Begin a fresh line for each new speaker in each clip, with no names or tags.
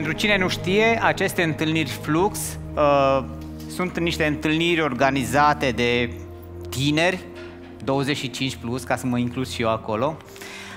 Pentru cine nu știe, aceste întâlniri Flux uh, sunt niște întâlniri organizate de tineri, 25 plus, ca să mă includ și eu acolo,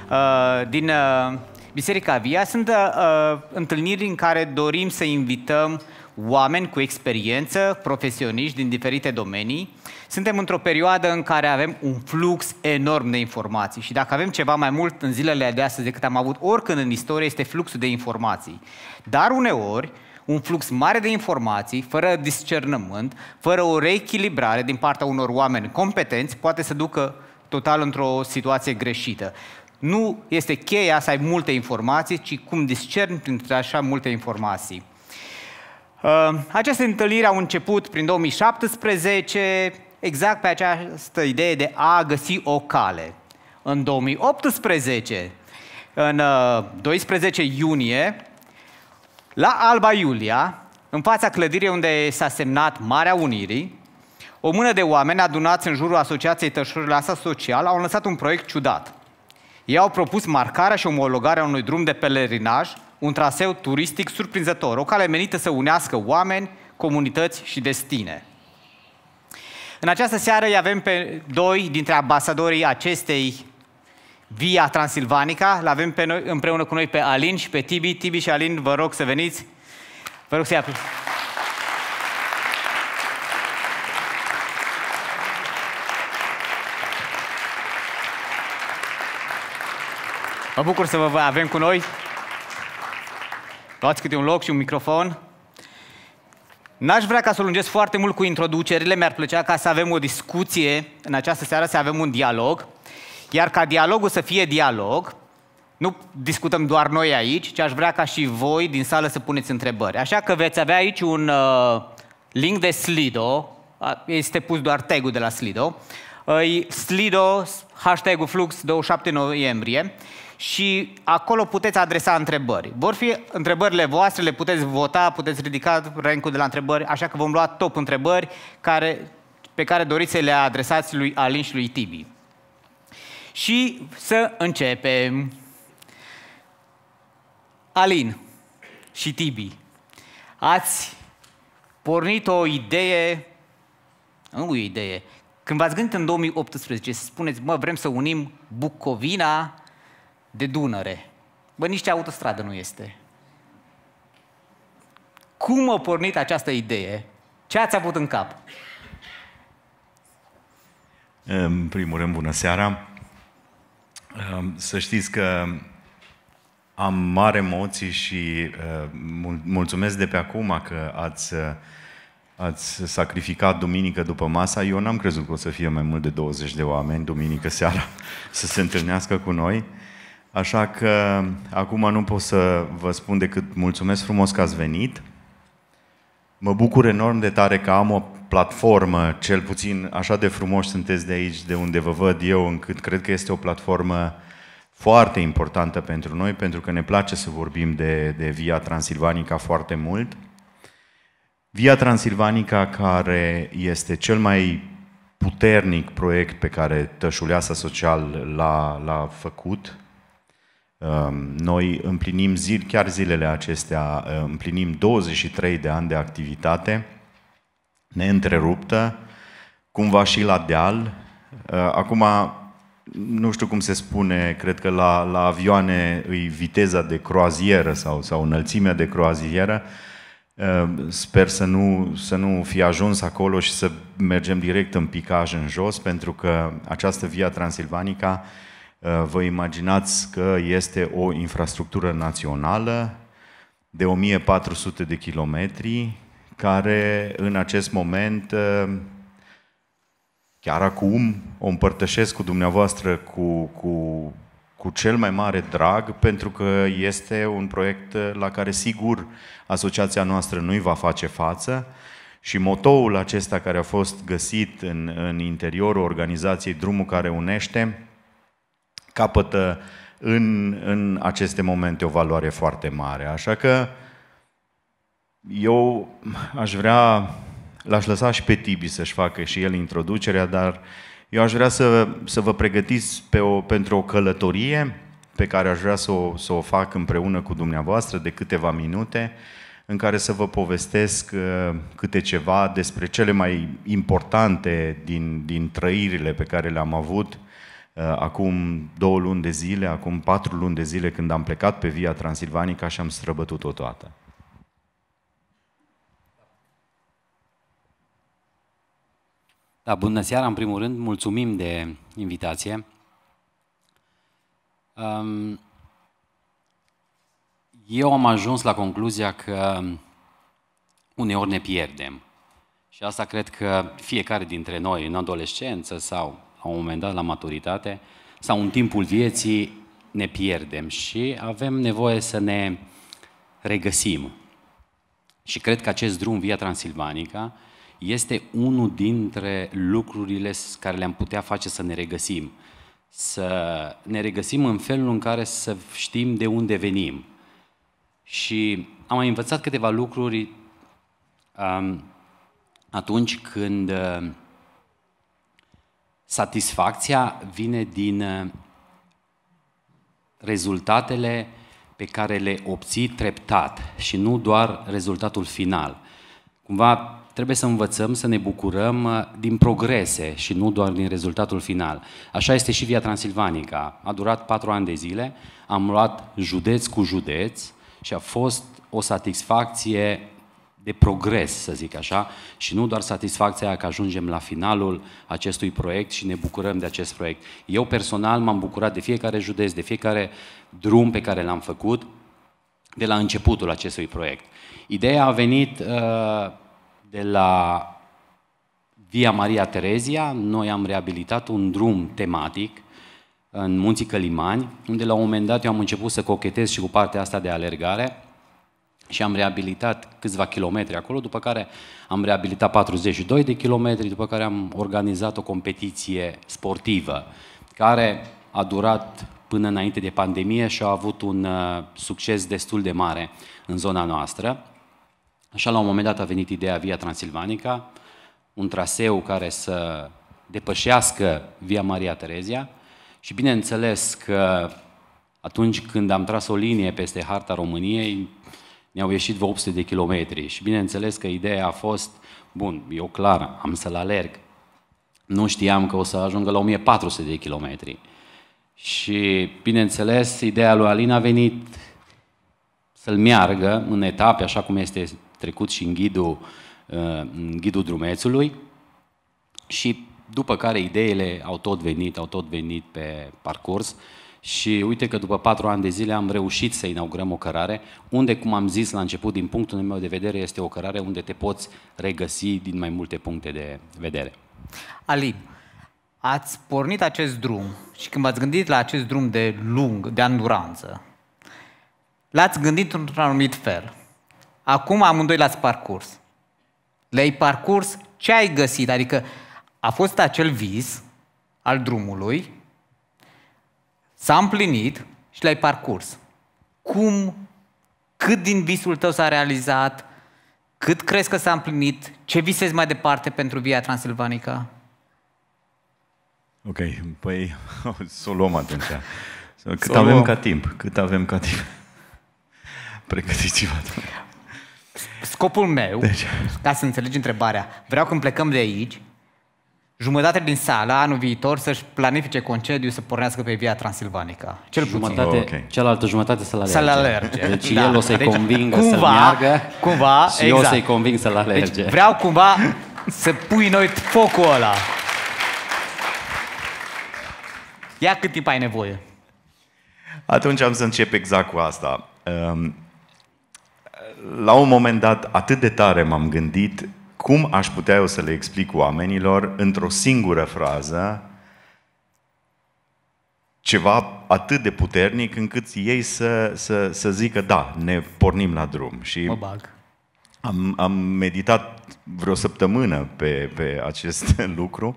uh, din uh, Biserica Via. Sunt uh, uh întâlniri în care dorim să invităm uh, oameni cu experiență, profesioniști din diferite domenii. Suntem într-o perioadă în care avem un flux enorm de informații și dacă avem ceva mai mult în zilele de astăzi decât am avut oricând în istorie, este fluxul de informații. Dar uneori, un flux mare de informații, fără discernământ, fără o reechilibrare din partea unor oameni competenți, poate să ducă total într-o situație greșită. Nu este cheia să ai multe informații, ci cum discerni printre așa multe informații. Ehm, Aceste întâlniri au început prin 2017, exact pe această idee de a găsi o cale. În 2018, în 12 ehm, iunie, la Alba Iulia, în fața clădirii unde s-a semnat Marea Unirii, o mână de oameni adunați în jurul Asociației Tășurilor Asa Social au lansat un proiect ciudat. Ei au propus marcarea și omologarea unui drum de pelerinaj un traseu turistic surprinzător, o cale menită să unească oameni, comunități și destine. În această seară îi avem pe doi dintre ambasadorii acestei Via Transilvanica, Îl avem pe noi, împreună cu noi pe Alin și pe Tibi. Tibi și Alin, vă rog să veniți. Vă rog să-i Mă bucur să vă avem cu noi. Luați câte un loc și un microfon. N-aș vrea ca să lungesc foarte mult cu introducerile, mi-ar plăcea ca să avem o discuție în această seară, să avem un dialog, iar ca dialogul să fie dialog, nu discutăm doar noi aici, ci aș vrea ca și voi din sală să puneți întrebări. Așa că veți avea aici un uh, link de Slido, este pus doar tag de la Slido, uh, Slido, hashtag-ul Flux 27 noiembrie, și acolo puteți adresa întrebări. Vor fi întrebările voastre, le puteți vota, puteți ridica rank de la întrebări, așa că vom lua top întrebări care, pe care doriți să le adresați lui Alin și lui Tibi. Și să începem. Alin și Tibi, ați pornit o idee, nu o idee, când v-ați gândit în 2018 să spuneți, mă, vrem să unim Bucovina de Dunăre. Bă, nici autostradă nu este. Cum a pornit această idee? Ce ați avut în cap?
În primul rând, bună seara. Să știți că am mari emoții și uh, mulțumesc de pe acum că ați, uh, ați sacrificat duminică după masa. Eu n-am crezut că o să fie mai mult de 20 de oameni duminică seara să se întâlnească cu noi. Așa că acum nu pot să vă spun decât mulțumesc frumos că ați venit. Mă bucur enorm de tare că am o platformă, cel puțin așa de frumos sunteți de aici, de unde vă văd eu, încât cred că este o platformă foarte importantă pentru noi, pentru că ne place să vorbim de, de Via Transilvanica foarte mult. Via Transilvanica, care este cel mai puternic proiect pe care Tășuleasa Social l-a, l-a făcut, Um, noi împlinim zi, chiar zilele acestea, uh, împlinim 23 de ani de activitate neîntreruptă, cumva și la deal. Uh, acum, nu știu cum se spune, cred că la, la avioane îi viteza de croazieră sau, sau înălțimea de croazieră. Uh, sper să nu, să nu fi ajuns acolo și să mergem direct în picaj în jos, pentru că această via transilvanica Uh, vă imaginați că este o infrastructură națională de 1400 de kilometri, care în acest moment, uh, chiar acum, o împărtășesc cu dumneavoastră cu, cu, cu cel mai mare drag, pentru că este un proiect uh, la care sigur asociația noastră nu-i va face față. Și motoul acesta care a fost găsit în, în interiorul organizației Drumul care unește, capătă în, în aceste momente o valoare foarte mare. Așa că eu aș vrea, l-aș lăsa și pe Tibi să-și facă și el introducerea, dar eu aș vrea să, să vă pregătiți pe o, pentru o călătorie pe care aș vrea să o, să o fac împreună cu dumneavoastră de câteva minute, în care să vă povestesc uh, câte ceva despre cele mai importante din, din trăirile pe care le-am avut uh, Eh, acum două luni de zile, acum patru luni de zile, când am plecat pe Via Transilvanica și am străbătut-o toată.
Da, bună seara, în primul rând, mulțumim de invitație. Ehm, eu am ajuns la concluzia că uneori ne pierdem. Și asta cred că fiecare dintre noi, în adolescență sau la un moment dat, la maturitate, sau în timpul vieții ne pierdem și avem nevoie să ne regăsim. Și cred că acest drum Via Transilvanica este unul dintre lucrurile care le-am putea face să ne regăsim. Să ne regăsim în felul în care să știm de unde venim. Și am mai învățat câteva lucruri um, atunci când uh, Satisfacția vine din uh, rezultatele pe care le obții treptat și nu doar rezultatul final. Cumva trebuie să învățăm să ne bucurăm uh, din progrese și nu doar din rezultatul final. Așa este și Via Transilvanica. A durat patru ani de zile, am luat județ cu județ și a fost o satisfacție de progres, să zic așa, și nu doar satisfacția aia că ajungem la finalul acestui proiect și ne bucurăm de acest proiect. Eu personal m-am bucurat de fiecare județ, de fiecare drum pe care l-am făcut de la începutul acestui proiect. Ideea a venit uh, de la Via Maria Terezia, noi am reabilitat un drum tematic în Munții Călimani, unde la un moment dat eu am început să cochetez și cu partea asta de alergare, și am reabilitat câțiva kilometri acolo, după care am reabilitat 42 de kilometri, după care am organizat o competiție sportivă, care a durat până înainte de pandemie și a avut un uh, succes destul de mare în zona noastră. Așa, la un moment dat a venit ideea Via Transilvanica, un traseu care să depășească Via Maria Terezia și bineînțeles că atunci când am tras o linie peste harta României, ne-au ieșit vreo 800 de kilometri și bineînțeles că ideea a fost, bun, eu clar, am să-l alerg. Nu știam că o să ajungă la 1400 de kilometri. Și, bineînțeles, ideea lui Alin a venit să-l meargă în etape, așa cum este trecut și în ghidul, uh, în ghidul drumețului. Și după care ideile au tot venit, au tot venit pe parcurs. Uh, și uite că după patru ani de zile am reușit să inaugurăm o cărare, unde, cum am zis la început, din punctul meu de vedere, este o cărare unde te poți regăsi din mai multe puncte de vedere.
Ali, ați pornit acest drum și când v-ați gândit la acest drum de lung, de anduranță, l-ați gândit într-un anumit fel. Acum amândoi l-ați parcurs. Le-ai parcurs, ce ai găsit? Adică a fost acel vis al drumului, s-a împlinit și l-ai parcurs. Cum, cât din visul tău s-a realizat, cât crezi că s-a împlinit, ce visezi mai departe pentru Via Transilvanica?
Ok, păi să o luăm atunci. Cât s-o avem luăm. ca timp? Cât avem ca timp? Pregătiți-vă.
Scopul meu, deci. ca să înțelegi întrebarea, vreau când plecăm de aici jumătate din sala anul viitor să-și planifice concediu să pornească pe via transilvanica. Cel puțin. oh, okay.
Cealaltă jumătate să-l alerge. Să-l alerge. Deci da. el o să-i deci, convingă cumva, să meargă
cumva, și exact. eu să-i conving
să-l deci alerge. Deci vreau
cumva să pui noi focul ăla. Ia cât timp ai nevoie.
Atunci am să încep exact cu asta. Ehm, la un moment dat, atât de tare m-am gândit cum aș putea eu să le explic oamenilor într-o singură frază ceva atât de puternic încât ei să, să, să zică da, ne pornim la drum. Și mă bag. Am, am meditat vreo săptămână pe, pe acest lucru,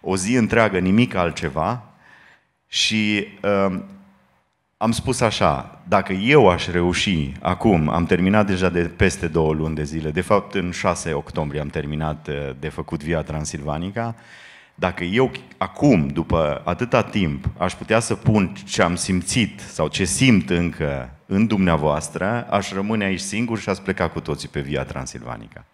o zi întreagă, nimic altceva și uh, am spus așa, dacă eu aș reuși acum, am terminat deja de peste două luni de zile, de fapt în 6 octombrie am terminat uh, de făcut Via Transilvanica, dacă eu acum, după atâta timp, aș putea să pun ce am simțit sau ce simt încă în dumneavoastră, aș rămâne aici singur și aș pleca cu toții pe Via Transilvanica.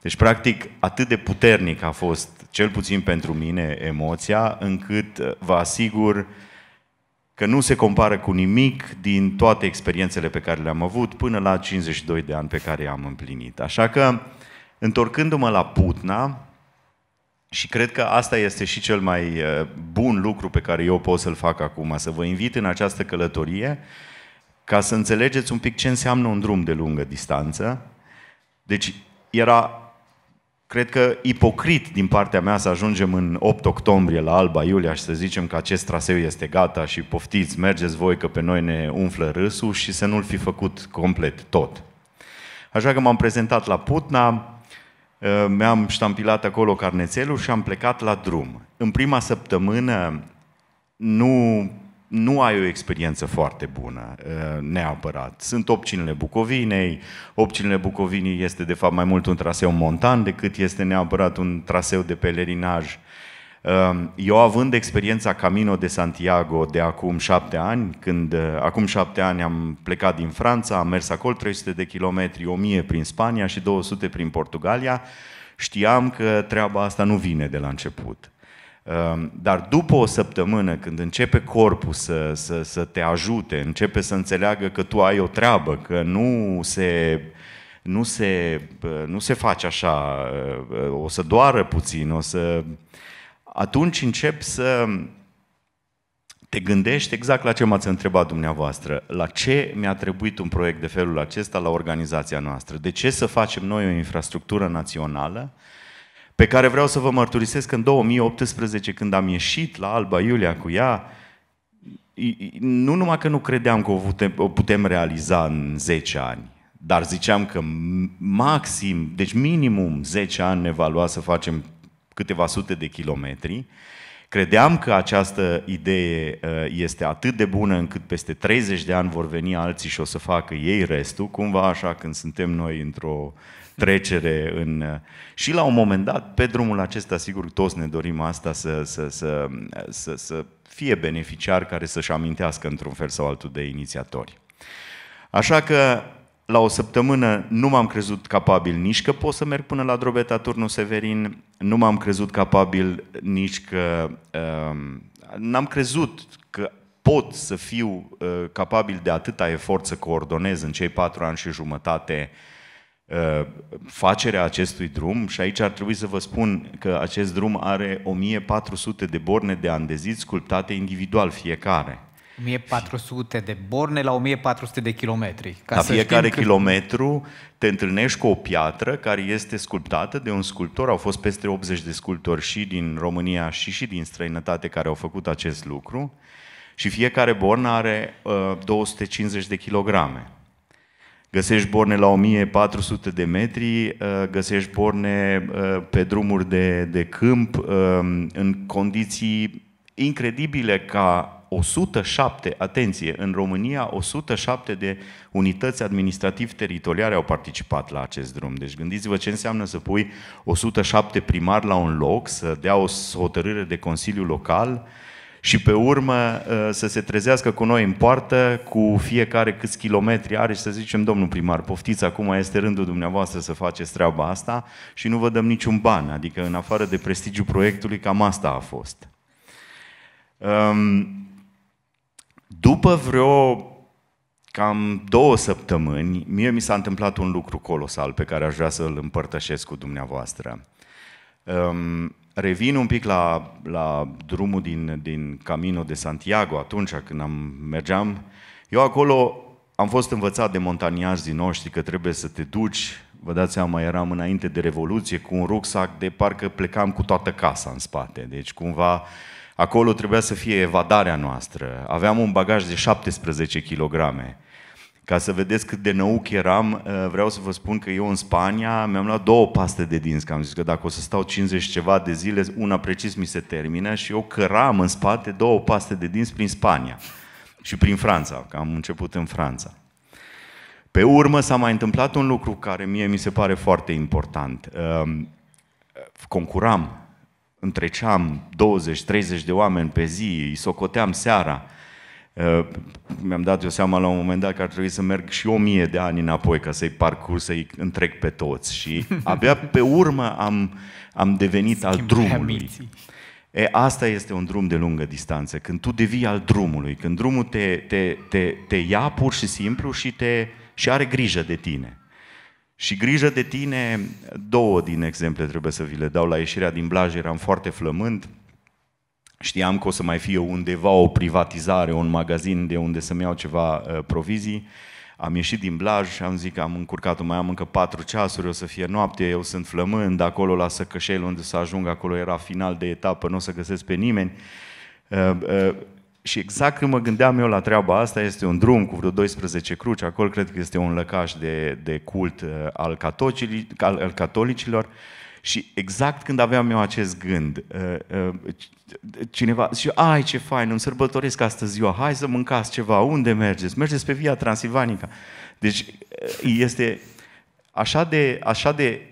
Deci, practic, atât de puternic a fost, cel puțin pentru mine, emoția, încât uh, vă asigur că nu se compară cu nimic din toate experiențele pe care le-am avut până la 52 de ani pe care i-am împlinit. Așa că, întorcându-mă la Putna, și cred că asta este și cel mai uh, bun lucru pe care eu pot să-l fac acum, să vă invit în această călătorie ca să înțelegeți un pic ce înseamnă un drum de lungă distanță. Deci era cred că ipocrit din partea mea să ajungem în 8 octombrie la Alba Iulia și să zicem că acest traseu este gata și poftiți, mergeți voi că pe noi ne umflă râsul și să nu-l fi făcut complet tot. Așa că m-am prezentat la Putna, ă, mi-am ștampilat acolo carnețelul și am plecat la drum. În prima săptămână nu nu ai o experiență foarte bună, uh, neapărat. Sunt opcinile Bucovinei, opcinile Bucovinii este de fapt mai mult un traseu montan decât este neapărat un traseu de pelerinaj. Um, eu având experiența Camino de Santiago de acum șapte ani, când uh, acum șapte ani am plecat din Franța, am mers acolo 300 de kilometri, 1000 prin Spania și 200 prin Portugalia, știam că treaba asta nu vine de la început. Ehm, dar după o săptămână, când începe corpul să, să, să te ajute, începe să înțeleagă că tu ai o treabă, că nu se, nu se, nu se face așa, o să doară puțin, o să... atunci încep să te gândești exact la ce m-ați întrebat dumneavoastră, la ce mi-a trebuit un proiect de felul acesta la organizația noastră, de ce să facem noi o infrastructură națională pe care vreau să vă mărturisesc că în 2018, când am ieșit la Alba Iulia cu ea, nu numai că nu credeam că o putem, o putem realiza în 10 ani, dar ziceam că maxim, deci minimum 10 ani ne va lua să facem câteva sute de kilometri. Credeam că această idee uh, este atât de bună încât peste 30 de ani vor veni alții și o să facă ei restul, cumva așa când suntem noi într-o trecere în... Uh, și la un moment dat, pe drumul acesta, sigur, toți ne dorim asta, să, să, să, să, să fie beneficiar care să-și amintească într-un fel sau altul de inițiatori. Așa că la o săptămână nu m-am crezut capabil nici că pot să merg până la drobeta turnul Severin, nu m-am crezut capabil nici că... Uh, n-am crezut că pot să fiu uh, capabil de atâta efort să coordonez în cei patru ani și jumătate uh, Uh, facerea acestui drum și aici ar trebui să vă spun că acest drum are 1400 de borne de andezit sculptate individual fiecare.
1400 de borne la 1400 de kilometri. Ca la să fiecare că...
kilometru te întâlnești cu o piatră care este sculptată de un sculptor. Au fost peste 80 de sculptori și din România și și din străinătate care au făcut acest lucru. Și fiecare bornă are uh, 250 de kilograme. Găsești borne la 1400 de metri, uh, găsești borne uh, pe drumuri de, de câmp, uh, în condiții incredibile ca 107, atenție, în România 107 de unități administrativ-teritoriale au participat la acest drum. Deci gândiți-vă ce înseamnă să pui 107 primari la un loc, să dea o hotărâre de Consiliu Local, uh, și pe urmă uh, să se trezească cu noi în poartă, cu fiecare câți kilometri are și să zicem, domnul primar, poftiți, acum este rândul dumneavoastră să faceți treaba asta și nu vă dăm niciun ban, adică în afară de prestigiul proiectului, cam asta a fost. Um, după vreo cam două săptămâni, mie mi s-a întâmplat un lucru colosal pe care aș vrea să-l împărtășesc cu dumneavoastră. Um, Revin un pic la, la drumul din, din Camino de Santiago, atunci când am mergeam. Eu acolo am fost învățat de montaniași din noștri că trebuie să te duci, vă dați seama, eram înainte de Revoluție, cu un rucsac de parcă plecam cu toată casa în spate. Deci cumva acolo trebuia să fie evadarea noastră. Aveam un bagaj de 17 kilograme. Ca să vedeți cât de năuc eram, uh, vreau să vă spun că eu în Spania mi-am luat două paste de dinți, că am zis că dacă o să stau 50 ceva de zile, una precis mi se termină și eu căram în spate două paste de dinți prin Spania și prin Franța, că am început în Franța. Pe urmă s-a mai întâmplat un lucru care mie mi se pare foarte important. Um, concuram, întreceam 20-30 de oameni pe zi, îi socoteam seara – Uh, mi-am dat eu seama la un moment dat că ar trebui să merg și o mie de ani înapoi ca să-i parcurs, să-i întreg pe toți și abia pe urmă am, am devenit Schimb al drumului. E, asta este un drum de lungă distanță, când tu devii al drumului, când drumul te, te, te, te ia pur și simplu și, te, și are grijă de tine. Și grijă de tine, două din exemple trebuie să vi le dau. La ieșirea din Blaj eram foarte flămând, Știam că o să mai fie undeva o privatizare, un magazin de unde să-mi iau ceva uh, provizii. Am ieșit din blaj, și am zis că am încurcat-o, mai am încă patru ceasuri, o să fie noapte, eu sunt flămând, acolo la Săcășel unde să ajung, acolo era final de etapă, nu o să găsesc pe nimeni. Uh, uh, și exact când mă gândeam eu la treaba asta, este un drum cu vreo 12 cruci, acolo cred că este un lăcaș de, de cult uh, al, al, al catolicilor. Și exact când aveam eu acest gând, uh, cineva și ai ce fain, îmi sărbătoresc astăzi ziua, hai să mâncați ceva, unde mergeți? Mergeți pe Via Transilvanica. Deci eh, este așa de, așa de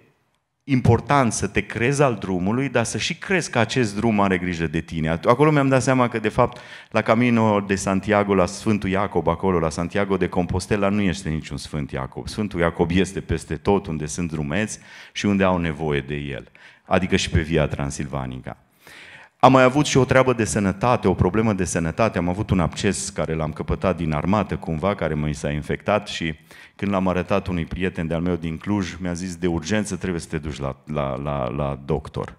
important să te crezi al drumului, dar să și crezi că acest drum are grijă de tine. Acolo mi-am dat seama că, de fapt, la Camino de Santiago, la Sfântul Iacob, acolo, la Santiago de Compostela, nu este niciun Sfânt Iacob. Sfântul Iacob este peste tot unde sunt drumeți și unde au nevoie de el, adică și pe Via Transilvanica. Am mai avut și o treabă de sănătate, o problemă de sănătate. Am avut un acces care l-am căpătat din armată cumva, care mi s-a infectat și când l-am arătat unui prieten de-al meu din Cluj, mi-a zis de urgență trebuie să te duci la, la, la, la doctor.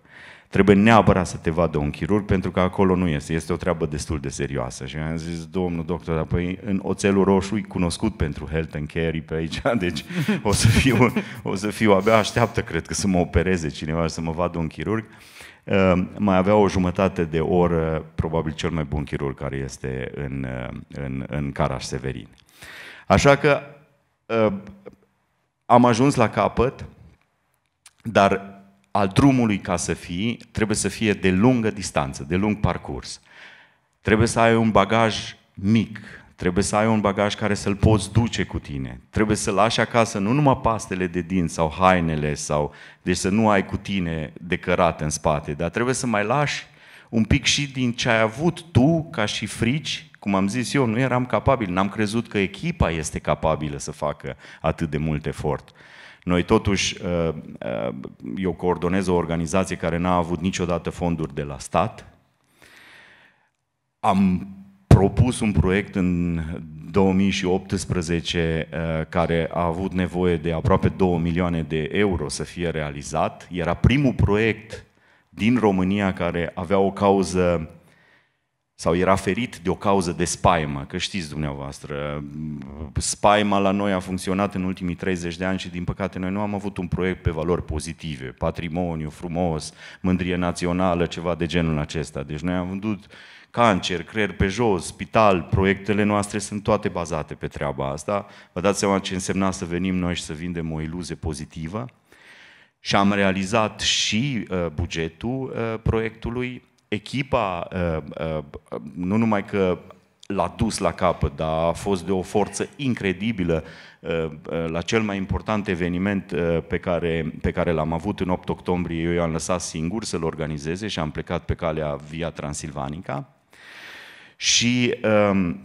Trebuie neapărat să te vadă un chirurg pentru că acolo nu este. Este o treabă destul de serioasă. Și mi-a zis, domnul doctor, apoi în oțelul roșu e cunoscut pentru health and care pe aici, deci o să fiu, o să fiu abia așteaptă, cred că să mă opereze cineva și să mă vadă un chirurg. Uh, Ehm, mai avea o jumătate de oră, probabil cel mai bun chirurg care este în, ehm, în, în Caraș Severin. Așa că ehm, am ajuns la capăt, dar al drumului ca să fii, trebuie să fie de lungă distanță, de lung parcurs. Trebuie să ai un bagaj mic, Trebuie să ai un bagaj care să-l poți duce cu tine. Trebuie să lași acasă nu numai pastele de dinți sau hainele sau deci să nu ai cu tine de cărat în spate, dar trebuie să mai lași un pic și din ce ai avut tu ca și frici, cum am zis eu, nu eram capabil, n-am crezut că echipa este capabilă să facă atât de mult efort. Noi totuși, uh, uh, eu coordonez o organizație care n-a avut niciodată fonduri de la stat. Am propus un proiect în 2018 uh, care a avut nevoie de aproape 2 milioane de euro să fie realizat. Era primul proiect din România care avea o cauză sau era ferit de o cauză de spaimă, că știți dumneavoastră, spaima la noi a funcționat în ultimii 30 de ani și din păcate noi nu am avut un proiect pe valori pozitive, patrimoniu, frumos, mândrie națională, ceva de genul acesta. Deci noi am vândut uh, cancer, creier pe jos, spital, proiectele noastre sunt toate bazate pe treaba asta. Vă dați seama ce însemna să venim noi și să vindem o iluzie pozitivă. Și am realizat și uh, bugetul uh, proiectului. Echipa, uh, uh, nu numai că l-a dus la capăt, dar a fost de o forță incredibilă uh, uh, la cel mai important eveniment uh, pe care, pe care l-am avut în 8 octombrie. Eu i-am lăsat singur să-l organizeze și am plecat pe calea Via Transilvanica. Și um,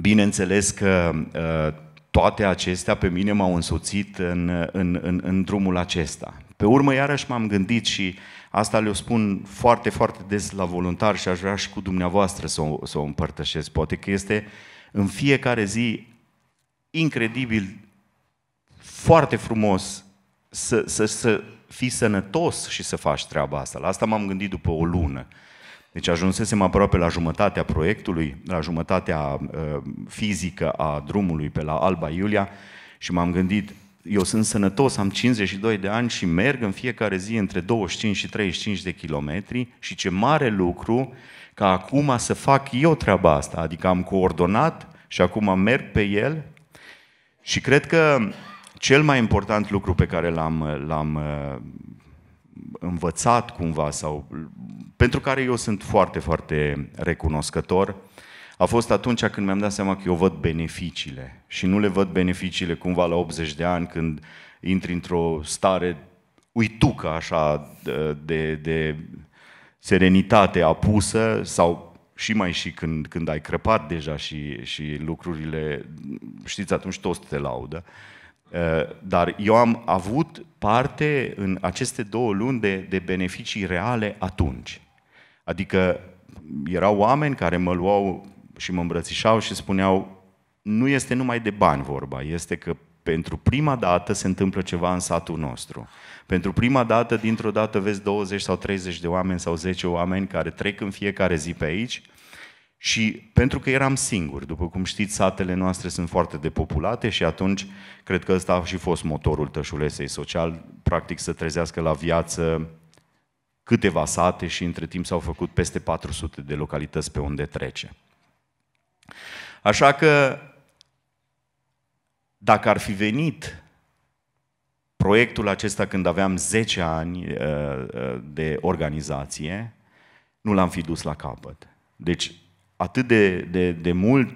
bineînțeles că uh, toate acestea pe mine m-au însoțit în, în, în, în drumul acesta. Pe urmă, iarăși m-am gândit și asta le spun foarte, foarte des la voluntari și aș vrea și cu dumneavoastră să o, să o împărtășesc. Poate că este în fiecare zi incredibil, foarte frumos să, să, să fii sănătos și să faci treaba asta. La asta m-am gândit după o lună. Uh, deci ajunsesem aproape la jumătatea proiectului, la jumătatea ă, fizică a drumului pe la Alba Iulia și m-am gândit, eu sunt sănătos, am 52 de ani și merg în fiecare zi între 25 și 35 de kilometri și ce mare lucru ca acum să fac eu treaba asta, adică am coordonat și acum merg pe el și cred că cel mai important lucru pe care l-am, l-am ă, învățat cumva sau pentru care eu sunt foarte, foarte recunoscător, a fost atunci când mi-am dat seama că eu văd beneficiile și nu le văd beneficiile cumva la 80 de ani când intri într-o stare uitucă așa de, de serenitate apusă sau și mai și când, când ai crăpat deja și, și lucrurile, știți, atunci toți te laudă. Uh, Eh, dar eu am avut parte în aceste două luni de, de beneficii reale atunci. Adică mm, erau oameni care mă luau și mă îmbrățișau și spuneau nu este numai de bani vorba, este că pentru prima dată se întâmplă ceva în satul nostru. Pentru prima dată, dintr-o dată, vezi 20 sau 30 de oameni sau 10 oameni care trec în fiecare zi pe aici și pentru că eram singur, după cum știți, satele noastre sunt foarte depopulate și atunci cred că ăsta a și fost motorul tășulesei social, practic să trezească la viață câteva sate și între timp s-au făcut peste 400 de localități pe unde trece. Așa că dacă ar fi venit proiectul acesta când aveam 10 ani uh, uh, de organizație, nu l-am fi dus la capăt. Deci atât de, de, de mult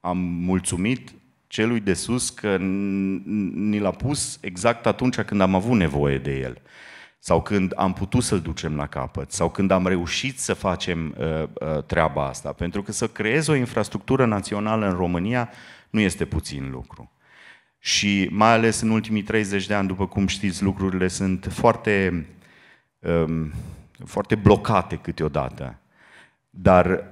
am mulțumit celui de sus că ni l-a pus exact atunci când am avut nevoie de el sau când am putut să-l ducem la capăt, sau când am reușit să facem uh, uh, treaba asta. Pentru că să creezi o infrastructură națională în România nu este puțin lucru. Și mai ales în ultimii 30 de ani, după cum știți, lucrurile sunt foarte, um, foarte blocate câteodată. Dar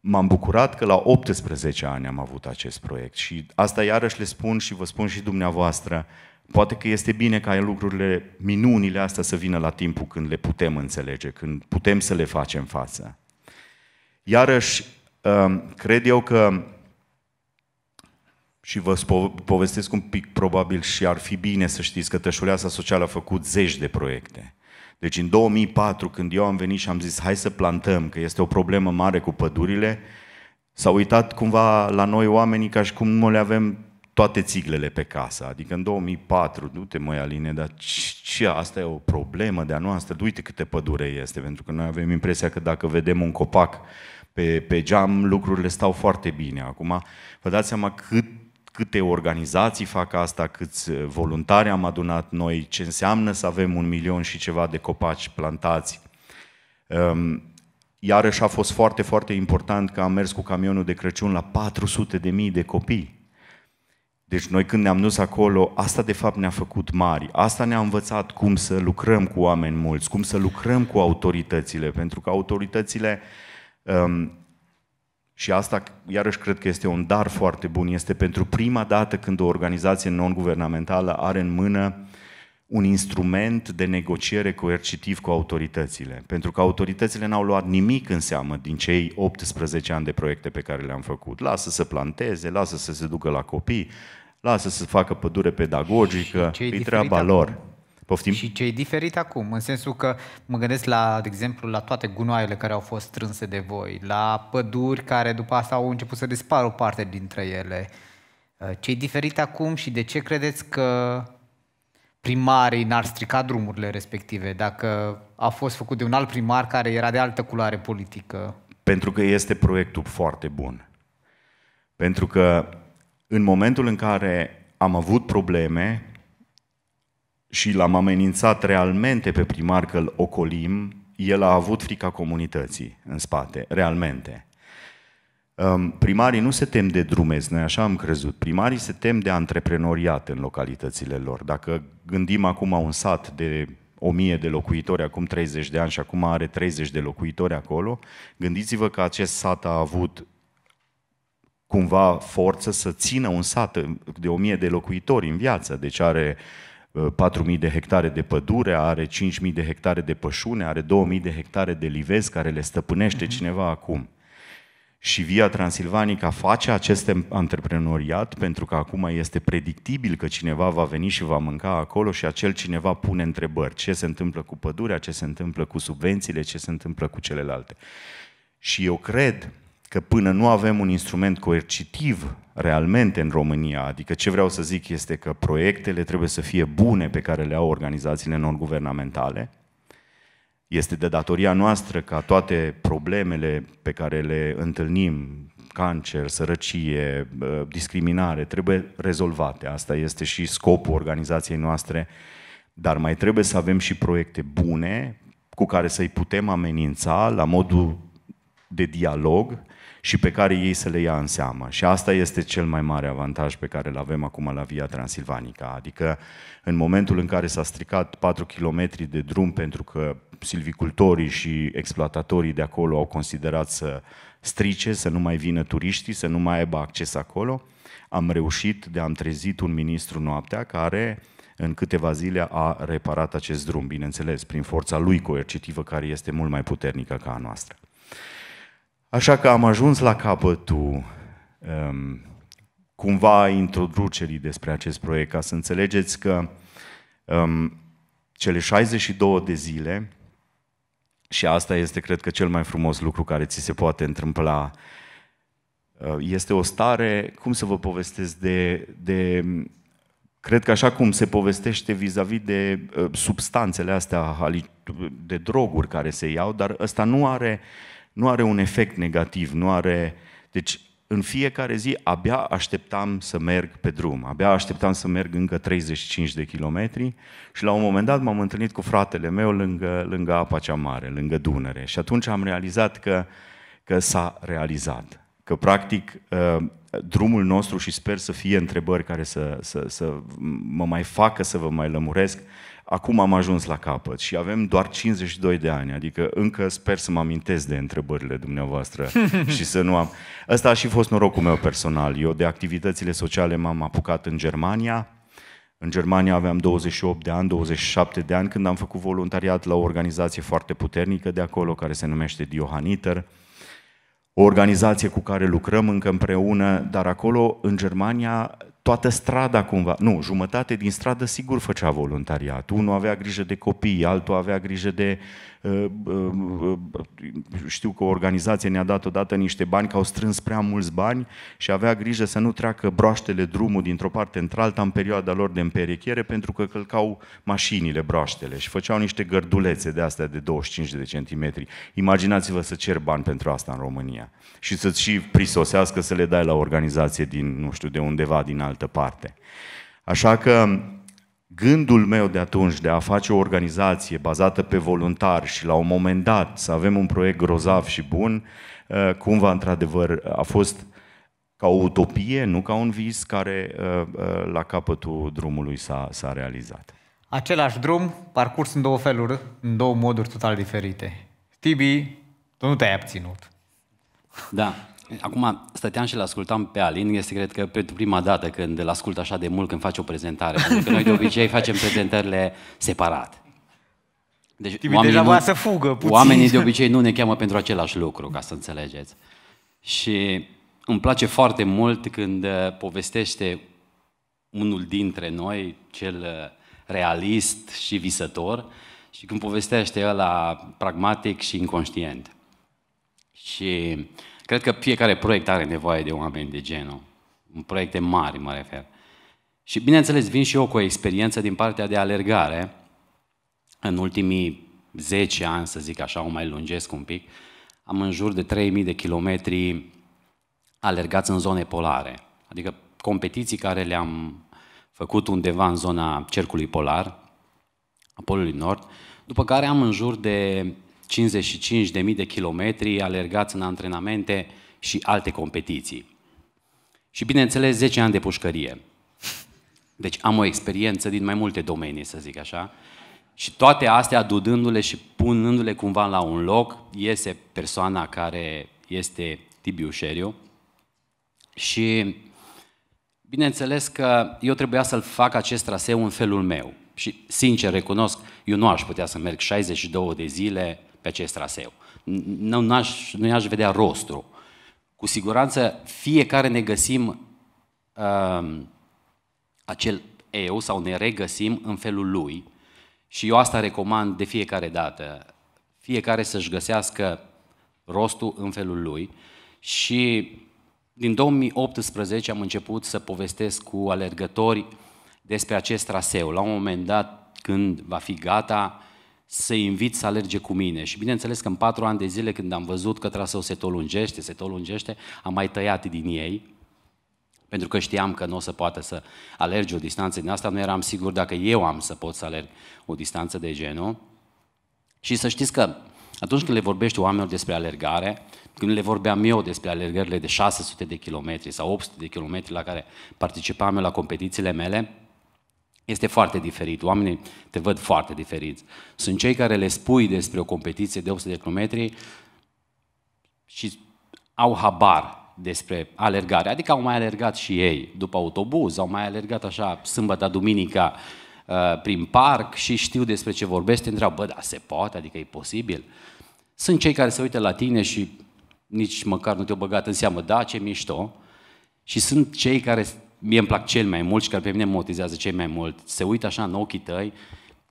m-am bucurat că la 18 ani am avut acest proiect și asta iarăși le spun și vă spun și dumneavoastră, poate că este bine ca lucrurile, minunile astea să vină la timpul când le putem înțelege, când putem să le facem față. Iarăși, um, cred eu că și vă povestesc un pic, probabil și ar fi bine să știți că Tășuleasa Socială a făcut zeci de proiecte. Deci în 2004, când eu am venit și am zis hai să plantăm, că este o problemă mare cu pădurile, s au uitat cumva la noi oamenii ca și cum nu le avem toate țiglele pe casă. Adică în 2004, du-te măi Aline, dar ce, ce, asta e o problemă de-a noastră? Uite câte pădure este, pentru că noi avem impresia că dacă vedem un copac pe, pe geam, lucrurile stau foarte bine. Acum, vă dați seama cât câte organizații fac asta, câți uh, voluntari am adunat noi, ce înseamnă să avem un milion și ceva de copaci plantați. Um, iarăși a fost foarte, foarte important că am mers cu camionul de Crăciun la 400 de mii de copii. Deci noi când ne-am dus acolo, asta de fapt ne-a făcut mari, asta ne-a învățat cum să lucrăm cu oameni mulți, cum să lucrăm cu autoritățile, pentru că autoritățile um, și asta, iarăși, cred că este un dar foarte bun. Este pentru prima dată când o organizație non-guvernamentală are în mână un instrument de negociere coercitiv cu autoritățile. Pentru că autoritățile n-au luat nimic în seamă din cei 18 ani de proiecte pe care le-am făcut. Lasă să
planteze, lasă să se ducă la copii, lasă să facă pădure pedagogică, e treaba lor. Poftim? Și ce e diferit acum, în sensul că mă gândesc la, de exemplu, la toate gunoaiele care au fost strânse de voi, la păduri care după asta au început să dispară o parte dintre ele. Uh, ce e diferit acum și de ce credeți că primarii n-ar strica drumurile respective dacă a fost făcut de un alt primar care era de altă culoare politică?
Pentru că este proiectul foarte bun. Pentru că în momentul în care am avut probleme, și l-am amenințat realmente pe primar că îl ocolim, el a avut frica comunității în spate, realmente. Um, primarii nu se tem de drumez, noi așa am crezut. Primarii se tem de antreprenoriat în localitățile lor. Dacă gândim acum un sat de 1000 de locuitori acum 30 de ani și acum are 30 de locuitori acolo, gândiți-vă că acest sat a avut cumva forță să țină un sat de 1000 de locuitori în viață, deci are uh, 4.000 uh, de hectare de pădure, are 5.000 de hectare de pășune, are 2.000 de hectare de livezi care le stăpânește mhm. cineva acum. Și Via Transilvanica face acest antreprenoriat pentru că acum este predictibil că cineva va veni și va mânca acolo și acel cineva pune întrebări. Ce se întâmplă cu pădurea, ce se întâmplă cu subvențiile, ce se întâmplă cu celelalte. Și eu cred că până nu avem un instrument coercitiv realmente în România, adică ce vreau să zic este că proiectele trebuie să fie bune pe care le au organizațiile non-guvernamentale, este de datoria noastră ca toate problemele pe care le întâlnim, cancer, sărăcie, discriminare, trebuie rezolvate. Asta este și scopul organizației noastre, dar mai trebuie să avem și proiecte bune cu care să-i putem amenința la modul de dialog și pe care ei să le ia în seamă. Și asta este cel mai mare avantaj pe care îl avem acum la Via Transilvanica. Adică în momentul în care s-a stricat 4 km de drum pentru că silvicultorii și exploatatorii de acolo au considerat să strice, să nu mai vină turiștii, să nu mai aibă acces acolo, am reușit de am trezit un ministru noaptea care în câteva zile a reparat acest drum, bineînțeles, prin forța lui coercitivă care este mult mai puternică ca a noastră. Așa că am ajuns la capătul um, cumva introducerii despre acest proiect, ca să înțelegeți că um, cele 62 de zile, și asta este, cred că, cel mai frumos lucru care ți se poate întâmpla, uh, este o stare, cum să vă povestesc, de, de cred că așa cum se povestește vis-a-vis de uh, substanțele astea, de droguri care se iau, dar ăsta nu are uh, nu are un efect negativ, nu are... Deci în fiecare zi abia așteptam să merg pe drum, abia așteptam să merg încă 35 de kilometri și la un moment dat m-am întâlnit cu fratele meu lângă, lângă apa cea mare, lângă Dunăre și atunci am realizat că, că s-a realizat, că practic ă, drumul nostru și sper să fie întrebări care să, să, să mă mai facă să vă mai lămuresc, acum am ajuns la capăt și avem doar 52 de ani, adică încă sper să mă amintesc de întrebările dumneavoastră și să nu am... Ăsta a și fost norocul meu personal. Eu de activitățile sociale m-am apucat în Germania, în Germania aveam 28 de ani, 27 de ani, când am făcut voluntariat la o organizație foarte puternică de acolo, care se numește Diohaniter. o organizație cu care lucrăm încă împreună, dar acolo, în Germania, toată strada cumva, nu, jumătate din stradă sigur făcea voluntariat. Unul avea grijă de copii, altul avea grijă de Ehm, ehm, știu că o organizație ne-a dat odată niște bani, că au strâns prea mulți bani și avea grijă să nu treacă broaștele drumul dintr-o parte într-alta în perioada lor de împerechiere, pentru că călcau mașinile broaștele și făceau niște gărdulețe de astea de 25 de centimetri. Imaginați-vă să cer bani pentru asta în România și să-ți și prisosească să le dai la o organizație din, nu știu, de undeva din altă parte. Așa că gândul meu de atunci de a face o organizație bazată pe voluntari și la un moment dat să avem un proiect grozav și bun, eh, cumva într-adevăr a fost ca o utopie, nu ca un vis care eh, eh, la capătul drumului s-a, s-a realizat.
Același drum, parcurs în două feluri, în două moduri total diferite. Tibi, tu nu te-ai abținut.
Da. Acum stăteam și l-ascultam pe Alin, este cred că pentru prima dată când îl ascult așa de mult când face o prezentare, pentru că noi de obicei facem prezentările separat. Deci oamenii, deja nu, să fugă puțin. oamenii de obicei nu ne cheamă pentru același lucru, ca să înțelegeți. Și îmi place foarte mult când uh, povestește unul dintre noi, cel uh, realist și visător, și când povestește ăla pragmatic și inconștient. Și uh, Cred că fiecare proiect are nevoie de oameni de genul. proiect de mari, mă refer. Și bineînțeles, vin și eu cu o experiență din partea de alergare. În ultimii 10 ani, să zic așa, o mai lungesc un pic, am în jur de 3000 de kilometri alergați în zone polare. Adică competiții care le-am făcut undeva în zona cercului polar, a Polului Nord, după care am în jur de 55.000 de kilometri alergați în antrenamente și alte competiții. Și bineînțeles 10 ani de pușcărie. Deci am o experiență din mai multe domenii, să zic așa. Și toate astea, adudându-le și punându-le cumva la un loc, iese persoana care este Tibiu Șeriu. Și bineînțeles că eu trebuia să-l fac acest traseu în felul meu. Și sincer recunosc, eu nu aș putea să merg 62 de zile pe acest traseu. Nu n-aș, nu aș vedea rostul. Cu siguranță fiecare ne găsim um, acel eu sau ne regăsim în felul lui și eu asta recomand de fiecare dată. Fiecare să-și găsească rostul în felul lui și din 2018 am început să povestesc cu alergători despre acest traseu. La un moment dat, când va fi gata, să invit să alerge cu mine. Și bineînțeles că în patru ani de zile, când am văzut că traseul se tot lungește, se tot lungește, am mai tăiat din ei, pentru că știam că nu o să poată să alerge o distanță din asta, nu eram sigur dacă eu am să pot să alerg o distanță de genul. Și să știți că atunci când le vorbești oamenilor despre alergare, când le vorbeam eu despre alergările de 600 de kilometri sau 800 de kilometri la care participam eu la competițiile mele, este foarte diferit. Oamenii te văd foarte diferiți. Sunt cei care le spui despre o competiție de 800 de kilometri și au habar despre alergare. Adică au mai alergat și ei după autobuz, au mai alergat așa sâmbătă, duminica uh, prin parc și știu despre ce vorbesc, te întreabă, bă, da, se poate, adică e posibil. Sunt cei care se uită la tine și nici măcar nu te-au băgat în seamă, da, ce mișto, și sunt cei care mie îmi plac cel mai mult și care pe mine motivează cel mai mult. Se uită așa în ochii tăi,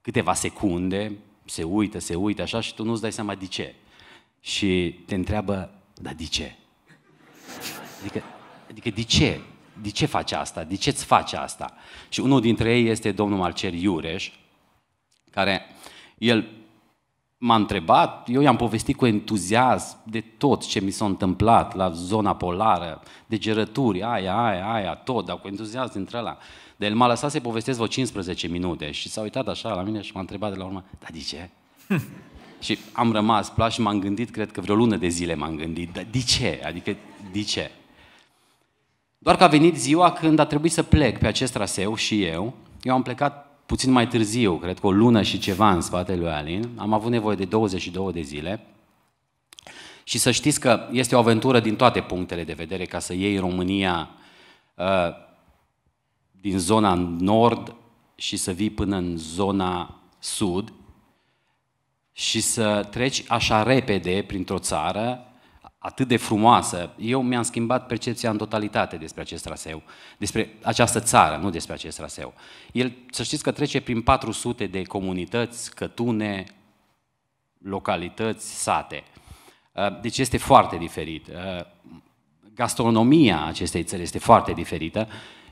câteva secunde, se uită, se uită așa și tu nu-ți dai seama de ce. Și te întreabă, dar de ce? Adică, adică de ce? De ce faci asta? De ce ți face asta? Și unul dintre ei este domnul Marcel Iureș, care el m-a întrebat, eu i-am povestit cu entuziasm de tot ce mi s-a întâmplat la zona polară, de gerături, aia, aia, aia, tot, dar cu entuziasm dintre ăla. De el m-a lăsat să-i povestesc vreo 15 minute și s-a uitat așa la mine și m-a întrebat de la urmă, dar de ce? și am rămas plas și m-am gândit, cred că vreo lună de zile m-am gândit, dar de ce? Adică, de ce? Doar că a venit ziua când a trebuit să plec pe acest traseu și eu. Eu am plecat puțin mai târziu, cred că o lună și ceva în spatele lui Alin, am avut nevoie de 22 de zile și să știți că este o aventură din toate punctele de vedere ca să iei România uh, din zona nord și să vii până în zona sud și să treci așa repede printr-o țară atât de frumoasă, eu mi-am schimbat percepția în totalitate despre acest traseu, despre această țară, nu despre acest traseu. El, să știți că trece prin 400 de comunități, cătune, localități, sate. Uh, deci este foarte diferit. Uh, gastronomia acestei țări este foarte diferită.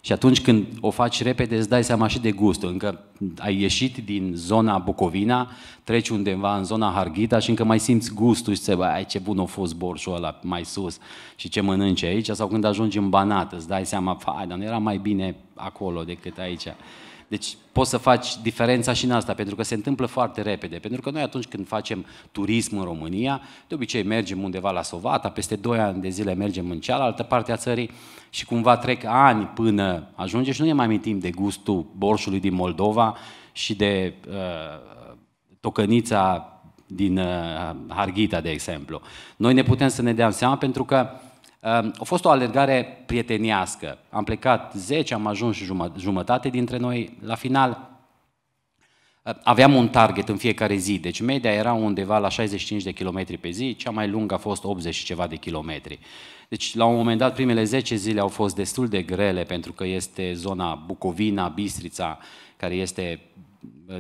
Și atunci când o faci repede, îți dai seama și de gust. Încă ai ieșit din zona Bucovina, treci undeva în zona Harghita și încă mai simți gustul și ți ai ce bun a fost borșul ăla mai sus și ce mănânci aici. Sau când ajungi în Banat, îți dai seama, fai, dar nu era mai bine acolo decât aici. Deci poți să faci diferența și în asta, pentru că se întâmplă foarte repede. Pentru că noi atunci când facem turism în România, de obicei mergem undeva la Sovata, peste 2 ani de zile mergem în cealaltă parte a țării și cumva trec ani până ajunge și nu ne mai amintim de gustul borșului din Moldova și de uh, tocănița din uh, Harghita, de exemplu. Noi ne putem să ne dăm seama pentru că a fost o alergare prieteniască. Am plecat 10, am ajuns jumătate dintre noi. La final aveam un target în fiecare zi, deci media era undeva la 65 de km pe zi, cea mai lungă a fost 80 și ceva de kilometri. Deci la un moment dat primele 10 zile au fost destul de grele pentru că este zona Bucovina, Bistrița, care este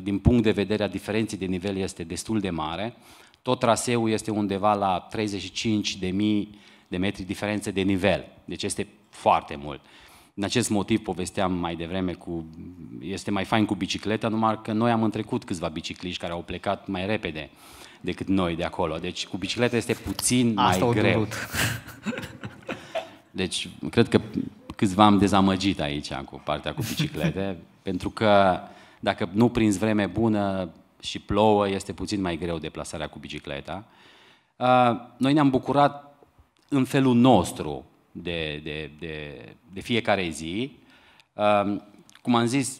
din punct de vedere a diferenței de nivel este destul de mare. Tot traseul este undeva la 35 de mii de metri diferențe de nivel. Deci este foarte mult. În acest motiv povesteam mai devreme cu... Este mai fain cu bicicleta, numai că noi am întrecut câțiva bicicliști care au plecat mai repede decât noi de acolo. Deci cu bicicleta este puțin Asta mai greu. Durut. Deci cred că câțiva am dezamăgit aici cu partea cu biciclete, pentru că dacă nu prinzi vreme bună și plouă, este puțin mai greu deplasarea cu bicicleta. Uh, noi ne-am bucurat în felul nostru de, de, de, de fiecare zi. Um, cum am zis,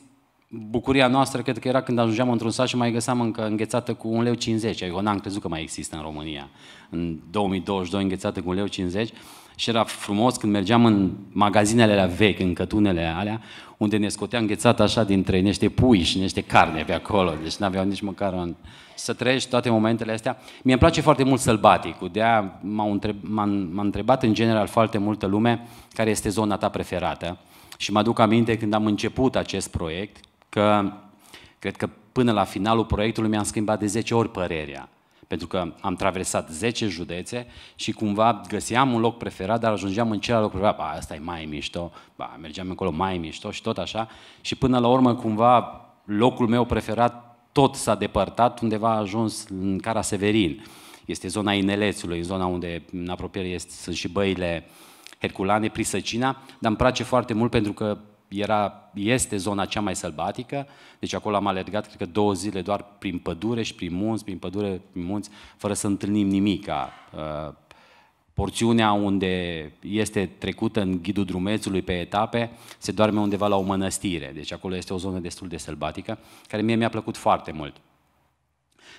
bucuria noastră cred că era când ajungeam într-un sat și mai găseam încă înghețată cu un leu. Eu adică n-am crezut că mai există în România. În 2022 înghețată cu un leu. Și era frumos când mergeam în magazinele alea vechi, în cătunele alea, unde ne scotea înghețat așa dintre niște pui și niște carne pe acolo, deci n-aveau nici măcar un... Să trăiești toate momentele astea. mi îmi place foarte mult sălbaticul, de aia m-a, întreb, m-a întrebat în general foarte multă lume care este zona ta preferată. Și mă aduc aminte când am început acest proiect, că cred că până la finalul proiectului mi-am schimbat de 10 ori părerea pentru că am traversat 10 județe și cumva găseam un loc preferat, dar ajungeam în celălalt loc preferat. Ba, asta e mai mișto, ba, mergeam încolo mai mișto și tot așa. Și până la urmă, cumva, locul meu preferat tot s-a depărtat, undeva a ajuns în Cara Severin. Este zona Inelețului, zona unde în apropiere este, sunt și băile Herculane, Prisăcina, dar îmi place foarte mult pentru că era, este zona cea mai sălbatică, deci acolo am alergat, cred că două zile doar prin pădure și prin munți, prin pădure, prin munți, fără să întâlnim nimic. Uh, porțiunea unde este trecută în ghidul drumețului pe etape se doarme undeva la o mănăstire, deci acolo este o zonă destul de sălbatică, care mie mi-a plăcut foarte mult.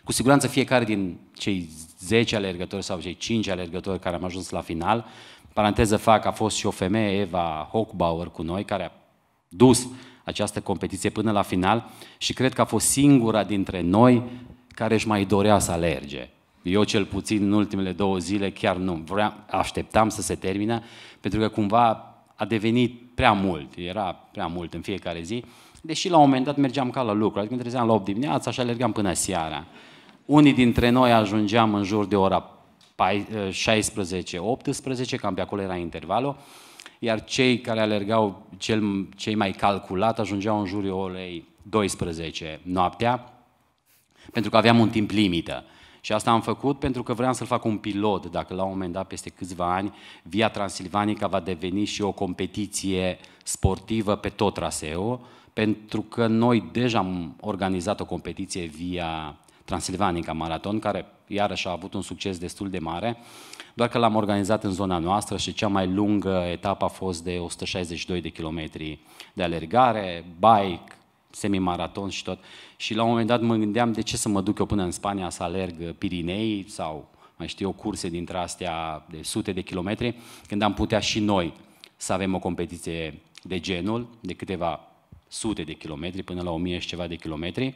Cu siguranță fiecare din cei 10 alergători sau cei 5 alergători care am ajuns la final, paranteză fac, a fost și o femeie, Eva Hochbauer, cu noi, care a dus această competiție până la final și cred că a fost singura dintre noi care își mai dorea să alerge. Eu cel puțin în ultimele două zile chiar nu vreau, așteptam să se termine, pentru că cumva a devenit prea mult, era prea mult în fiecare zi, deși la un moment dat mergeam ca la lucru, adică trezeam la 8 dimineața și alergam până seara. Unii dintre noi ajungeam în jur de ora 16-18, cam pe acolo era intervalul, iar cei care alergau cel, cei mai calculat ajungeau în jurul orei 12 noaptea, pentru că aveam un timp limită. Și asta am făcut pentru că vreau să-l fac un pilot, dacă la un moment dat, peste câțiva ani, Via Transilvanica va deveni și o competiție sportivă pe tot traseul, pentru că noi deja am organizat o competiție Via Transilvanica maraton care iarăși a avut un succes destul de mare, doar că l-am organizat în zona noastră și cea mai lungă etapă a fost de 162 de kilometri de alergare, bike, semimaraton și tot. Și la un moment dat mă gândeam de ce să mă duc eu până în Spania să alerg Pirinei sau mai știu eu, curse dintre astea de sute de kilometri, când am putea și noi să avem o competiție de genul, de câteva sute de kilometri, până la o mie și ceva de kilometri.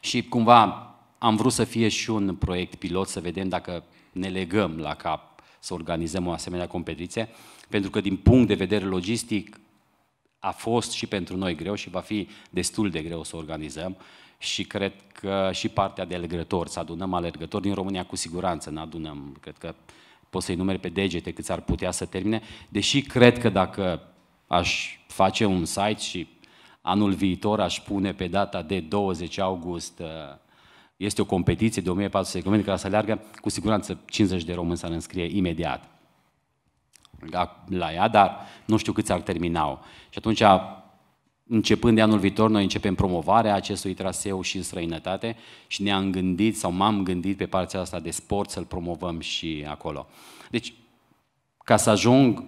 Și cumva am vrut să fie și un proiect pilot, să vedem dacă ne legăm la cap să organizăm o asemenea competiție, pentru că din punct de vedere logistic a fost și pentru noi greu și va fi destul de greu să organizăm și cred că și partea de alergători, să adunăm alergători din România cu siguranță, nu adunăm, cred că poți să-i numeri pe degete cât ar putea să termine, deși cred că dacă aș face un site și anul viitor aș pune pe data de 20 august uh, este o competiție de 1400 de care să aleargă, cu siguranță 50 de români s-ar înscrie imediat la ea, dar nu știu câți ar termina-o. Și atunci, începând de anul viitor, noi începem promovarea acestui traseu și în străinătate și ne-am gândit sau m-am gândit pe partea asta de sport să-l promovăm și acolo. Deci, ca să ajung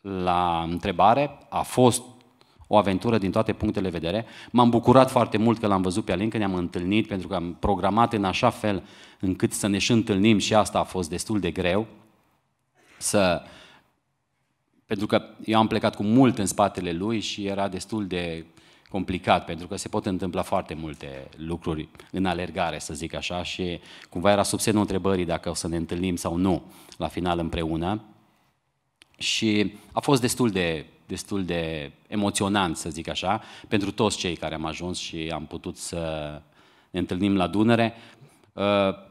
la întrebare, a fost o aventură din toate punctele de vedere. M-am bucurat foarte mult că l-am văzut pe Alin, că ne-am întâlnit, pentru că am programat în așa fel încât să ne și întâlnim și asta a fost destul de greu. Să... Pentru că eu am plecat cu mult în spatele lui și era destul de complicat, pentru că se pot întâmpla foarte multe lucruri în alergare, să zic așa, și cumva era sub semnul întrebării dacă o să ne întâlnim sau nu la final împreună. Și a fost destul de destul de emoționant, să zic așa, pentru toți cei care am ajuns și am putut să ne întâlnim la Dunăre. Uh,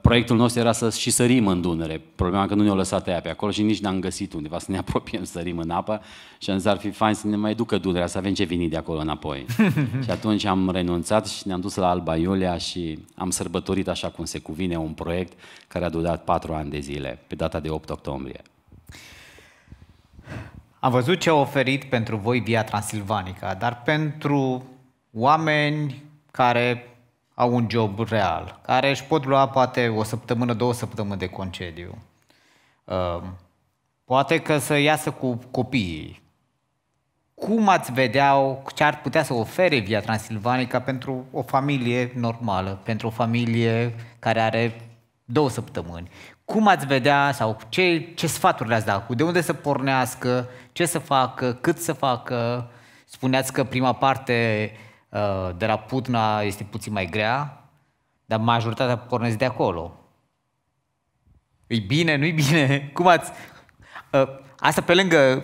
proiectul nostru era să și sărim în Dunăre. Problema că nu ne-au lăsat aia pe acolo și nici n-am găsit undeva să ne apropiem să sărim în apă și am zis ar fi fain să ne mai ducă Dunărea, să avem ce vini de acolo înapoi. și atunci am renunțat și ne-am dus la Alba Iulia și am sărbătorit așa cum se cuvine un proiect care a durat patru ani de zile, pe data de 8 octombrie. Am văzut ce a
oferit pentru voi Via Transilvanica, dar pentru oameni care au un job real, care își pot lua poate o săptămână, două săptămâni de concediu, ehm, poate că să iasă cu copiii. Cum ați vedea ce ar putea să ofere Via Transilvanica pentru o familie normală, pentru o familie care are două săptămâni, cum ați vedea sau ce, ce sfaturi le-ați dat? de unde să pornească, ce să facă, cât să facă. Spuneați că prima parte uh, de la Putna este puțin mai grea, dar majoritatea pornesc de acolo. E bine, nu-i bine? Cum ați... Uh, asta pe lângă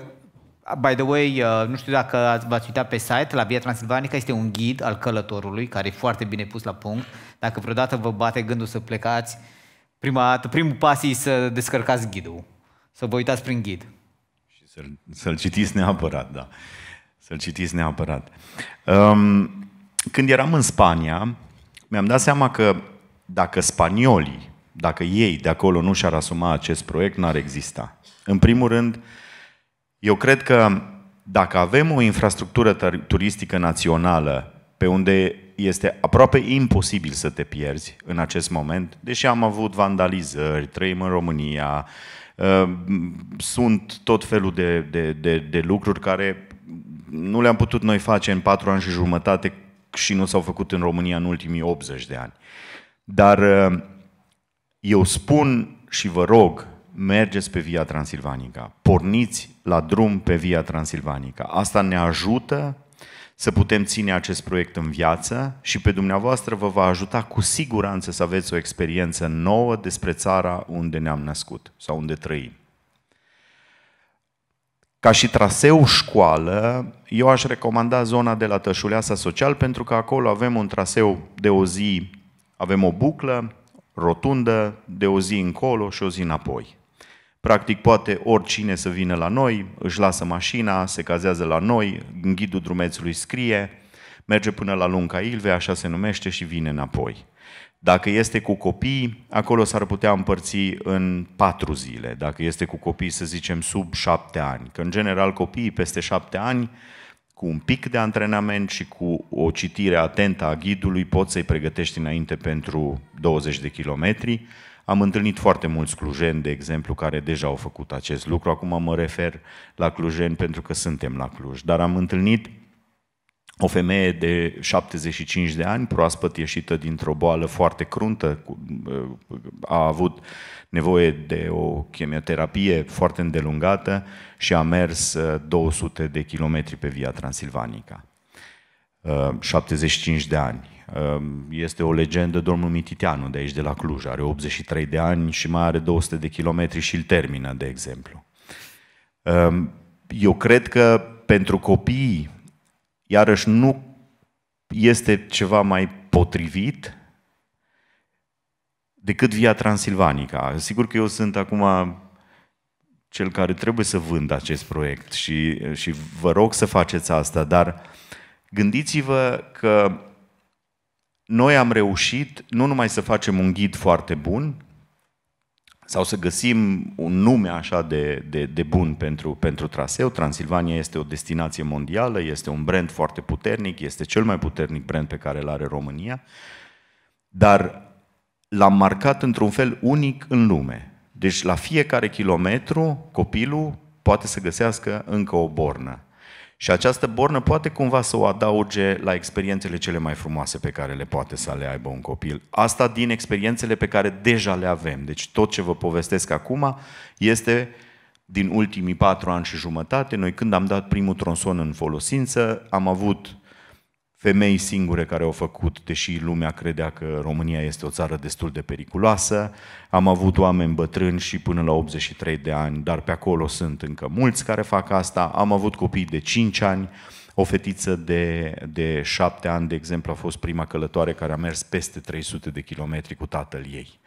By the way, uh, nu știu dacă v-ați uitat pe site, la Via Transilvanica este un ghid al călătorului, care e foarte bine pus la punct. Dacă vreodată vă bate gândul să plecați, Prima dată, primul pas e să descărcați ghidul, să vă uitați prin ghid. Și să-l,
să-l citiți neapărat, da. Să-l citiți neapărat. Um, când eram în Spania, mi-am dat seama că dacă spaniolii, dacă ei de acolo nu și-ar asuma acest proiect, n-ar exista. În primul rând, eu cred că dacă avem o infrastructură turistică națională pe unde este aproape imposibil să te pierzi în acest moment, deși am avut vandalizări, trăim în România, uh, sunt tot felul de, de, de, de lucruri care nu le-am putut noi face în patru ani și jumătate și nu s-au făcut în România în ultimii 80 de ani. Dar uh, eu spun și vă rog, mergeți pe Via Transilvanica, porniți la drum pe Via Transilvanica. Asta ne ajută să putem ține acest proiect în viață și pe dumneavoastră vă va ajuta cu siguranță să aveți o experiență nouă despre țara unde ne-am născut sau unde trăim. Ca și traseu școală, eu aș recomanda zona de la Tășuleasa Social pentru că acolo avem un traseu de o zi, avem o buclă rotundă, de o zi încolo și o zi înapoi. Practic poate oricine să vină la noi, își lasă mașina, se cazează la noi, în ghidul drumețului scrie, merge până la Lunca Ilve, așa se numește, și vine înapoi. Dacă este cu copii, acolo s-ar putea împărți în patru zile. Dacă este cu copii, să zicem, sub șapte ani. Că, în general, copiii peste șapte ani, cu un pic de antrenament și cu o citire atentă a ghidului, poți să-i pregătești înainte pentru 20 de kilometri, am întâlnit foarte mulți clujeni, de exemplu, care deja au făcut acest lucru. Acum mă refer la clujeni pentru că suntem la Cluj. Dar am întâlnit o femeie de 75 de ani, proaspăt ieșită dintr-o boală foarte cruntă, uh, a avut nevoie de o chimioterapie foarte îndelungată și a mers 200 uh, de kilometri pe Via Transilvanica. 75 uh, de ani. Ehm, este o legendă domnul Mititeanu de aici, de la Cluj. Are 83 de ani și mai are 200 de kilometri și îl termină, de exemplu. Ehm, eu cred că pentru copii, iarăși, nu este ceva mai potrivit decât Via Transilvanica. Sigur că eu sunt acum cel care trebuie să vând acest proiect și, și vă rog să faceți asta, dar gândiți-vă că noi am reușit nu numai să facem un ghid foarte bun, sau să găsim un nume așa de, de, de bun pentru, pentru traseu. Transilvania este o destinație mondială, este un brand foarte puternic, este cel mai puternic brand pe care îl are România, dar l-am marcat într-un fel unic în lume. Deci la fiecare kilometru copilul poate să găsească încă o bornă. Și această bornă poate cumva să o adauge la experiențele cele mai frumoase pe care le poate să le aibă un copil. Asta din experiențele pe care deja le avem. Deci tot ce vă povestesc acum este din ultimii patru ani și jumătate. Noi când am dat primul tronson în folosință, am avut femei singure care au făcut, deși lumea credea că România este o țară destul de periculoasă. Am avut oameni bătrâni și până la 83 de ani, dar pe acolo sunt încă mulți care fac asta. Am avut copii de 5 ani, o fetiță de, de 7 ani, de exemplu, a fost prima călătoare care a mers peste 300 de kilometri cu tatăl ei.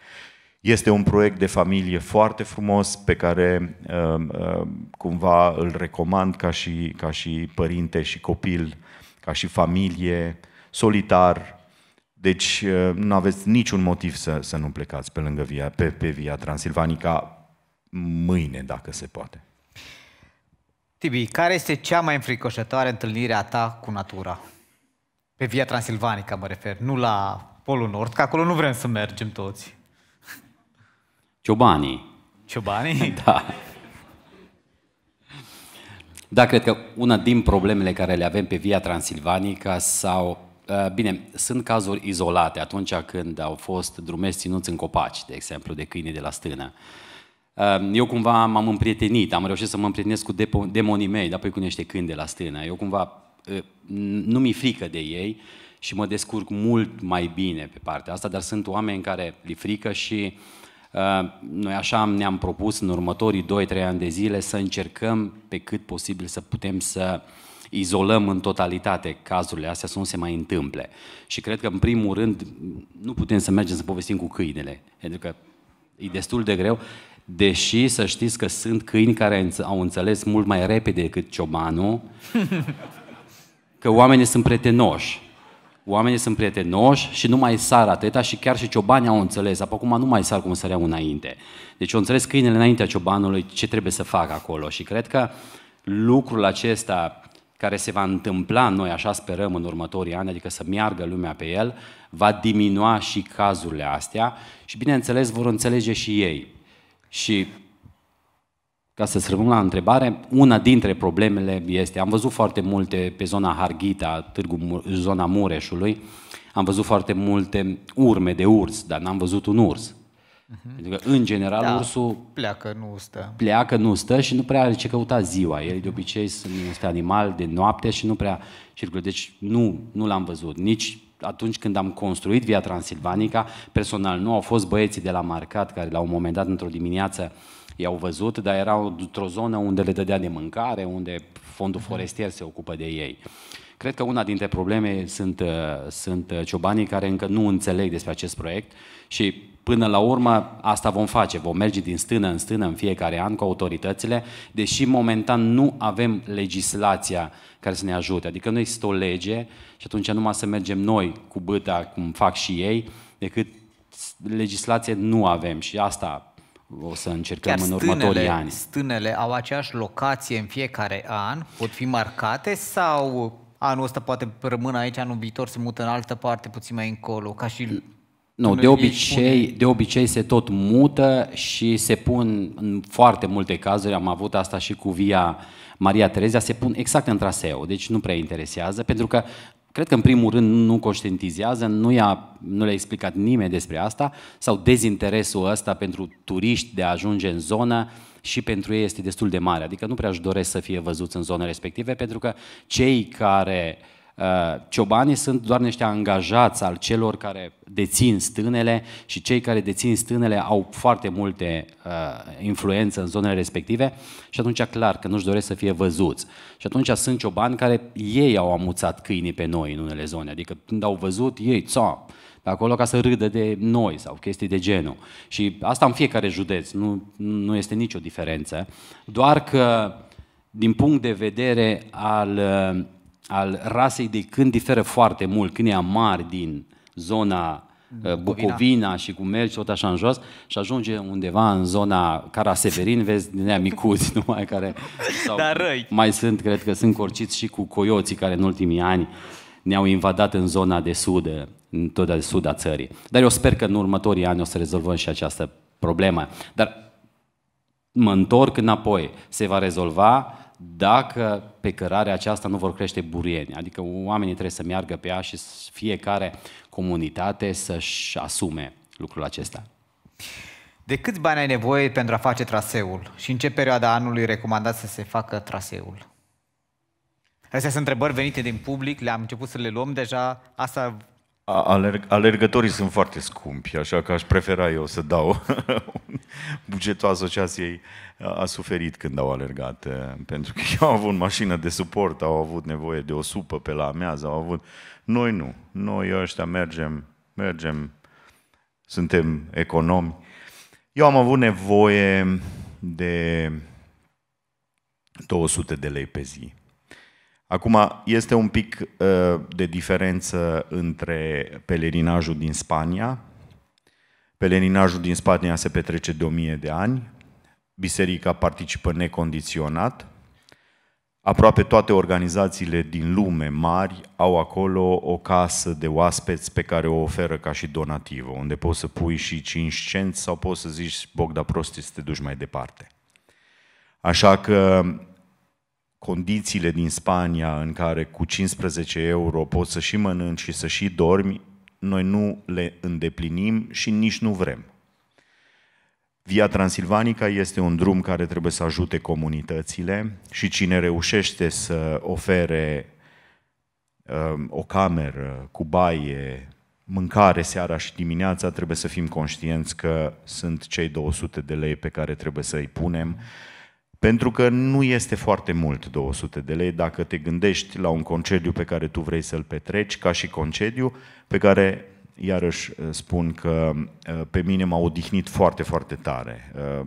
Este un proiect de familie foarte frumos pe care uh, uh, cumva îl recomand ca și, ca și părinte și copil ca și familie, solitar. Deci uh, nu aveți niciun motiv să, să nu plecați pe lângă via, pe, pe via Transilvanica mâine,
dacă se poate. Tibi, care este cea mai înfricoșătoare întâlnire a ta cu natura? Pe via Transilvanica mă refer, nu la Polul Nord, că acolo nu vrem să mergem toți.
Ciobanii.
Ciobanii? da.
Da, cred că una din problemele care le avem pe Via Transilvanica sau ă, Bine, sunt cazuri izolate atunci când au fost drumeți ținuți în copaci, de exemplu, de câinii de la stână. Ă, eu cumva m-am împrietenit, am reușit să mă împrietenesc cu demonii mei, dar păi cu niște câini de la stână. Eu cumva ă, nu mi e frică de ei și mă descurc mult mai bine pe partea asta, dar sunt oameni care li frică și uh, Ă, noi așa ne-am propus în următorii 2-3 ani de zile să încercăm pe cât posibil să putem să izolăm în totalitate cazurile astea să nu se mai întâmple. Și cred că, în primul rând, nu putem să mergem să povestim cu câinele, pentru că e destul de greu, deși să știți că sunt câini care au înțeles mult mai repede decât ciobanul că oamenii sunt pretenoși Oamenii sunt prietenoși și nu mai sar atâta și chiar și ciobanii au înțeles. Apoi acum nu mai sar cum săreau înainte. Deci au înțeles câinele înaintea ciobanului ce trebuie să facă acolo. Și cred că lucrul acesta care se va întâmpla, noi așa sperăm în următorii ani, adică să meargă lumea pe el, va diminua și cazurile astea și bineînțeles vor înțelege și ei. Și ca să răspund la întrebare, una dintre problemele este, am văzut foarte multe pe zona Harghita, târgu, zona Mureșului, am văzut foarte multe urme de urs, dar n-am văzut un urs. Uh-huh. Pentru că, în general, da, ursul
pleacă, nu stă.
Pleacă, nu stă și nu prea are ce căuta ziua. El, de obicei, sunt este animal de noapte și nu prea circulă. Deci nu, nu l-am văzut. Nici atunci când am construit Via Transilvanica, personal, nu au fost băieții de la Marcat, care la un moment dat, într-o dimineață, i-au văzut, dar erau într-o zonă unde le dădea de mâncare, unde fondul da. forestier se ocupă de ei. Cred că una dintre probleme sunt, uh, sunt uh, ciobanii care încă nu înțeleg despre acest proiect și Până la urmă, asta vom face, vom merge din stână în stână în fiecare an cu autoritățile, deși momentan nu avem legislația care să ne ajute. Adică nu există o lege și atunci numai să mergem noi cu băta, cum fac și ei, decât legislație nu avem și asta o să încercăm Chiar în următorii stânele, ani.
Stânele au aceeași locație în fiecare an, pot fi marcate sau anul ăsta poate rămâne aici, anul viitor se mută în altă parte, puțin mai încolo, ca și nu, de obicei,
de obicei se tot mută și se pun în foarte multe cazuri, am avut asta și cu via Maria Terezia, se pun exact în traseu, deci nu prea interesează, pentru că Cred că, în primul rând, nu conștientizează, nu, i-a, nu le-a explicat nimeni despre asta, sau dezinteresul ăsta pentru turiști de a ajunge în zonă și pentru ei este destul de mare. Adică nu prea își doresc să fie văzuți în zonele respective, pentru că cei care uh, Uh, ciobanii sunt doar niște angajați al celor care dețin stânele și cei care dețin stânele au foarte multe uh, influență în zonele respective și atunci clar că nu-și doresc să fie văzuți. Și atunci sunt ciobani care ei au amuțat câinii pe noi în unele zone, adică când au văzut ei, țoa, pe acolo ca să râdă de noi sau chestii de genul. Și asta în fiecare județ, nu, nu este nicio diferență, doar că din punct de vedere al uh, al rasei de când diferă foarte mult. e amari din zona uh, Bucovina, Bucovina și cu mergi tot așa în jos și ajunge undeva în zona Caraseverin, vezi din ea micuți numai care sau Dar răi. mai sunt, cred că sunt corciți și cu coioții care în ultimii ani ne-au invadat în zona de sud, în tot de sud a țării. Dar eu sper că în următorii ani o să rezolvăm și această problemă. Dar mă întorc înapoi, se va rezolva dacă pe cărarea aceasta nu vor crește burieni. Adică oamenii trebuie să meargă pe ea și fiecare comunitate să-și asume lucrul acesta. De câți bani ai nevoie
pentru a face traseul? Și în ce perioada anului recomandați să se facă traseul? Astea sunt întrebări venite din public, le-am început să le luăm deja. Asta
Alerg, alergătorii sunt foarte scumpi, așa că aș prefera eu să dau. Bugetul asociației a suferit când au alergat, pentru că au avut mașină de suport, au avut nevoie de o supă pe la amează, au avut... Noi nu, noi ăștia mergem, mergem, suntem economi. Eu am avut nevoie de 200 de lei pe zi Acum, este un pic uh, de diferență între pelerinajul din Spania. Pelerinajul din Spania se petrece de 1000 de ani. Biserica participă necondiționat. Aproape toate organizațiile din lume mari au acolo o casă de oaspeți pe care o oferă ca și donativă, unde poți să pui și 5 cenți sau poți să zici Bogda prostie să te duci mai departe. Așa că condițiile din Spania în care cu 15 euro poți să și mănânci și să și dormi, noi nu le îndeplinim și nici nu vrem. Via Transilvanica este un drum care trebuie să ajute comunitățile și cine reușește să ofere um, o cameră cu baie, mâncare seara și dimineața, trebuie să fim conștienți că sunt cei 200 de lei pe care trebuie să îi punem pentru că nu este foarte mult 200 de lei dacă te gândești la un concediu pe care tu vrei să-l petreci ca și concediu, pe care iarăși uh, spun că uh, pe mine m-a odihnit foarte, foarte tare. Uh,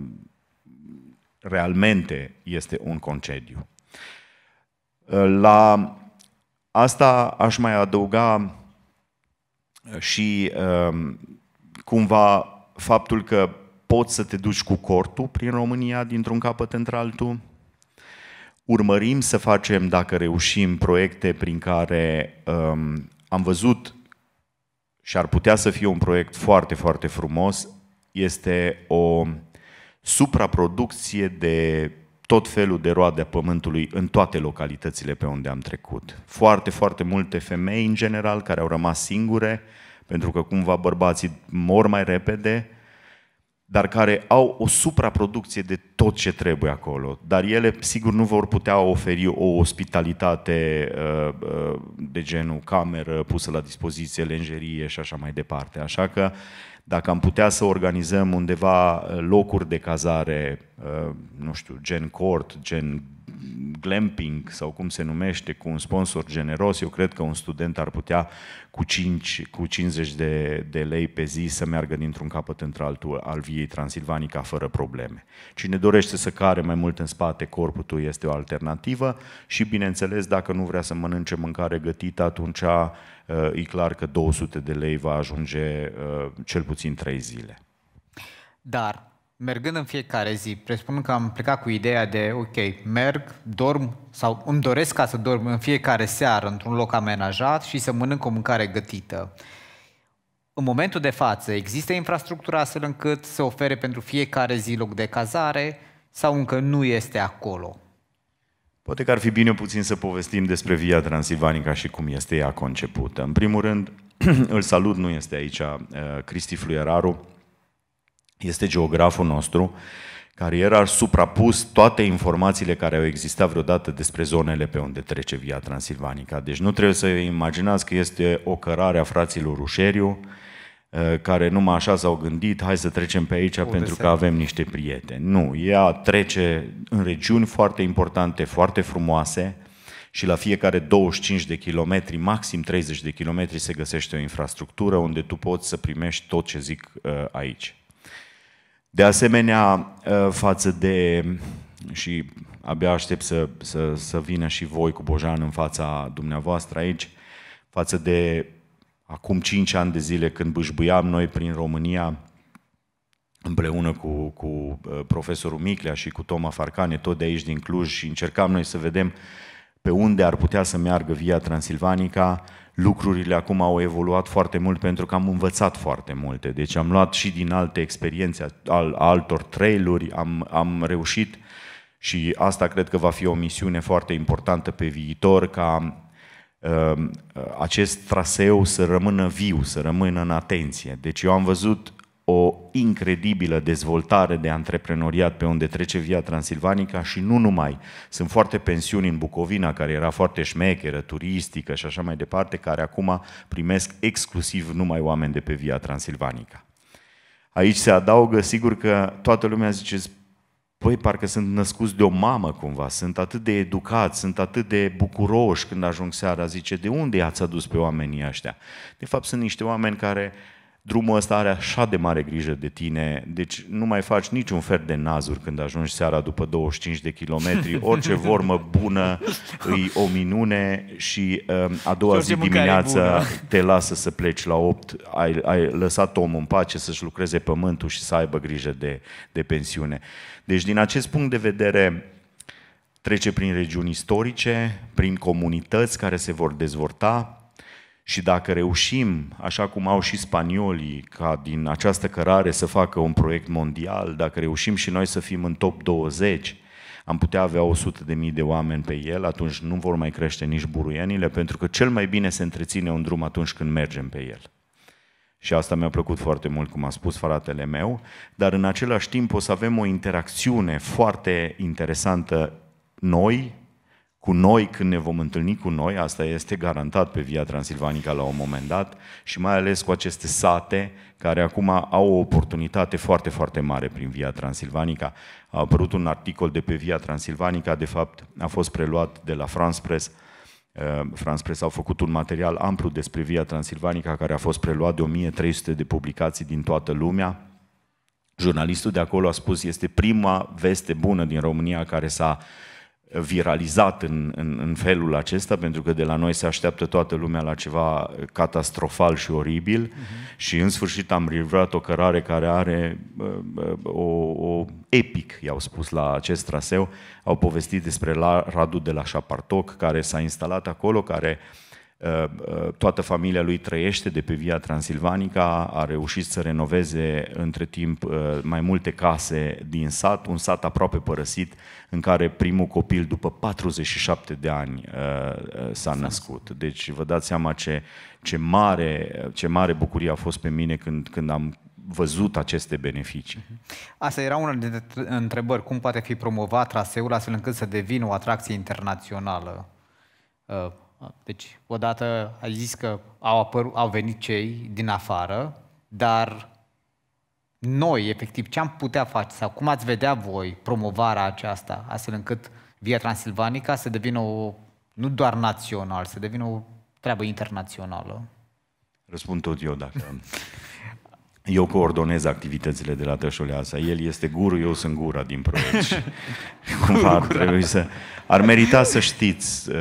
realmente este un concediu. La asta aș mai adăuga și cumva faptul că poți să te duci cu cortul prin România dintr-un capăt într-altul. Urmărim să facem, dacă reușim, proiecte prin care um, am văzut și ar putea să fie un proiect foarte, foarte frumos, este o supraproducție de tot felul de roade a pământului în toate localitățile pe unde am trecut. Foarte, foarte multe femei, în general, care au rămas singure, pentru că cumva bărbații mor mai repede, dar care au o supraproducție de tot ce trebuie acolo. Dar ele, sigur, nu vor putea oferi o ospitalitate uh, uh, de genul cameră pusă la dispoziție, lenjerie și așa mai departe. Așa că dacă am putea să organizăm undeva uh, locuri de cazare, nu știu, gen cort, gen glamping sau cum se numește, cu un sponsor generos, eu cred că un student ar putea cu, 5, cu 50 de, de lei pe zi să meargă dintr-un capăt într-altul al viei transilvanica fără probleme. Cine dorește să care mai mult în spate corpul tău este o alternativă și, bineînțeles, dacă nu vrea să mănânce mâncare gătită, atunci uh, e clar că 200 de lei va ajunge uh, cel puțin 3 zile.
Dar mergând în fiecare zi, presupun că am plecat cu ideea de, ok, merg, dorm sau îmi doresc ca să dorm în fiecare seară într-un loc amenajat și să mănânc o mâncare gătită. În momentul de față, există infrastructura astfel încât să ofere pentru fiecare zi loc de cazare sau încă nu este acolo?
Poate că ar fi bine puțin să povestim despre Via Transilvanica și cum este ea concepută. În primul rând, îl salut, nu este aici uh, Cristi Fluieraru, este geograful nostru, care era ar suprapus toate informațiile care au existat vreodată despre zonele pe unde trece Via Transilvanica. Deci nu trebuie să imaginați că este o cărare a fraților Ușeriu, uh, care numai așa s-au gândit, hai să trecem pe aici o, pentru desea. că avem niște prieteni. Nu, ea trece în regiuni foarte importante, foarte frumoase și la fiecare 25 de kilometri, maxim 30 de kilometri se găsește o infrastructură unde tu poți să primești tot ce zic uh, aici. De asemenea, ă, față de, și abia aștept să, să, să vină și voi cu Bojan în fața dumneavoastră aici, față de acum 5 ani de zile când bâșbuiam noi prin România, împreună cu, cu ă, profesorul Miclea și cu Toma Farcane, tot de aici din Cluj, și încercam noi să vedem pe unde ar putea să meargă Via Transilvanica lucrurile acum au evoluat foarte mult pentru că am învățat foarte multe. Deci am luat și din alte experiențe, al altor trailuri, am, am reușit și asta cred că va fi o misiune foarte importantă pe viitor ca um, acest traseu să rămână viu, să rămână în atenție. Deci eu am văzut o incredibilă dezvoltare de antreprenoriat pe unde trece Via Transilvanica și nu numai. Sunt foarte pensiuni în Bucovina, care era foarte șmecheră, turistică și așa mai departe, care acum primesc exclusiv numai oameni de pe Via Transilvanica. Aici se adaugă, sigur că toată lumea zice, păi parcă sunt născuți de o mamă cumva, sunt atât de educați, sunt atât de bucuroși când ajung seara, zice, de unde i-ați adus pe oamenii ăștia? De fapt sunt niște oameni care drumul ăsta are așa de mare grijă de tine, deci nu mai faci niciun fel de nazuri când ajungi seara după 25 de kilometri, orice vormă bună îi o minune și um, a doua zi dimineața te lasă să pleci la 8, ai, ai lăsat omul în pace să-și lucreze pământul și să aibă grijă de, de pensiune. Deci din acest punct de vedere trece prin regiuni istorice, prin comunități care se vor dezvolta, și dacă reușim, așa cum au și spaniolii, ca din această cărare să facă un proiect mondial, dacă reușim și noi să fim în top 20, am putea avea 100 de mii de oameni pe el, atunci nu vor mai crește nici buruienile, pentru că cel mai bine se întreține un drum atunci când mergem pe el. Și asta mi-a plăcut foarte mult, cum a spus fratele meu, dar în același timp o să avem o interacțiune foarte interesantă noi, cu noi când ne vom întâlni cu noi, asta este garantat pe Via Transilvanica la un moment dat, și mai ales cu aceste sate care acum au o oportunitate foarte, foarte mare prin Via Transilvanica. A apărut un articol de pe Via Transilvanica, de fapt a fost preluat de la France Press, uh, France Press au făcut un material amplu despre Via Transilvanica care a fost preluat de 1300 de publicații din toată lumea. Jurnalistul de acolo a spus este prima veste bună din România care s-a uh, viralizat în, în, în felul acesta, pentru că de la noi se așteaptă toată lumea la ceva catastrofal și oribil uh-huh. și în sfârșit am livrat o cărare care are uh, uh, o, o epic, i-au spus la acest traseu, au povestit despre la, Radu de la Șapartoc, care s-a instalat acolo, care uh, Uh, uh, toată familia lui trăiește de pe Via Transilvanica, a reușit să renoveze între timp uh, mai multe case din sat, un sat aproape părăsit în care primul copil după 47 de ani s-a născut. Deci vă dați seama ce, ce, mare, ce mare bucurie a fost pe mine când, când am văzut aceste beneficii. Mhm.
Asta era una dintre întrebări. Cum poate fi promovat traseul astfel încât să devină o atracție internațională? Deci, odată ai zis că au, apăru, au venit cei din afară, dar noi, efectiv, ce am putea face sau cum ați vedea voi promovarea aceasta, astfel încât Via Transilvanica să devină o, nu doar național, să devină o treabă internațională?
Răspund tot eu dacă... eu coordonez activitățile de la asta. El este guru, eu sunt gura din proiect. Și cumva ar trebui să... Ar merita să știți, uh,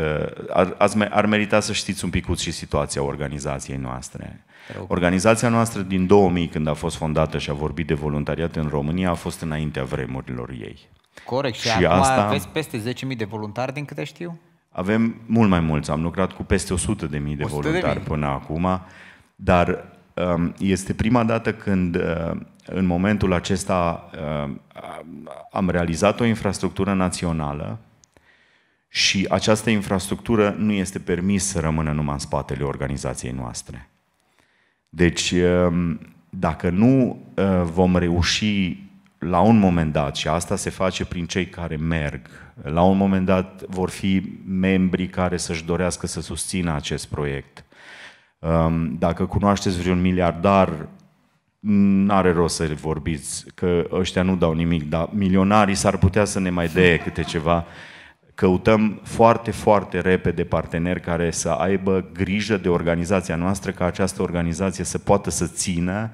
ar, ar merita să știți un picuț și situația organizației noastre. Organizația noastră din 2000, când a fost fondată și a vorbit de voluntariat în România, a fost înaintea vremurilor ei. Corect, și, și acum asta... aveți
peste 10.000 de voluntari, din câte știu?
Avem mult mai mulți, am lucrat cu peste 100.000 de, de voluntari de până acum, dar Um, este prima dată când uh, în momentul acesta um, am realizat o infrastructură națională și această infrastructură nu este permis să rămână numai în spatele organizației noastre. Deci, um, dacă nu uh, vom reuși la un moment dat, și asta se face prin cei care merg, la un moment dat vor fi membri care să-și dorească să susțină acest proiect. Um, dacă cunoașteți vreun miliardar, n-are rost să vorbiți, că ăștia nu dau nimic, dar milionarii s-ar putea să ne mai dea câte ceva. Căutăm foarte, foarte repede parteneri care să aibă grijă de organizația noastră, ca această organizație să poată să țină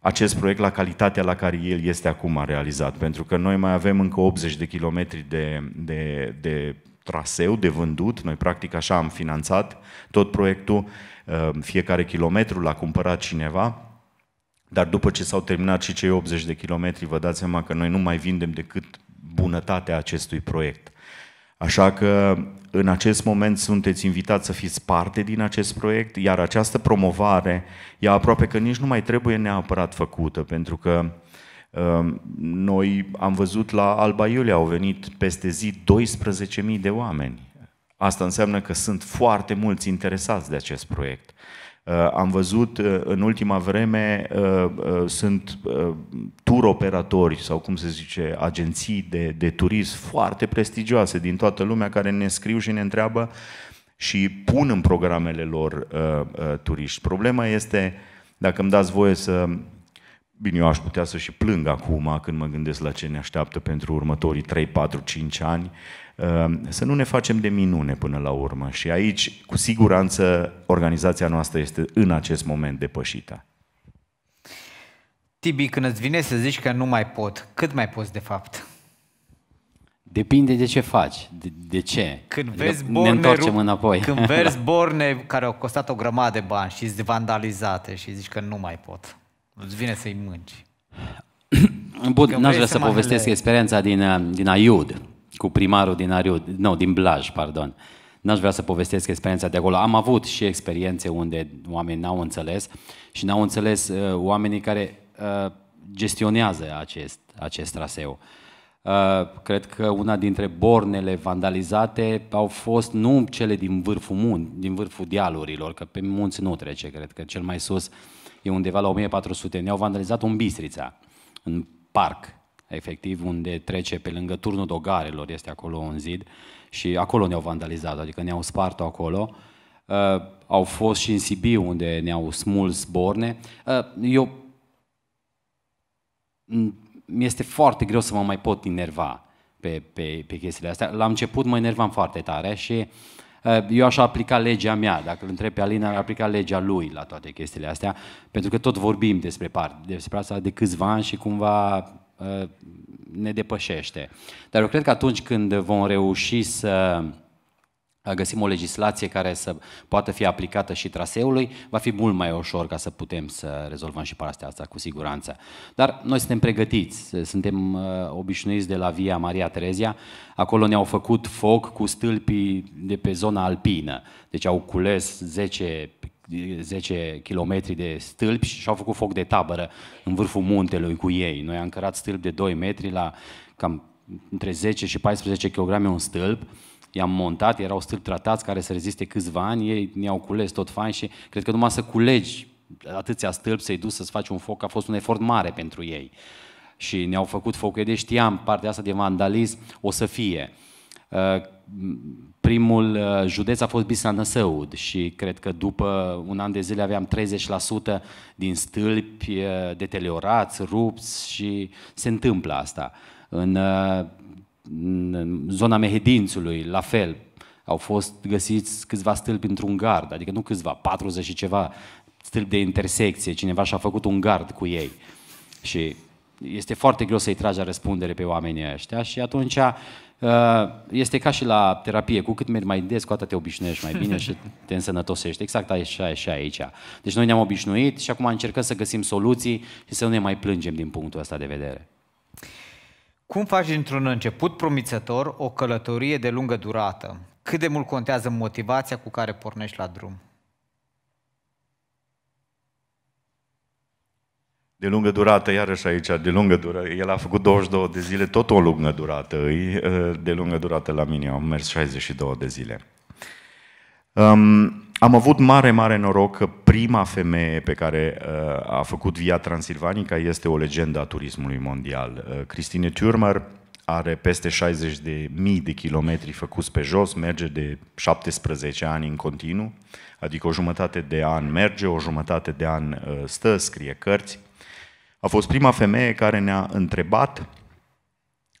acest proiect la calitatea la care el este acum realizat. Pentru că noi mai avem încă 80 de kilometri de, de, de traseu, de vândut. Noi practic așa am finanțat tot proiectul Ehm, fiecare kilometru l-a cumpărat cineva, dar după ce s-au terminat și cei 80 de kilometri, vă dați seama că noi nu mai vindem decât bunătatea acestui proiect. Așa că în acest moment sunteți invitați să fiți parte din acest proiect, iar această promovare, ea aproape că nici nu mai trebuie neapărat făcută, pentru că ehm, noi am văzut la Alba Iulia, au venit peste zi 12.000 de oameni Asta înseamnă că sunt foarte mulți interesați de acest proiect. Uh, am văzut uh, în ultima vreme, uh, sunt tur operatori sau cum se zice, agenții de, de turism foarte prestigioase din toată lumea care ne scriu și ne întreabă și pun în programele lor turiști. Problema este, dacă îmi dați voie să Bine, eu aș putea să și plâng acum când mă gândesc la ce ne așteaptă pentru următorii 3, 4, 5 ani, Ehm, să nu ne facem de minune până la urmă. Și aici, cu siguranță, organizația noastră este în acest moment depășită.
Tibi, când îți vine să zici că nu mai pot, cât mai poți de fapt?
Depinde de ce faci, de, de ce. Când vezi borne, ne întoarcem înapoi. Când vezi
borne care au costat o grămadă de bani și sunt vandalizate și zici că nu mai pot, îți vine să-i mânci.
Bun, n-aș vrea să povestesc le... experiența din, eh, din Aiud cu primarul din Ariu, nu, din Blaj, pardon. N-aș vrea să povestesc experiența de acolo. Am avut și experiențe unde oamenii n-au înțeles și n-au înțeles uh, oamenii care uh, gestionează acest, acest traseu. Uh, cred că una dintre bornele vandalizate au fost nu cele din vârful mun, din vârful dealurilor, că pe munți nu trece, cred că cel mai sus e undeva la 1400. Ne-au vandalizat un bistrița în parc efectiv, unde trece pe lângă turnul dogarelor, este acolo un zid, și acolo ne-au vandalizat, adică ne-au spart acolo. Uh, au fost și în Sibiu, unde ne-au smuls borne. Uh, eu... Mi-este foarte greu să mă mai pot enerva pe, pe, pe chestiile astea. La început mă enervam foarte tare și uh, eu aș aplica legea mea, dacă îl întreb pe Alina, ar aplica legea lui la toate chestiile astea, pentru că tot vorbim despre, part, despre asta de câțiva ani și cumva ne depășește. Dar eu cred că atunci când vom reuși să găsim o legislație care să poată fi aplicată și traseului, va fi mult mai ușor ca să putem să rezolvăm și partea asta cu siguranță. Dar noi suntem pregătiți, suntem uh, obișnuiți de la Via Maria Terezia, acolo ne-au făcut foc cu stâlpii de pe zona alpină, deci au cules 10 10 km de stâlpi și au făcut foc de tabără în vârful muntelui cu ei. Noi am cărat stâlpi de 2 metri la cam între 10 și 14 kg un stâlp, i-am montat, erau stâlpi tratați care să reziste câțiva ani, ei ne-au cules tot fain și cred că numai să culegi atâția stâlpi, să-i duci să-ți faci un foc, a fost un efort mare pentru ei. Și ne-au făcut foc, de știam partea asta de vandalism o să fie. Uh, primul uh, județ a fost Bisna Năsăud și cred că după un an de zile aveam 30% din stâlpi uh, deteriorați, rupți și se întâmplă asta. În, în zona Mehedințului, la fel, au fost găsiți câțiva stâlpi într-un gard, adică nu câțiva, 40 și ceva stâlpi de intersecție, cineva și-a făcut un gard cu ei. Și este foarte greu să-i tragi la răspundere pe oamenii ăștia și atunci Uh, este ca și la terapie, cu cât mergi mai des, cu atât te obișnuiești mai bine și te însănătosești. Exact așa e și aici. Deci noi ne-am obișnuit și acum încercăm să găsim soluții și să nu ne mai plângem din punctul ăsta de vedere.
Cum faci dintr-un început promițător o călătorie de lungă durată? Cât de mult contează motivația cu care pornești la drum?
de lungă durată, iarăși aici, de lungă durată, el a făcut 22 de zile, tot o lungă durată, ă, de lungă durată la mine, am mers 62 de zile. Um, am avut mare, mare noroc că prima femeie pe care uh, a făcut Via Transilvanica este o legendă a turismului mondial. Uh, ă, Christine Turmer are peste 60 de mii de kilometri făcuți pe jos, merge de 17 ani în continuu, adică o jumătate de an merge, o jumătate de an uh, stă, scrie cărți. A fost prima femeie care ne-a întrebat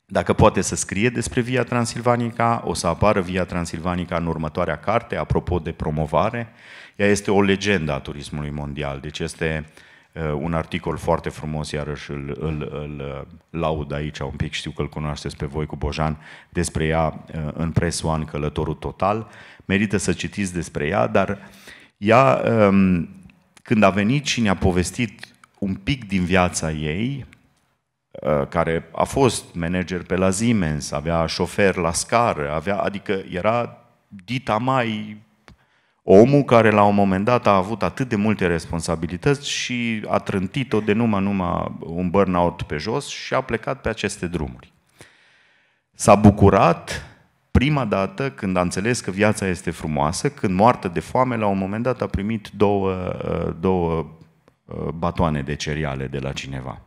dacă poate să scrie despre Via Transilvanica, o să apară Via Transilvanica în următoarea carte, apropo de promovare. Ea este o legendă a turismului mondial, deci este uh, un articol foarte frumos, iarăși îl, îl, îl uh, laud aici un pic, știu că îl cunoașteți pe voi cu Bojan, despre ea uh, în presoan Călătorul Total. Merită să citiți despre ea, dar ea, um, când a venit și ne-a povestit un pic din viața ei, uh, care a fost manager pe la Siemens, avea șofer la scară, avea, adică era dita mai omul care la un moment dat a avut atât de multe responsabilități și a trântit-o de numai numai un burnout pe jos și a plecat pe aceste drumuri. S-a bucurat prima dată când a înțeles că viața este frumoasă, când moartă de foame, la un moment dat a primit două, uh, două Uh, batoane de cereale de la cineva.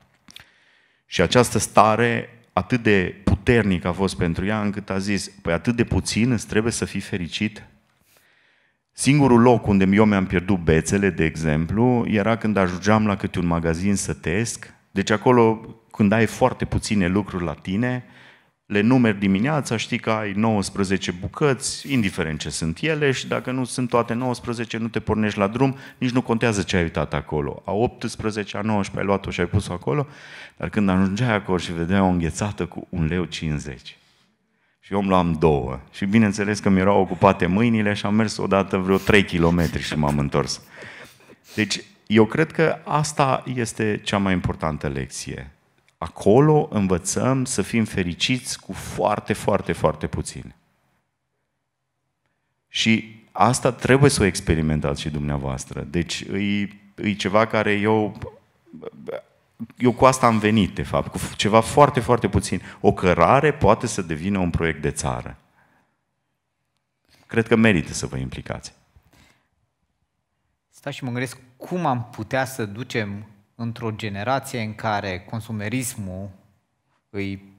Și această stare atât de puternică a fost pentru ea, încât a zis, păi atât de puțin îți trebuie să fii fericit? Singurul loc unde eu mi-am pierdut bețele, de exemplu, era când ajungeam la câte un magazin să Deci acolo, când ai foarte puține lucruri la tine, uh, le numeri dimineața, știi că ai 19 bucăți, indiferent ce sunt ele, și dacă nu sunt toate 19, nu te pornești la drum, nici nu contează ce ai uitat acolo. A 18, a 19 ai luat-o și ai pus-o acolo, dar când ajungeai acolo și vedea o înghețată cu un leu 50. Și eu îmi luam două. Și bineînțeles că mi-erau ocupate mâinile și am mers odată vreo 3 km și m-am întors. Deci, eu cred că asta este cea mai importantă lecție Acolo învățăm să fim fericiți cu foarte, foarte, foarte puțin. Și asta trebuie să o experimentați și dumneavoastră. Deci e, e ceva care eu eu cu asta am venit, de fapt, cu ceva foarte, foarte puțin. O cărare poate să devină un proiect de țară. Cred că merită să vă implicați.
Stau și mă gândesc cum am putea să ducem într-o generație în care consumerismul îi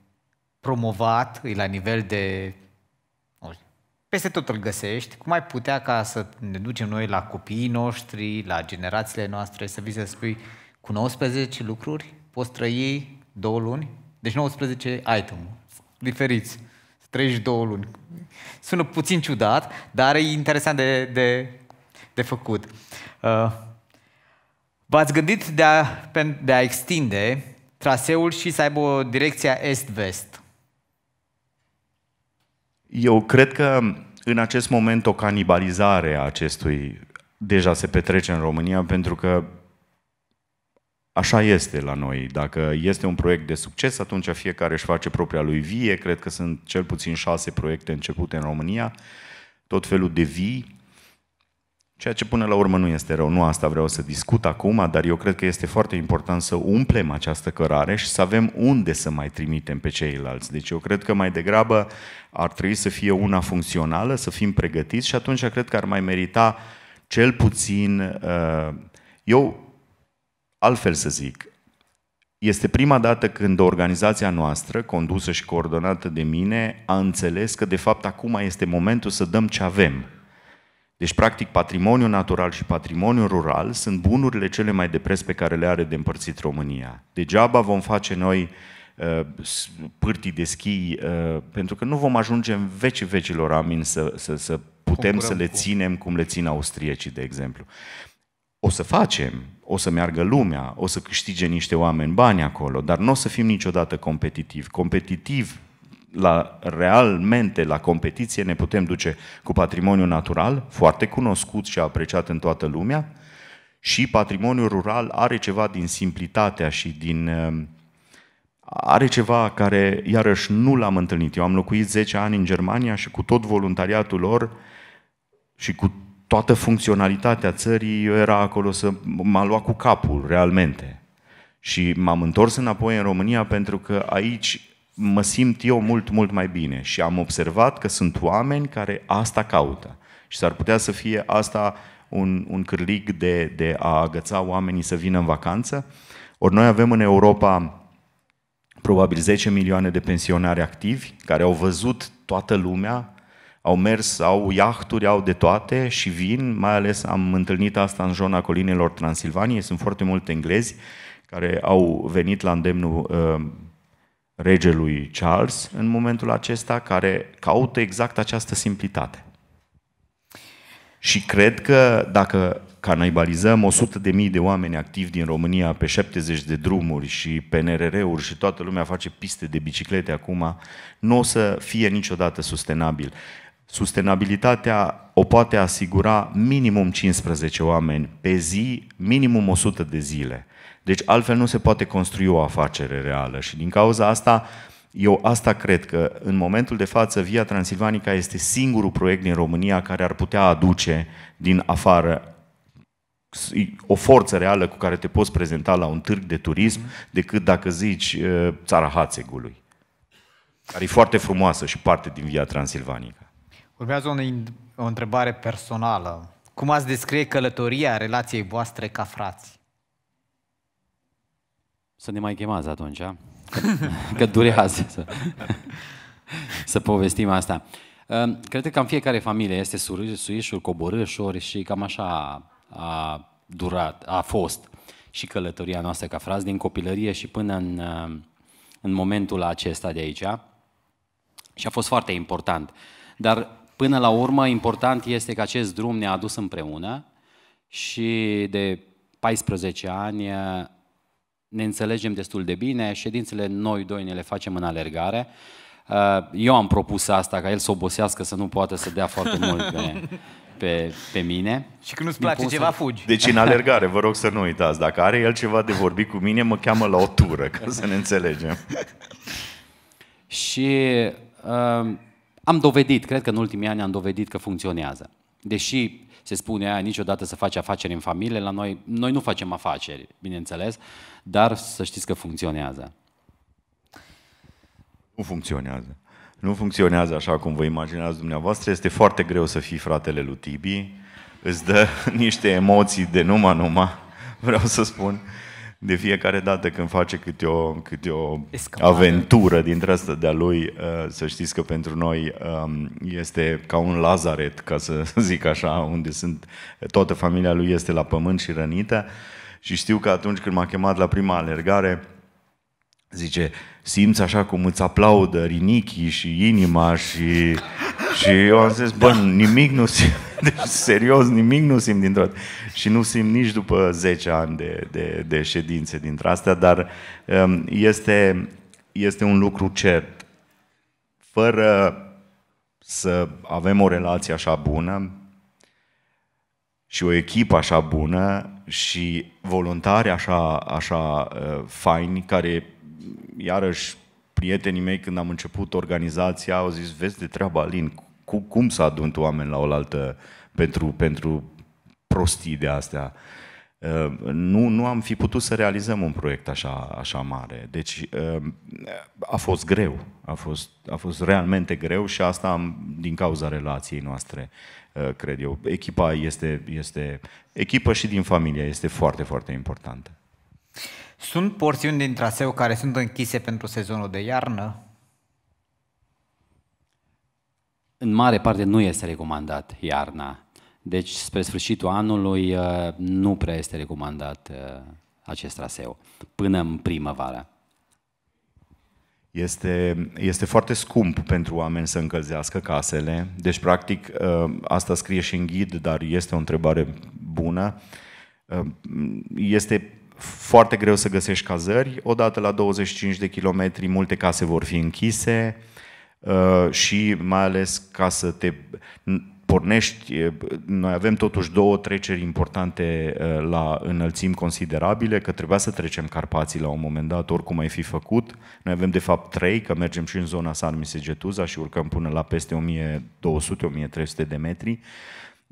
promovat, îi la nivel de... Peste tot îl găsești, cum ai putea ca să ne ducem noi la copiii noștri, la generațiile noastre, să vii să spui cu 19 lucruri poți trăi două luni? Deci 19 item diferiți, să trăiești două luni. Sună puțin ciudat, dar e interesant de, de, de făcut. Uh, V-ați gândit de a, de a extinde traseul și să aibă o direcție est-vest?
Eu cred că în acest moment o canibalizare a acestui deja se petrece în România pentru că Așa este la noi. Dacă este un proiect de succes, atunci fiecare își face propria lui vie. Cred că sunt cel puțin șase proiecte începute în România, tot felul de vii. Ceea ce până la urmă nu este rău, nu asta vreau să discut acum, dar eu cred că este foarte important să umplem această cărare și să avem unde să mai trimitem pe ceilalți. Deci eu cred că mai degrabă ar trebui să fie una funcțională, să fim pregătiți și atunci cred că ar mai merita cel puțin, uh, eu altfel să zic, este prima dată când organizația noastră, condusă și coordonată de mine, a înțeles că de fapt acum este momentul să dăm ce avem deci, practic, patrimoniul natural și patrimoniul rural sunt bunurile cele mai de preț pe care le are de împărțit România. Degeaba vom face noi uh, pârtii de schi, uh, pentru că nu vom ajunge în vecii vecilor, amin, să, să, să putem să le cu... ținem cum le țin austriecii, de exemplu. O să facem, o să meargă lumea, o să câștige niște oameni bani acolo, dar nu o să fim niciodată competitivi. Competitiv la, realmente la competiție ne putem duce cu patrimoniul natural, foarte cunoscut și apreciat în toată lumea, și patrimoniul rural are ceva din simplitatea și din... Uh, are ceva care, iarăși, nu l-am întâlnit. Eu am locuit 10 ani în Germania și cu tot voluntariatul lor și cu toată funcționalitatea țării, eu era acolo să m-a luat cu capul, realmente. Și m-am întors înapoi în România pentru că aici mă simt eu mult, mult mai bine și am observat că sunt oameni care asta caută. Și s-ar putea să fie asta un, un cârlig de, de a agăța oamenii să vină în vacanță. Ori noi avem în Europa probabil 10 milioane de pensionari activi care au văzut toată lumea, au mers, au iahturi, au de toate și vin, mai ales am întâlnit asta în zona colinelor Transilvaniei, sunt foarte mulți englezi care au venit la îndemnul uh, regelui Charles în momentul acesta, care caută exact această simplitate. Și cred că dacă canibalizăm 100 de mii de oameni activi din România pe 70 de drumuri și nrr uri și toată lumea face piste de biciclete acum, nu o să fie niciodată sustenabil. Sustenabilitatea o poate asigura minimum 15 oameni pe zi, minimum 100 de zile. Deci altfel nu se poate construi o afacere reală și din cauza asta eu asta cred că în momentul de față Via Transilvanica este singurul proiect din România care ar putea aduce din afară o forță reală cu care te poți prezenta la un târg de turism decât dacă zici uh, țara Hațegului, care e foarte frumoasă și parte din Via Transilvanica.
Urmează o, o întrebare personală. Cum ați descrie călătoria relației voastre ca frați?
să ne mai chemați atunci, a? că, că durează să, să povestim asta. Ehm, cred că în fiecare familie este suișul, coborâșuri și cam așa a durat, a fost și călătoria noastră ca frați din copilărie și până în, ehm, în momentul acesta de aici. Și a fost foarte important. Dar până la urmă, important este că acest drum ne-a adus împreună și de 14 ani ehm, ne înțelegem destul de bine, ședințele noi doi ne le facem în alergare. Uh, eu am propus asta, ca el să obosească, să nu poată să dea foarte mult pe, pe, pe mine. Și când nu-ți place ceva, să... fugi. Deci în alergare, vă rog să nu uitați, dacă are el ceva de vorbit cu mine, mă cheamă la o tură, ca să ne
înțelegem.
și uh, am dovedit, cred că în ultimii ani am dovedit că funcționează. Deși se spune aia niciodată să faci afaceri în familie, la noi, noi nu facem afaceri, bineînțeles, dar să știți că funcționează. Nu
funcționează. Nu funcționează așa cum vă imaginați dumneavoastră. Este foarte greu să fii fratele lui Tibi. Îți dă niște emoții de numai numai, vreau să spun de fiecare dată când face câte o, câte o aventură dintre asta de-a lui, uh, să știți că pentru noi um, este ca un lazaret, ca să zic așa, unde sunt toată familia lui este la pământ și rănită. Și știu că atunci când m-a chemat la prima alergare, zice, uh, simți așa cum îți aplaudă rinichii și inima și, și eu am zis, bă, nimic nu simt, deci, serios, nimic nu simt dintr-o dată. Și nu simt nici după 10 ani de, de, de ședințe dintre astea, dar um, este, este un lucru cert. Fără să avem o relație așa bună și o echipă așa bună și voluntari așa, așa uh, faini care iarăși prietenii mei când am început organizația au zis, vezi de treaba, Alin, cu, cum să adun oameni la oaltă pentru, pentru prostii de astea? Uh, nu, nu am fi putut să realizăm un proiect așa, așa mare. Deci uh, a fost greu, a fost, a fost realmente greu și asta am, din cauza relației noastre, uh, cred eu. Echipa este, este, echipa și din familie este foarte, foarte importantă.
Sunt porțiuni din traseu care sunt închise pentru sezonul de iarnă?
În mare parte nu este recomandat iarna. Deci spre sfârșitul anului uh, nu prea este recomandat uh, acest traseu, până în primăvară. Este, este
foarte scump pentru oameni să încălzească casele, deci practic uh, asta scrie și în ghid, dar este o întrebare bună. Este foarte greu să găsești cazări. Odată la 25 de kilometri multe case vor fi închise uh, și mai ales ca să te pornești, noi avem totuși două treceri importante uh, la înălțimi considerabile, că trebuia să trecem Carpații la un moment dat, oricum ai fi făcut. Noi avem de fapt trei, că mergem și în zona San Misegetuza și urcăm până la peste 1200-1300 de metri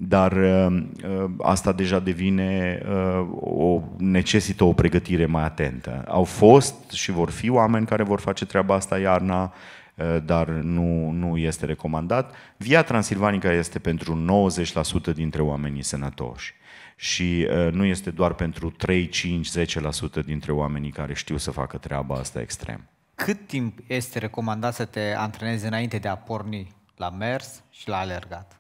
dar uh, uh, asta deja devine uh, o necesită o pregătire mai atentă. Au fost și vor fi oameni care vor face treaba asta iarna, dar nu, nu este recomandat. Via Transilvanica este pentru 90% dintre oamenii sănătoși și nu este doar pentru 3, 5, 10% dintre oamenii care știu să facă treaba asta extrem.
Cât timp este recomandat să te antrenezi înainte de a porni la mers și la alergat?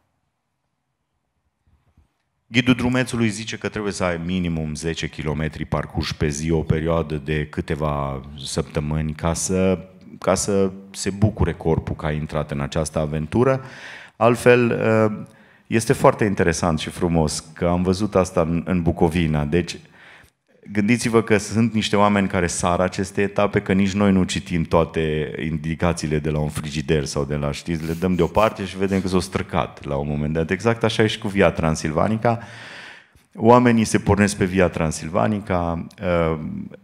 Ghidul drumețului zice că trebuie să ai minimum 10 km parcurs pe zi, o perioadă de câteva săptămâni, ca să, ca să se bucure corpul că a intrat în această aventură. Altfel, ă, este foarte interesant și frumos că am văzut asta în Bucovina. Deci, Gândiți-vă că sunt niște oameni care sar aceste etape, că nici noi nu citim toate indicațiile de la un frigider sau de la știți, le dăm deoparte și vedem că s-au străcat la un moment dat. Exact așa e și cu Via Transilvanica. Oamenii se pornesc pe Via Transilvanica, uh,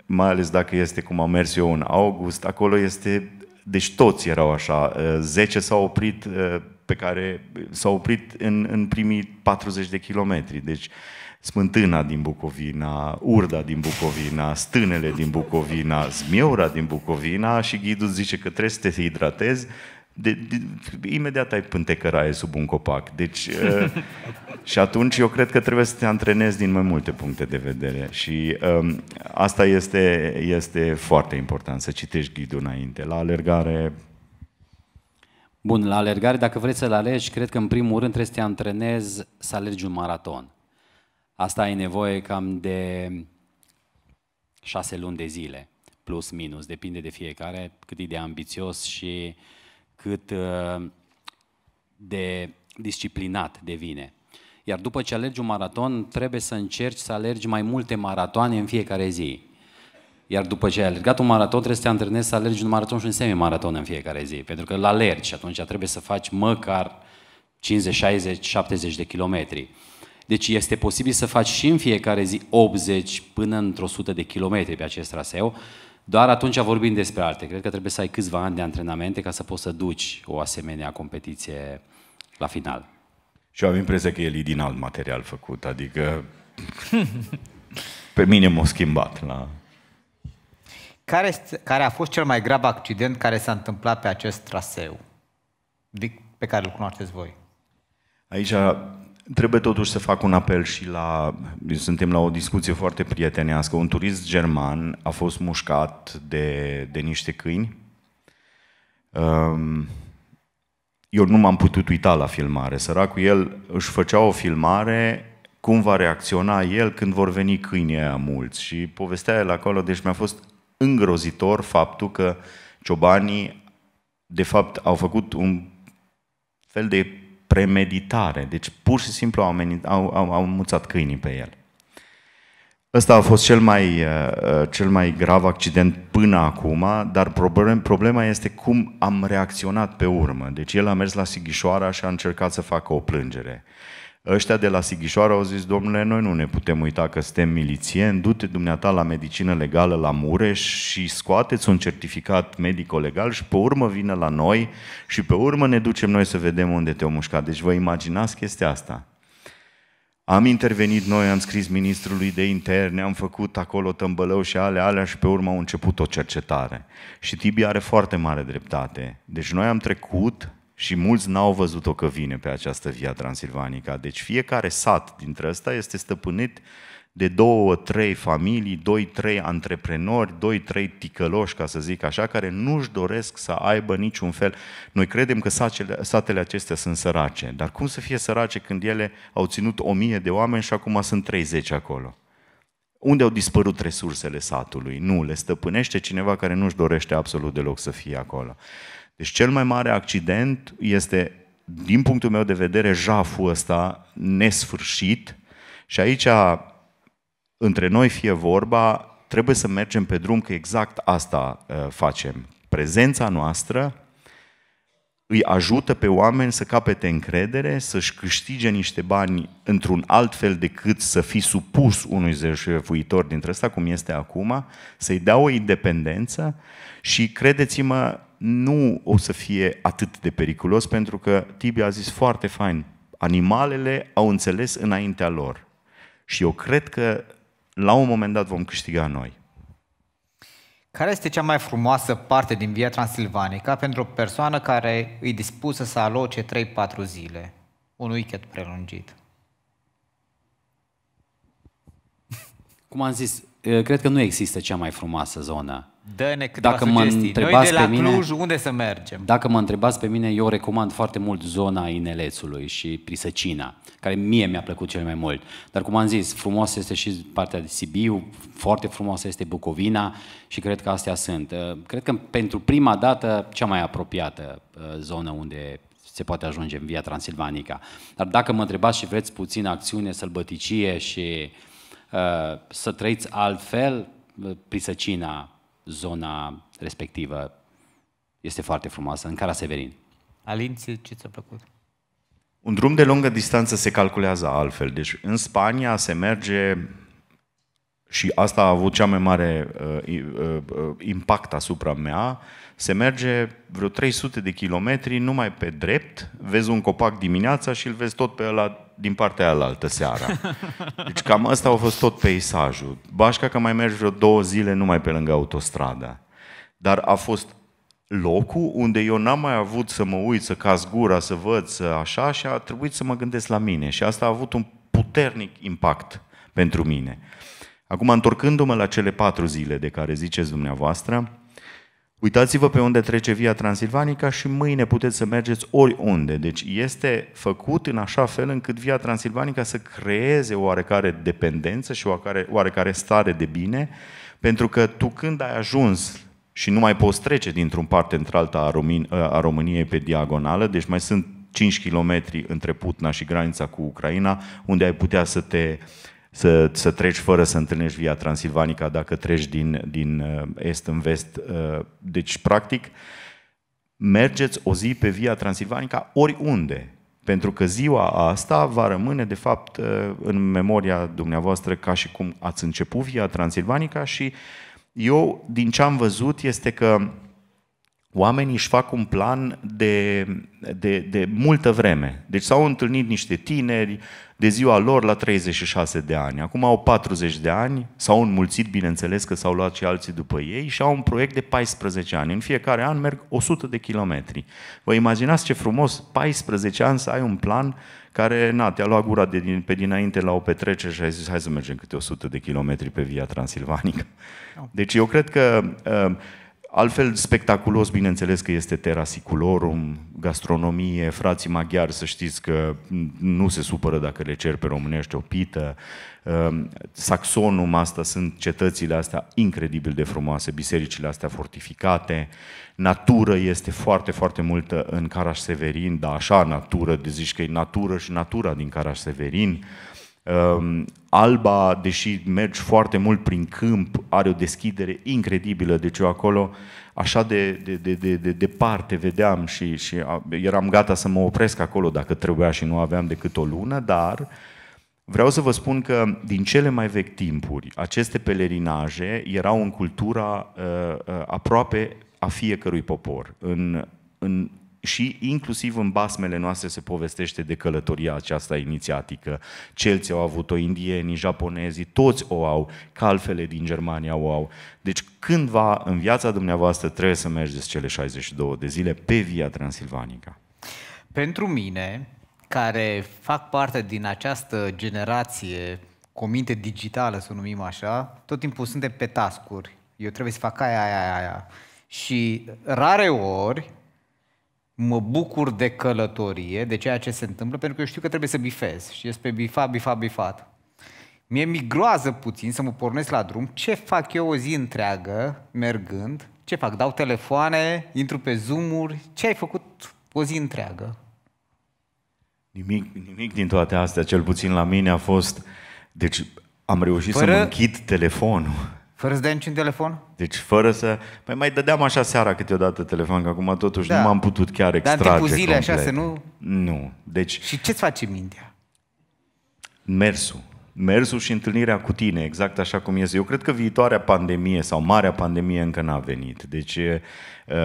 mai ales dacă este cum am mers eu în august, acolo este, deci toți erau așa, 10 uh, s-au oprit uh, pe care s-au oprit în, în primii 40 de kilometri. Deci Smântâna din Bucovina, Urda din Bucovina, Stânele din Bucovina, Zmiura din Bucovina și ghidul zice că trebuie să te hidratezi, de, de, imediat ai pântecăraie sub un copac. Deci, uh, și atunci eu cred că trebuie să te antrenezi din mai multe puncte de vedere. Și um, asta este, este foarte important, să citești ghidul înainte. La alergare...
Bun, la alergare, dacă vrei să-l alegi, cred că în primul rând trebuie să te antrenezi să alergi un maraton. Asta ai nevoie cam de șase luni de zile, plus minus, depinde de fiecare, cât e de ambițios și cât uh, de disciplinat devine. Iar după ce alergi un maraton, trebuie să încerci să alergi mai multe maratoane în fiecare zi. Iar după ce ai alergat un maraton, trebuie să te antrenezi să alergi un maraton și un semi maraton în fiecare zi, pentru că îl alergi și atunci trebuie să faci măcar 50, 60, 70 de kilometri. Deci este posibil să faci și în fiecare zi 80 până într-o sută de kilometri pe acest traseu, doar atunci vorbim despre alte. Cred că trebuie să ai câțiva ani de antrenamente ca să poți să duci o asemenea competiție la final. Și eu am impresia că el e din alt material făcut, adică
pe mine m-a schimbat la...
Care, care a fost cel mai grav accident care s-a întâmplat pe acest traseu? Pe care îl cunoașteți voi? Aici
Trebuie totuși să fac un apel și la... Suntem la o discuție foarte prietenească. Un turist german a fost mușcat de, de niște câini. Um, eu nu m-am putut uita la filmare. Săracul el își făcea o filmare cum va reacționa el când vor veni câinii aia mulți. Și povestea el acolo, deci mi-a fost îngrozitor faptul că ciobanii, de fapt, au făcut un fel de premeditare. Deci pur și simplu au, amenit, au, au, au muțat câinii pe el. Ăsta a fost cel mai, uh, uh, cel mai grav accident până acum, dar problem, problema este cum am reacționat pe urmă. Deci el a mers la Sighișoara și a încercat să facă o plângere. Ăștia de la Sighișoara au zis, domnule, noi nu ne putem uita că suntem milițieni, du-te dumneata la medicină legală la Mureș și scoateți un certificat medico-legal și pe urmă vină la noi și pe urmă ne ducem noi să vedem unde te-au mușcat. Deci vă imaginați chestia asta. Am intervenit noi, am scris ministrului de interne, am făcut acolo tămbălău și alea, alea și pe urmă au început o cercetare. Și Tibi are foarte mare dreptate. Deci noi am trecut și mulți n-au văzut-o că vine pe această via transilvanica. Deci fiecare sat dintre ăsta este stăpânit de două, trei familii, doi, trei antreprenori, doi, trei ticăloși, ca să zic așa, care nu-și doresc să aibă niciun fel. Noi credem că satele, satele acestea sunt sărace, dar cum să fie sărace când ele au ținut o mie de oameni și acum sunt 30 acolo? Unde au dispărut resursele satului? Nu, le stăpânește cineva care nu-și dorește absolut deloc să fie acolo. Deci cel mai mare accident este, din punctul meu de vedere, jaful ăsta nesfârșit și aici, între noi fie vorba, trebuie să mergem pe drum, că exact asta uh, facem. Prezența noastră îi ajută pe oameni să capete încredere, să-și câștige niște bani într-un alt fel decât să fi supus unui zeșuitor dintre ăsta, cum este acum, să-i dea o independență și, credeți-mă, nu o să fie atât de periculos pentru că Tibi a zis foarte fain, animalele au înțeles înaintea lor. Și eu cred că la un moment dat vom câștiga noi.
Care este cea mai frumoasă parte din Via Transilvanica pentru o persoană care îi dispusă să aloce 3-4 zile, un weekend prelungit?
Cum am zis, eh, cred că nu există cea mai frumoasă zonă. Dă-ne câteva dacă mă întrebați pe mine, Cluj,
unde să mergem? Dacă
mă întrebați pe mine, eu recomand foarte mult zona Inelețului și Prisăcina, care mie mi-a plăcut cel mai mult. Dar cum am zis, frumoasă este și partea de Sibiu, foarte frumoasă este Bucovina și cred că astea sunt. Uh, cred că pentru prima dată cea mai apropiată uh, zonă unde se poate ajunge în Via Transilvanica. Dar dacă mă întrebați și vreți puțin acțiune, sălbăticie și uh, să trăiți altfel, uh, Prisăcina, zona respectivă este foarte frumoasă, în Severin.
Alin, ce ți-a plăcut?
Un
drum de lungă distanță se calculează altfel. Deci în Spania se merge și asta a avut cea mai mare uh, uh, uh, impact asupra mea, se merge vreo 300 de kilometri numai pe drept, vezi un copac dimineața și îl vezi tot pe ăla din partea alaltă seara. Deci cam asta a fost tot peisajul. Bașca că mai mergi vreo două zile numai pe lângă autostrada. Dar a fost locul unde eu n-am mai avut să mă uit, să caz gura, să văd, să așa, și a trebuit să mă gândesc la mine. Și asta a avut un puternic impact pentru mine. Acum, întorcându-mă la cele patru zile de care ziceți dumneavoastră, Uitați-vă pe unde trece Via Transilvanica și mâine puteți să mergeți oriunde. Deci este făcut în așa fel încât Via Transilvanica să creeze oarecare dependență și oarecare, oarecare stare de bine, pentru că tu când ai ajuns și nu mai poți trece dintr-un parte într-alta a, Romin, a României pe diagonală, deci mai sunt 5 km între Putna și granița cu Ucraina, unde ai putea să te să, să treci fără să întâlnești Via Transilvanica dacă treci din, din uh, est în vest. Uh, deci, practic, mergeți o zi pe Via Transilvanica oriunde, pentru că ziua asta va rămâne, de fapt, uh, în memoria dumneavoastră ca și cum ați început Via Transilvanica și eu, din ce am văzut, este că oamenii își fac un plan de, de, de multă vreme. Deci s-au întâlnit niște tineri, de ziua lor la 36 de ani. Acum au 40 de ani, s-au înmulțit, bineînțeles că s-au luat și alții după ei și au un proiect de 14 ani. În fiecare an merg 100 de kilometri. Vă imaginați ce frumos, 14 ani să ai un plan care, na, te-a luat gura de din, pe dinainte la o petrecere și ai zis, hai să mergem câte 100 de kilometri pe via transilvanică. Deci eu cred că uh, Altfel, spectaculos, bineînțeles că este terasiculorum, gastronomie, frații maghiari, să știți că nu se supără dacă le cer pe românești o pită. Ehm, Saxonum, asta sunt cetățile astea incredibil de frumoase, bisericile astea fortificate. Natură este foarte, foarte multă în Caraș-Severin, dar așa natură, de zici că e natură și natura din Caraș-Severin. Uh, Um, Alba, deși mergi foarte mult prin câmp, are o deschidere incredibilă, deci eu acolo așa de, de, de, de, de departe vedeam și, și eram gata să mă opresc acolo dacă trebuia și nu aveam decât o lună, dar vreau să vă spun că din cele mai vechi timpuri, aceste pelerinaje erau în cultura uh, uh, aproape a fiecărui popor. În, în și inclusiv în basmele noastre se povestește de călătoria aceasta inițiatică. Celți au avut-o, indienii, japonezii, toți o au, calfele din Germania o au. Deci cândva în viața dumneavoastră trebuie să mergeți cele 62 de zile pe Via Transilvanica.
Pentru mine, care fac parte din această generație cu minte digitală, să o numim așa, tot timpul suntem pe tascuri. Eu trebuie să fac aia, aia, aia. Și rare ori mă bucur de călătorie, de ceea ce se întâmplă, pentru că eu știu că trebuie să bifez și este pe bifa, bifa, bifat. Mie mi groază puțin să mă pornesc la drum. Ce fac eu o zi întreagă, mergând? Ce fac? Dau telefoane? Intru pe zoom-uri? Ce ai făcut o zi întreagă?
Nimic, nimic din toate astea, cel puțin la mine, a fost... Deci am reușit Fără... să mă închid telefonul.
Fără să dai niciun telefon?
Deci fără să... Păi mai dădeam așa seara câteodată telefon, că acum totuși da. nu m-am putut chiar extrage Dar în zile complet. așa să nu... Nu, deci... Și ce-ți face mintea? Mersul mersul și întâlnirea cu tine, exact așa cum este. Eu cred că viitoarea pandemie sau marea pandemie încă n-a venit. Deci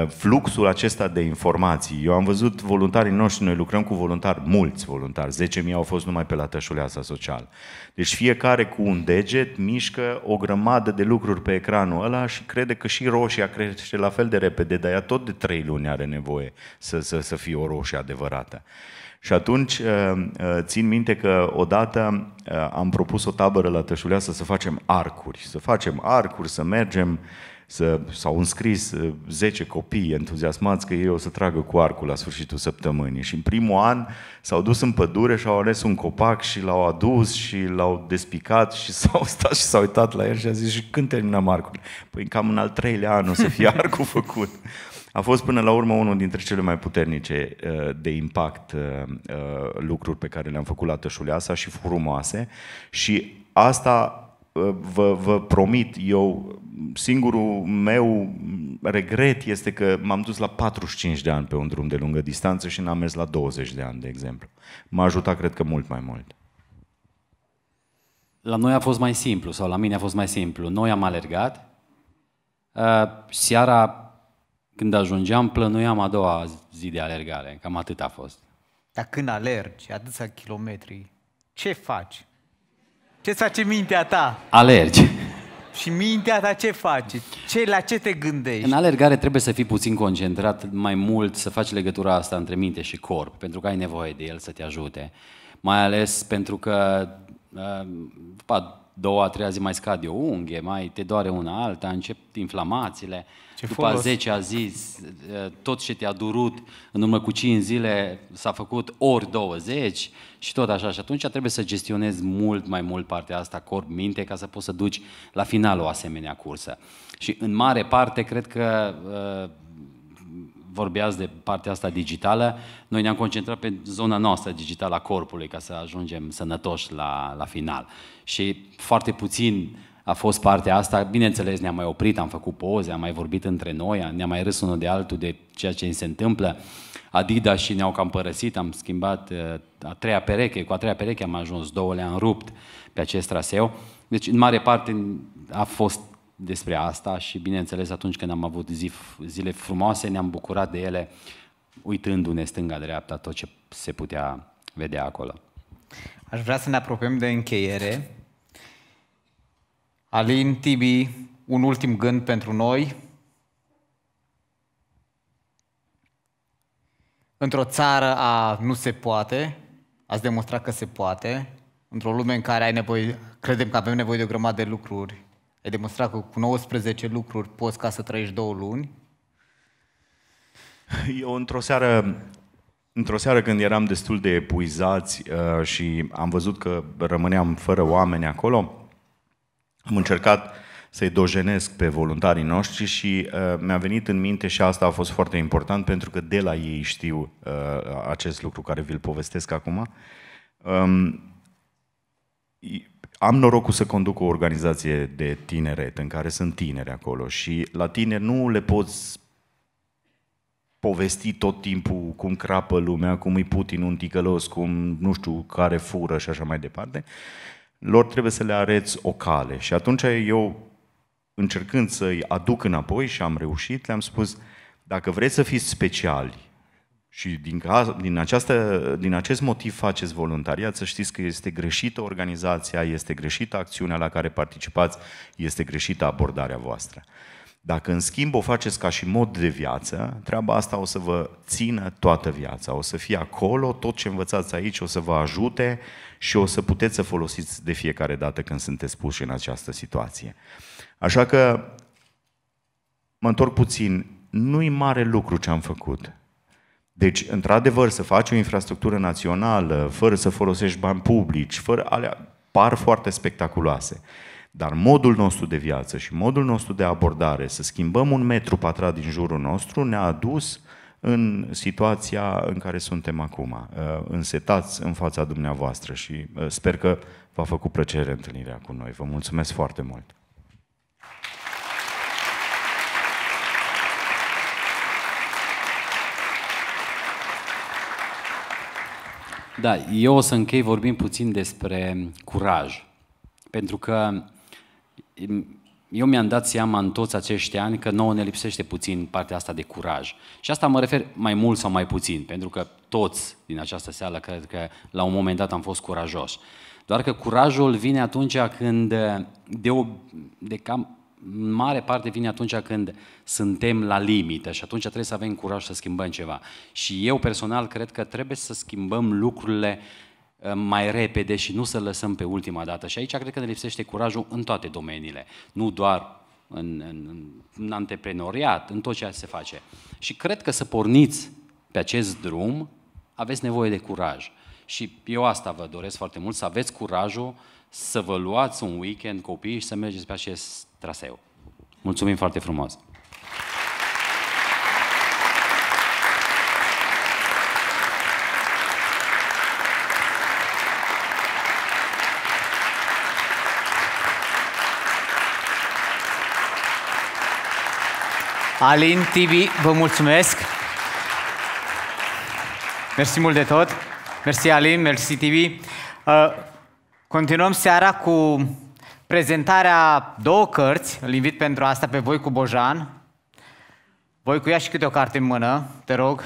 fluxul acesta de informații. Eu am văzut voluntarii noștri, noi lucrăm cu voluntari, mulți voluntari, 10.000 au fost numai pe la Tășuleasa Social. Deci fiecare cu un deget mișcă o grămadă de lucruri pe ecranul ăla și crede că și roșia crește la fel de repede, dar ea tot de 3 luni are nevoie să, să, să fie o roșie adevărată. Și atunci uh, uh, țin minte că odată uh, am propus o tabără la Tășuleasă să facem arcuri, să facem arcuri, să mergem, să, s-au înscris 10 copii entuziasmați că ei o să tragă cu arcul la sfârșitul săptămânii. Și în primul an s-au dus în pădure și au ales un copac și l-au adus și l-au despicat și s-au stat și s-au uitat la el și a zis și când terminăm arcul? Păi cam în al treilea an o să fie arcul făcut. A fost până la urmă unul dintre cele mai puternice uh, de impact uh, uh, lucruri pe care le-am făcut la Tășuleasa și frumoase și asta vă, vă promit eu, singurul meu regret este că m-am dus la 45 de ani pe un drum de lungă distanță și n-am mers la 20 de ani, de exemplu. M-a ajutat, cred că, mult mai mult.
La noi a fost mai simplu, sau la mine a fost mai simplu. Noi am alergat. Seara când ajungeam, plănuiam a doua zi de alergare. Cam atât a fost.
Dar când alergi atâția kilometri, ce faci? Ce-ți face mintea ta? Alergi. Și mintea ta ce face? Ce, la ce te gândești?
În alergare trebuie să fii puțin concentrat mai mult, să faci legătura asta între minte și corp, pentru că ai nevoie de el să te ajute. Mai ales pentru că după eh, a doua, a treia zi mai scad o unghie, mai te doare una alta, încep inflamațiile. Ce După folos. 10 a zis, tot ce te-a durut în urmă cu 5 zile s-a făcut ori 20 și tot așa. Și atunci trebuie să gestionezi mult mai mult partea asta, corp, minte, ca să poți să duci la final o asemenea cursă. Și în mare parte, cred că vorbeați de partea asta digitală, noi ne-am concentrat pe zona noastră digitală a corpului ca să ajungem sănătoși la, la final. Și foarte puțin a fost partea asta. Bineînțeles, ne-am mai oprit, am făcut poze, am mai vorbit între noi, ne-am mai râs unul de altul de ceea ce se întâmplă. Adidas și ne-au cam părăsit, am schimbat uh, a treia pereche, cu a treia pereche am ajuns, două le-am rupt pe acest traseu. Deci, în mare parte, a fost despre asta și, bineînțeles, atunci când am avut zi, zile frumoase, ne-am bucurat de ele, uitându-ne stânga-dreapta tot ce se putea vedea acolo. Aș vrea să ne
apropiem de încheiere. Alin, Tibi, un ultim gând pentru noi. Într-o țară a nu se poate, ați demonstrat că se poate, într-o lume în care ai nevoie, credem că avem nevoie de o grămadă de lucruri, ai demonstrat că cu 19 lucruri poți ca să trăiești două luni.
Eu într-o seară Într-o seară când eram destul de epuizați uh, și am văzut că rămâneam fără oameni acolo, am încercat să-i dojenesc pe voluntarii noștri și uh, mi-a venit în minte și asta a fost foarte important pentru că de la ei știu uh, acest lucru care vi-l povestesc acum. Um, am norocul să conduc o organizație de tineret în care sunt tineri acolo și la tineri nu le poți povesti tot timpul cum crapă lumea, cum e Putin un ticălos, cum nu știu care fură și așa mai departe. Uh, lor trebuie să le areți o cale. Și atunci eu, încercând să-i aduc înapoi și am reușit, le-am spus, dacă vreți să fiți speciali și din, din, această, din acest motiv faceți voluntariat, să știți că este greșită organizația, este greșită acțiunea la care participați, este greșită abordarea voastră. Dacă, în schimb, o faceți ca și mod de viață, treaba asta o să vă țină toată viața, o să fie acolo, tot ce învățați aici o să vă ajute și o să puteți să folosiți de fiecare dată când sunteți puși în această situație. Așa că mă întorc puțin, nu-i mare lucru ce am făcut. Deci, într-adevăr, să faci o infrastructură națională, fără să folosești bani publici, fără alea, par foarte spectaculoase. Dar modul nostru de viață și modul nostru de abordare, să schimbăm un metru pătrat din jurul nostru, ne-a adus uh, în situația în care suntem acum, uh, însetați în fața dumneavoastră și uh, sper că v-a făcut plăcere întâlnirea cu noi. Vă mulțumesc foarte mult!
Da, eu o să închei vorbim puțin despre curaj. Pentru că eu mi-am dat seama în toți acești ani că nouă ne lipsește puțin partea asta de curaj. Și asta mă refer mai mult sau mai puțin, pentru că toți din această seară cred că la un moment dat am fost curajos. Doar că curajul vine atunci când, de, o, de cam mare parte vine atunci când suntem la limită și atunci trebuie să avem curaj să schimbăm ceva. Și eu personal cred că trebuie să schimbăm lucrurile uh, Uh, mai repede și nu să lăsăm pe ultima dată. Și aici cred că ne lipsește curajul în toate domeniile, nu doar în, în, în antreprenoriat, în tot ceea ce se face. Și cred că să porniți pe acest drum, aveți nevoie de curaj. Și eu asta vă doresc foarte mult, să aveți curajul să vă luați un weekend copii și să mergeți pe acest traseu. Mulțumim foarte frumos!
Alin, Tibi, vă mulțumesc! Mersi mult de tot! Mersi Alin, mersi Tibi! Uh, continuăm seara cu prezentarea două cărți. Îl invit pentru asta pe voi cu Bojan. Voi cu ea și câte o carte în mână, te rog.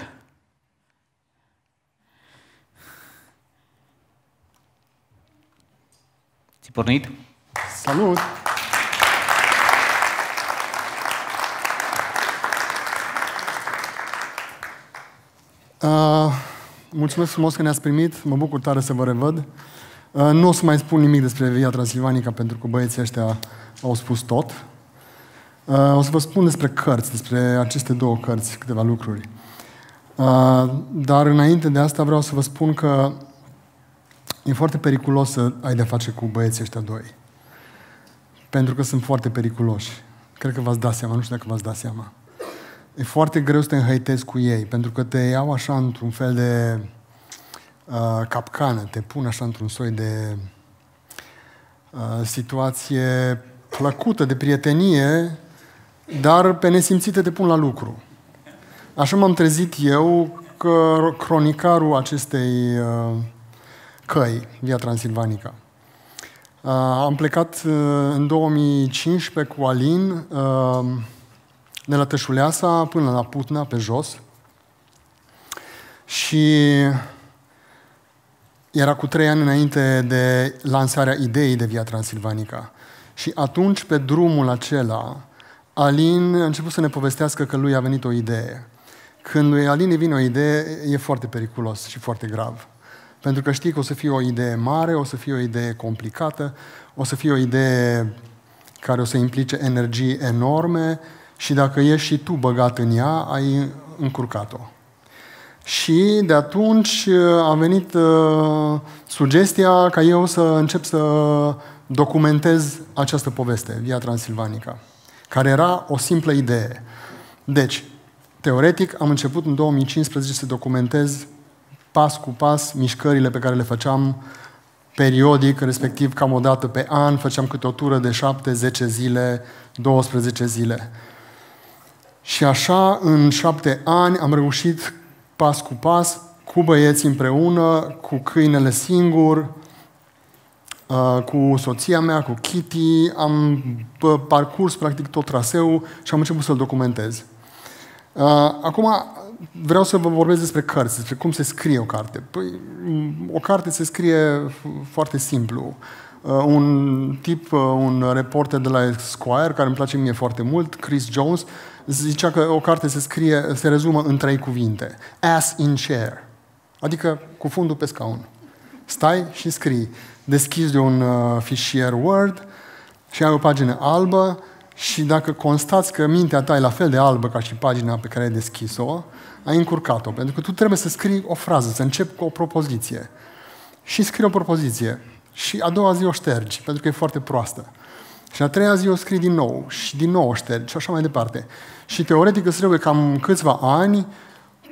Ți pornit? Salut!
Uh, mulțumesc frumos că ne-ați primit, mă bucur tare să vă revăd. Uh, nu o să mai spun nimic despre Via Transilvanica, pentru că băieții ăștia au spus tot. Uh, o să vă spun despre cărți, despre aceste două cărți, câteva lucruri. Uh, dar înainte de asta vreau să vă spun că e foarte periculos să ai de face cu băieții ăștia doi. Pentru că sunt foarte periculoși. Cred că v-ați dat seama, nu știu dacă v-ați dat seama e foarte greu să te înhăitezi cu ei, pentru că te iau așa într-un fel de uh, capcană, te pun așa într-un soi de uh, situație plăcută, de prietenie, dar pe nesimțite te pun la lucru. Așa m-am trezit eu că cronicarul acestei uh, căi, Via Transilvanica. Uh, am plecat uh, în 2015 cu Alin, uh, de la Tășuleasa până la Putna, pe jos. Și era cu trei ani înainte de lansarea ideii de Via Transilvanica. Și atunci, pe drumul acela, Alin a început să ne povestească că lui a venit o idee. Când lui Alin îi vine o idee, e foarte periculos și foarte grav. Pentru că știi că o să fie o idee mare, o să fie o idee complicată, o să fie o idee care o să implice energii enorme, și dacă ești și tu băgat în ea, ai încurcat-o. Și de atunci uh, a venit uh, sugestia ca eu să încep să documentez această poveste, Via Transilvanica, care era o simplă idee. Deci, teoretic, am început în 2015 să documentez pas cu pas mișcările pe care le făceam periodic, respectiv cam o dată pe an, făceam câte o tură de 7, 10 zile, 12 zile. Și așa, în șapte ani, am reușit pas cu pas, cu băieți împreună, cu câinele singur, uh, cu soția mea, cu Kitty, am parcurs practic tot traseul și am început să-l documentez. Uh, acum vreau să vă vorbesc despre cărți, despre cum se scrie o carte. Păi, mm, o carte se scrie foarte simplu. Uh, un tip, un reporter de la Esquire, care îmi place mie foarte mult, Chris Jones, zicea că o carte se scrie, se rezumă în trei cuvinte. Ass in chair. Adică cu fundul pe scaun. Stai și scrii. Deschizi de un uh, fișier Word și ai o pagină albă și dacă constați că mintea ta e la fel de albă ca și pagina pe care ai deschis-o, ai încurcat-o. Pentru că tu trebuie să scrii o frază, să începi cu o propoziție. Și scrii o propoziție. Și a doua zi o ștergi, pentru că e foarte proastă. Și a treia zi o scrii din nou și din nou o ștergi și așa mai departe. Și teoretic îți trebuie cam câțiva ani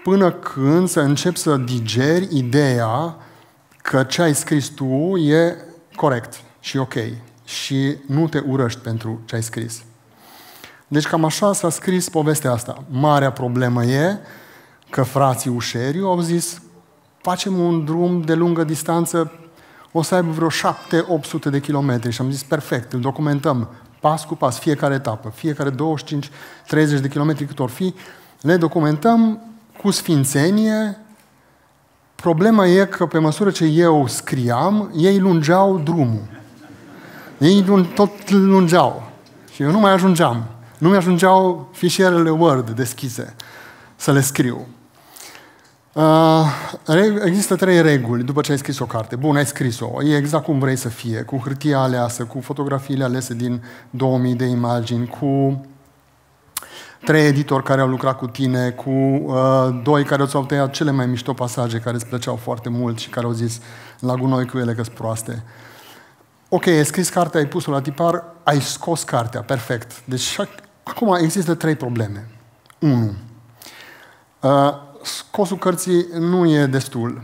până când să începi să digeri ideea că ce ai scris tu e corect și ok și nu te urăști pentru ce ai scris. Deci cam așa s-a scris povestea asta. Marea problemă e că frații Ușeriu au zis facem un drum de lungă distanță, o să aibă vreo 7-800 de kilometri. Și am zis, perfect, îl documentăm pas cu pas, fiecare etapă, fiecare 25-30 de kilometri cât or fi, le documentăm cu sfințenie. Problema e că pe măsură ce eu scriam, ei lungeau drumul. Ei tot lungeau. Și eu nu mai ajungeam. Nu mi ajungeau fișierele Word deschise să le scriu. Uh, există trei reguli după ce ai scris o carte. Bun, ai scris-o. E exact cum vrei să fie, cu hârtia aleasă, cu fotografiile alese din 2000 de imagini, cu trei editori care au lucrat cu tine, cu uh, doi care ți-au tăiat cele mai mișto pasaje care îți plăceau foarte mult și care au zis la gunoi cu ele că sunt proaste. Ok, ai scris cartea, ai pus-o la tipar, ai scos cartea, perfect. Deci acum există trei probleme. Unu. Uh, scosul cărții nu e destul.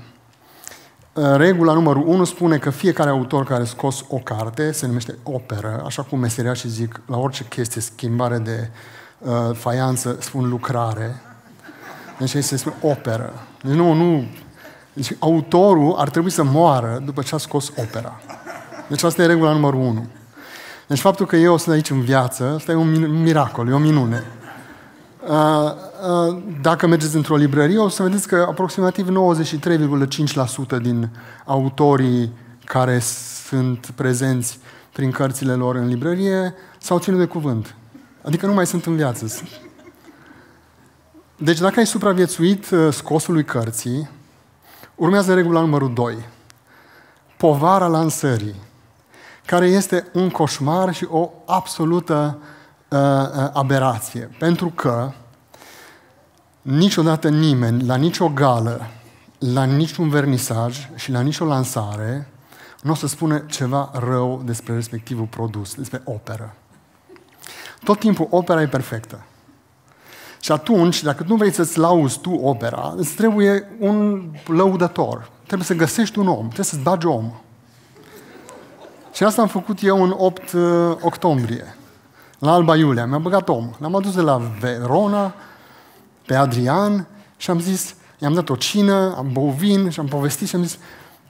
Uh, regula numărul 1 spune că fiecare autor care a scos o carte se numește operă, așa cum meseria și zic la orice chestie, schimbare de uh, faianță, spun lucrare. Deci se spune operă. Deci nu, nu. Deci autorul ar trebui să moară după ce a scos opera. Deci asta e regula numărul 1. Deci faptul că eu sunt aici în viață, asta e un miracol, e o minune. Uh, uh, dacă mergeți într-o librărie, o să vedeți că aproximativ 93,5% din autorii care sunt prezenți prin cărțile lor în librărie s-au ținut de cuvânt. Adică nu mai sunt în viață. Deci dacă ai supraviețuit uh, scosului cărții, urmează regula numărul 2. Povara lansării, care este un coșmar și o absolută uh, Uh, uh, aberație. Pentru că niciodată nimeni, la nicio gală, la niciun vernisaj și la nicio lansare, nu o să spune ceva rău despre respectivul produs, despre operă. Tot timpul opera e perfectă. Și atunci, dacă nu vrei să-ți lauzi tu opera, îți trebuie un lăudător. Trebuie să găsești un om, trebuie să-ți bagi om. Și asta am făcut eu în 8 uh, octombrie la Alba Iulia, mi-a băgat omul. L-am adus de la Verona, pe Adrian, și am zis, i-am dat o cină, am băut vin și am povestit și am zis,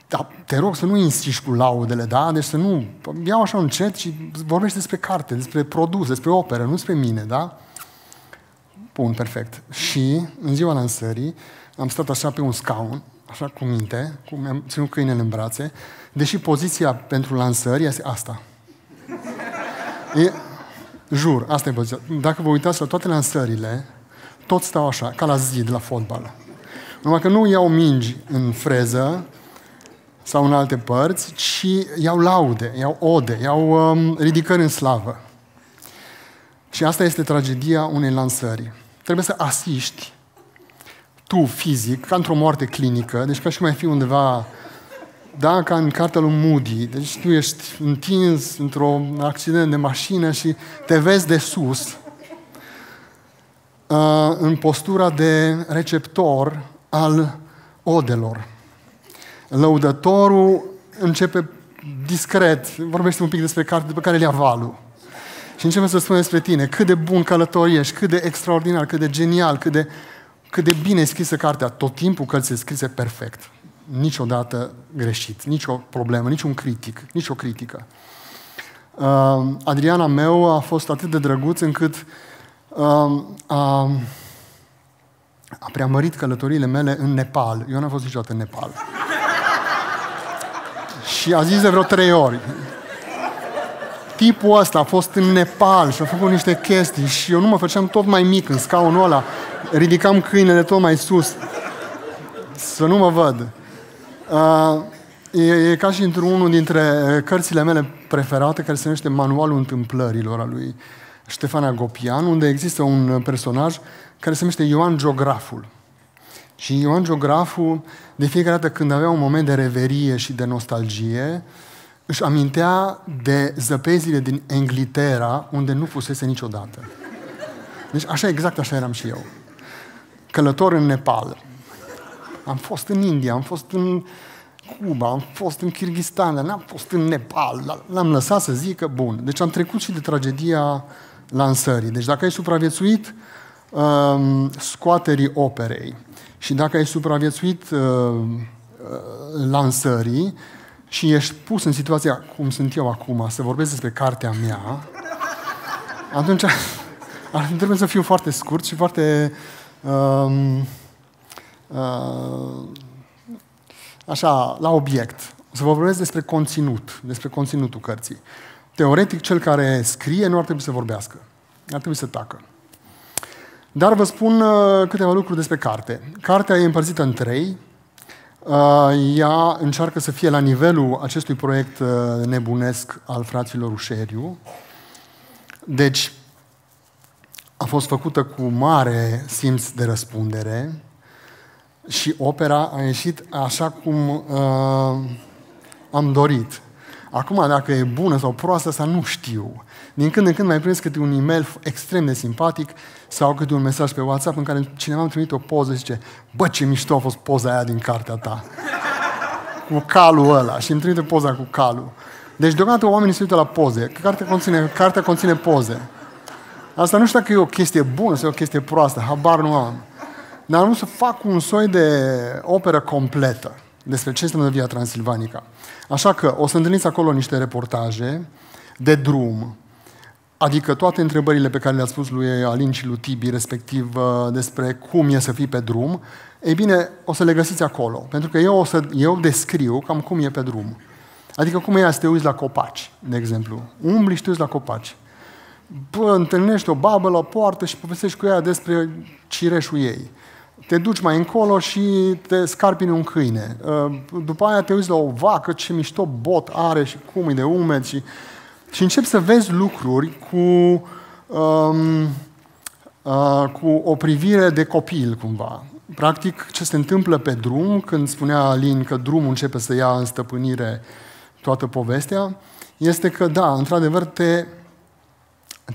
da, te rog să nu insiști cu laudele, da? Deci să nu, iau așa încet și vorbești despre carte, despre produs, despre operă, nu despre mine, da? Bun, perfect. Și în ziua lansării am stat așa pe un scaun, așa cu minte, cu, mi-am ținut câinele în brațe, deși poziția pentru lansări este asta. E, Jur, asta e poziția. Dacă vă uitați la toate lansările, toți stau așa, ca la zid, la fotbal. Numai că nu iau mingi în freză sau în alte părți, ci iau laude, iau ode, iau um, ridicări în slavă. Și asta este tragedia unei lansări. Trebuie să asiști tu fizic, ca într-o moarte clinică, deci ca și cum ai fi undeva da, ca în cartea lui Moody. Deci tu ești întins într o accident de mașină și te vezi de sus uh, în postura de receptor al odelor. Lăudătorul începe discret, vorbește un pic despre carte după care le ia valul. Și începe să spună despre tine cât de bun călător ești, cât de extraordinar, cât de genial, cât de, cât de bine e scrisă cartea. Tot timpul cărți scrise perfect niciodată greșit, nicio problemă, niciun critic, nicio critică. Um, Adriana meu a fost atât de drăguț încât um, a, a preamărit călătoriile mele în Nepal. Eu n-am fost niciodată în Nepal. Și a zis de vreo trei ori. Tipul ăsta a fost în Nepal și a făcut niște chestii și eu nu mă făceam tot mai mic în scaunul ăla. Ridicam câinele tot mai sus. Să nu mă văd. Uh, e, e ca și într-unul dintre uh, cărțile mele preferate, care se numește Manualul Întâmplărilor al lui Ștefan Agopian, unde există un uh, personaj care se numește Ioan Geograful. Și Ioan Geograful, de fiecare dată când avea un moment de reverie și de nostalgie, își amintea de zăpezile din Englitera, unde nu fusese niciodată. Deci așa exact așa eram și eu. Călător în Nepal, am fost în India, am fost în Cuba, am fost în dar n-am fost în Nepal, l-am lăsat să zică, bun. Deci am trecut și de tragedia lansării. Deci dacă ai supraviețuit um, scoaterii operei și dacă ai supraviețuit uh, uh, lansării și ești pus în situația, cum sunt eu acum, să vorbesc despre cartea mea, atunci ar trebui să fiu foarte scurt și foarte... Um, Uh, așa, la obiect. O să vă vorbesc despre conținut, despre conținutul cărții. Teoretic, cel care scrie nu ar trebui să vorbească. Ar trebui să tacă. Dar vă spun uh, câteva lucruri despre carte. Cartea e împărțită în trei. Uh, ea încearcă să fie la nivelul acestui proiect nebunesc al fraților Ușeriu. Deci, a fost făcută cu mare simț de răspundere, și opera a ieșit așa cum uh, am dorit. Acum, dacă e bună sau proastă, asta nu știu. Din când în când mai primesc câte un e-mail extrem de simpatic sau câte un mesaj pe WhatsApp în care cineva îmi trimite o poză și zice Bă, ce mișto a fost poza aia din cartea ta. cu calul ăla. Și îmi trimite poza cu calul. Deci deocamdată oamenii se uită la poze. Că cartea conține, cartea conține poze. Asta nu știu dacă e o chestie bună sau o chestie proastă. Habar nu am. Dar am să fac un soi de operă completă despre ce înseamnă Via Transilvanica. Așa că o să întâlniți acolo niște reportaje de drum, adică toate întrebările pe care le-ați spus lui Alin și lui Tibi, respectiv uh, despre cum e să fii pe drum, ei bine, o să le găsiți acolo, pentru că eu, o să, eu descriu cam cum e pe drum. Adică cum e să te uiți la copaci, de exemplu. Umbli și te uiți la copaci. Bă, întâlnești o babă la poartă și povestești cu ea despre cireșul ei te duci mai încolo și te scarpini un câine. Uh, după aia te uiți la o vacă, ce mișto bot are și cum e de umed și, și începi să vezi lucruri cu, um, uh, cu o privire de copil cumva. Practic, ce se întâmplă pe drum, când spunea Alin că drumul începe să ia în stăpânire toată povestea, este că, da, într-adevăr, te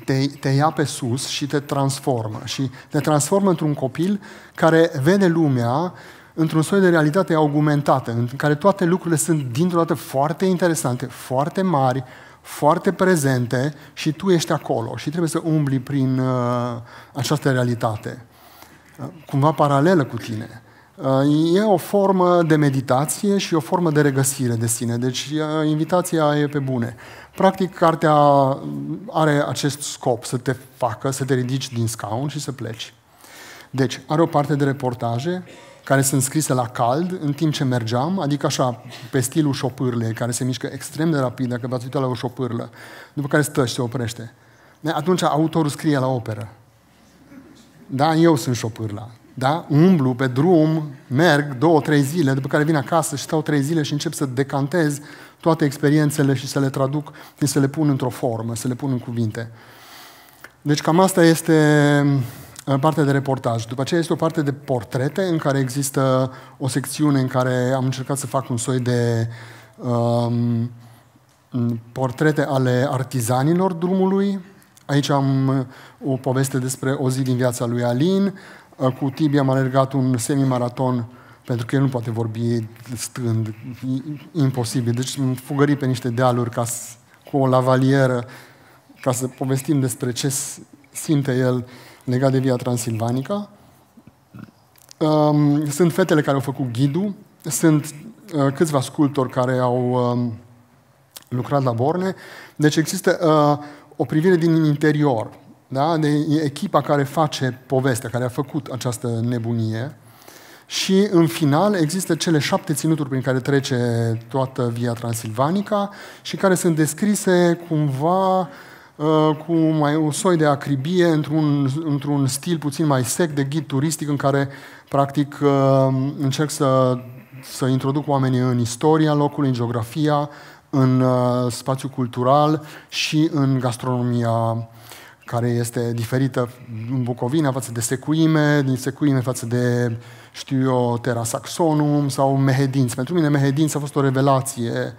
te, te ia pe sus și te transformă. Și te transformă într-un copil care vede lumea într-un soi de realitate augmentată, în care toate lucrurile sunt dintr-o dată foarte interesante, foarte mari, foarte prezente și tu ești acolo și trebuie să umbli prin uh, această realitate, uh, cumva paralelă cu tine. Uh, e o formă de meditație și o formă de regăsire de sine, deci uh, invitația e pe bune. Practic, cartea are acest scop, să te facă, să te ridici din scaun și să pleci. Deci, are o parte de reportaje care sunt scrise la cald în timp ce mergeam, adică așa, pe stilul șopârlei, care se mișcă extrem de rapid, dacă v-ați uitat la o șopârlă, după care stă și se oprește. Atunci autorul scrie la operă. Da, eu sunt șopârla. Da? Umblu pe drum, merg două, trei zile, după care vin acasă și stau trei zile și încep să decantez toate experiențele și să le traduc și să le pun într-o formă, să le pun în cuvinte. Deci cam asta este uh, partea de reportaj. După aceea este o parte de portrete în care există o secțiune în care am încercat să fac un soi de um, portrete ale artizanilor drumului. Aici am uh, o poveste despre o zi din viața lui Alin. Uh, cu Tibi am alergat un semimaraton maraton pentru că el nu poate vorbi stând, imposibil. Deci fugări pe niște dealuri ca să, cu o lavalieră ca să povestim despre ce simte el legat de Via Transilvanica. Um, sunt fetele care au făcut ghidul, sunt uh, câțiva sculptori care au um, lucrat la Borne, deci există uh, o privire din interior, da? de echipa care face povestea, care a făcut această nebunie. Și în final există cele șapte ținuturi prin care trece toată Via Transilvanica și care sunt descrise cumva uh, cu mai un soi de acribie într-un, într-un stil puțin mai sec de ghid turistic în care practic uh, încerc să, să introduc oamenii în istoria locului, în geografia, în uh, spațiu cultural și în gastronomia care este diferită în Bucovina față de secuime, din secuime față de uh, știu eu, Terasaxonum sau Mehedinț. Pentru mine Mehedinț a fost o revelație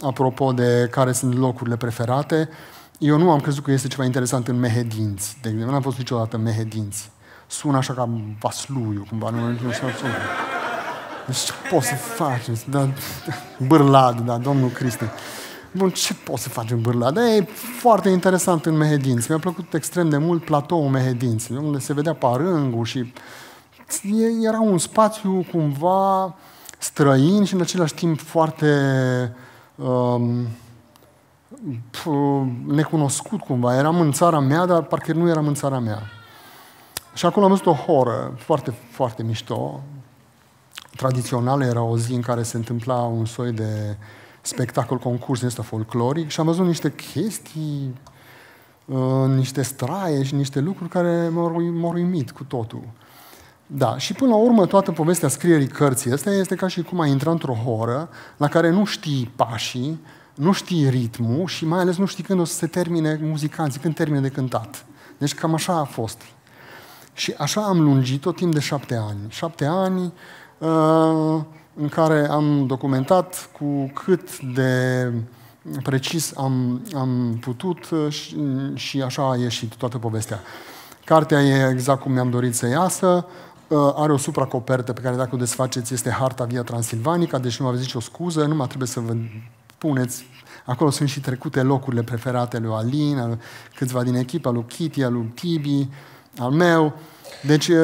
apropo de care sunt locurile preferate. Eu nu am crezut că este ceva interesant în Mehedinț. De exemplu, n-am fost niciodată în Mehedinț. Sună așa ca Vasluiu, cumva, nu, nu știu ce. Deci ce poți să faci? Da, bârlad, da, Domnul Criste. Bun, ce poți să faci în Bârlad? Da, e foarte interesant în Mehedinț. Mi-a plăcut extrem de mult platoul Mehedinț. unde se vedea parângul și era un spațiu cumva străin și în același timp foarte um, necunoscut cumva. Eram în țara mea, dar parcă nu eram în țara mea. Și acolo am văzut o horă foarte, foarte mișto. Tradițional era o zi în care se întâmpla un soi de spectacol concurs din ăsta folcloric și am văzut niște chestii, uh, niște straie și niște lucruri care m-au uimit cu totul. Da, și până la urmă toată povestea scrierii cărții astea este ca și cum ai intra într-o horă la care nu știi pașii, nu știi ritmul și mai ales nu știi când o să se termine muzicanții, când termine de cântat. Deci cam așa a fost. Și așa am lungit tot timp de șapte ani. Șapte ani uh, în care am documentat cu cât de precis am, am putut uh, și, și așa a ieșit toată povestea. Cartea e exact cum mi-am dorit să iasă, uh, Uh, are o supracopertă pe care dacă o desfaceți este harta Via Transilvanica, deci nu aveți nicio scuză, nu mai trebuie să vă puneți. Acolo sunt și trecute locurile preferate lui Alin, al câțiva din echipa, lui Kitty, al lui Tibi, al meu. Deci uh,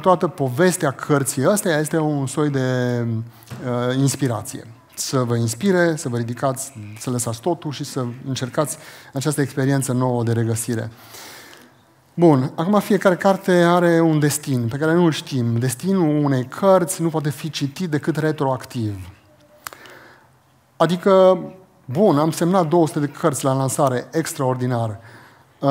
toată povestea cărții astea este un soi de uh, inspirație. Să vă inspire, să vă ridicați, să lăsați totul și să încercați această experiență nouă de regăsire. Bun, acum fiecare carte are un destin pe care nu îl știm. Destinul unei cărți nu poate fi citit decât retroactiv. Adică, bun, am semnat 200 de cărți la lansare, extraordinar. Uh,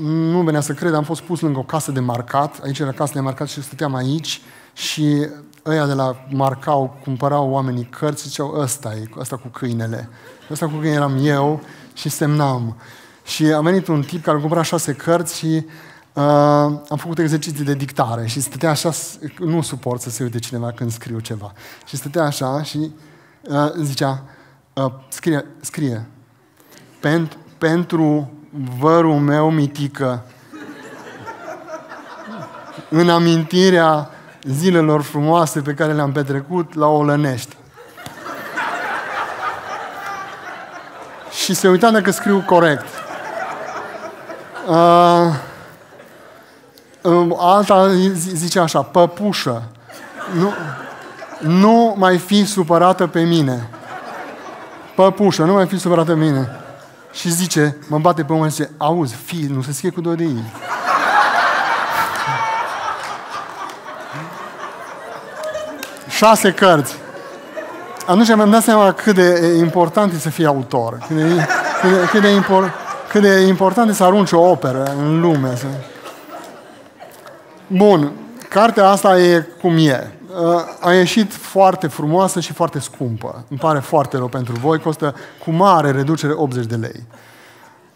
nu venea să cred, am fost pus lângă o casă de marcat, aici era casă de marcat și stăteam aici și ăia de la marcau, cumpărau oamenii cărți și ziceau, ăsta e, ăsta cu câinele. Ăsta cu câinele eram eu și semnam. Și a venit un tip care a cumpărat șase cărți și uh, am făcut exerciții de dictare și stătea așa, nu suport să se uite cineva când scriu ceva. Și stătea așa și uh, zicea, uh, scrie, scrie, Pent, pentru vărul meu mitică, în amintirea zilelor frumoase pe care le-am petrecut la Olănești. și se uita dacă scriu corect. Uh, um, alta zice așa, păpușă, nu, nu mai fi supărată pe mine. Păpușă, nu mai fi supărată pe mine. Și zice, mă bate pe oameni și zice, auzi, fi, nu se scrie cu două de ei. Șase cărți. Atunci mi-am dat seama cât de important e să fii autor. Cât de, cât de, cât de important cât de important e să arunci o operă în lume. Bun, cartea asta e cum e. Uh, a ieșit foarte frumoasă și foarte scumpă. Îmi pare foarte rău pentru voi, costă cu mare reducere 80 de lei.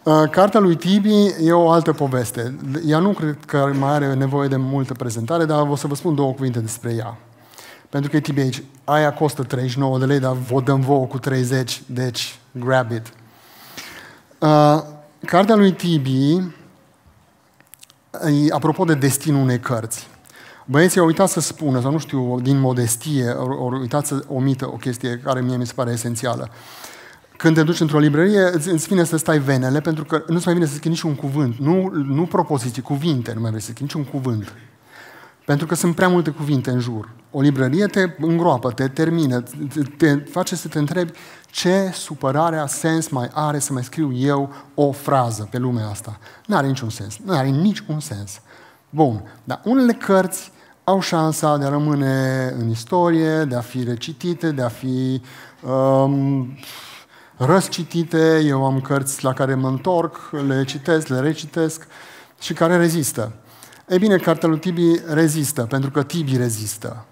Uh, cartea lui Tibi e o altă poveste. Ea nu cred că mai are nevoie de multă prezentare, dar o să vă spun două cuvinte despre ea. Pentru că e Tibi aici. Aia costă 39 de lei, dar vă dăm vouă cu 30, deci grab it. Uh, Cartea lui Tibi, apropo de destinul unei cărți, băieții au uitat să spună, sau nu știu, din modestie, au uitat să omită o chestie care mie mi se pare esențială. Când te duci într-o librărie, îți vine să stai venele, pentru că nu-ți mai vine să scrii niciun cuvânt. Nu, nu propoziții, cuvinte, nu mai vrei să scrii niciun cuvânt. Pentru că sunt prea multe cuvinte în jur. O librărie te îngroapă, te termină, te, te face să te întrebi ce a sens mai are să mai scriu eu o frază pe lumea asta? Nu are niciun sens. Nu are niciun sens. Bun, dar unele cărți au șansa de a rămâne în istorie, de a fi recitite, de a fi um, răscitite. Eu am cărți la care mă întorc, le citesc, le recitesc și care rezistă. Ei bine, cartea lui Tibi rezistă, pentru că Tibi rezistă.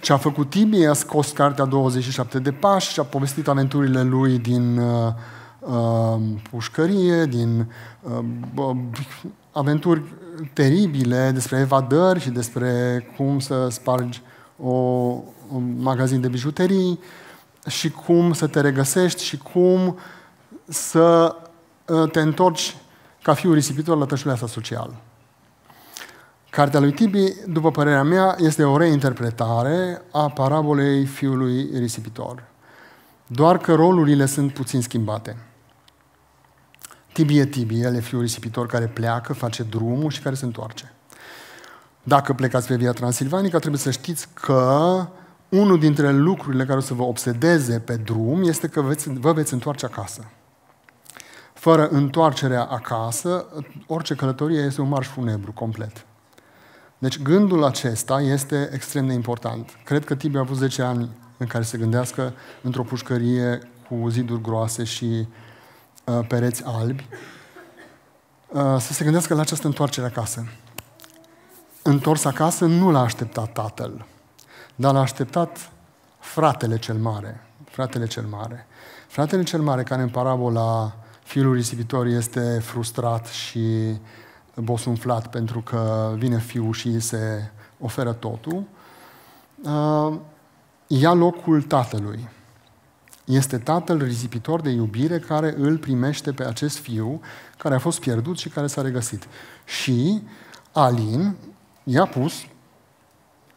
Ce a făcut Tibi a scos cartea 27 de pași și a povestit aventurile lui din uh, uh, pușcărie, din uh, uh, aventuri teribile despre evadări și despre cum să spargi o, un magazin de bijuterii și cum să te regăsești și cum să uh, te întorci ca fiul risipitor la asta socială. Cartea lui Tibi, după părerea mea, este o reinterpretare a parabolei fiului risipitor. Doar că rolurile sunt puțin schimbate. Tibi e Tibi, el e fiul risipitor care pleacă, face drumul și care se întoarce. Dacă plecați pe via Transilvanica, trebuie să știți că unul dintre lucrurile care o să vă obsedeze pe drum este că veți, vă veți întoarce acasă. Fără întoarcerea acasă, orice călătorie este un marș funebru complet. Deci gândul acesta este extrem de important. Cred că Tibi a avut 10 ani în care se gândească într-o pușcărie cu ziduri groase și uh, pereți albi, uh, să se gândească la această întoarcere acasă. Întors acasă nu l-a așteptat tatăl, dar l-a așteptat fratele cel mare. Fratele cel mare. Fratele cel mare, care în parabola fiului risipitor este frustrat și bosunflat pentru că vine fiul și se oferă totul, uh, ia locul tatălui. Este tatăl risipitor de iubire care îl primește pe acest fiu care a fost pierdut și care s-a regăsit. Și Alin i-a pus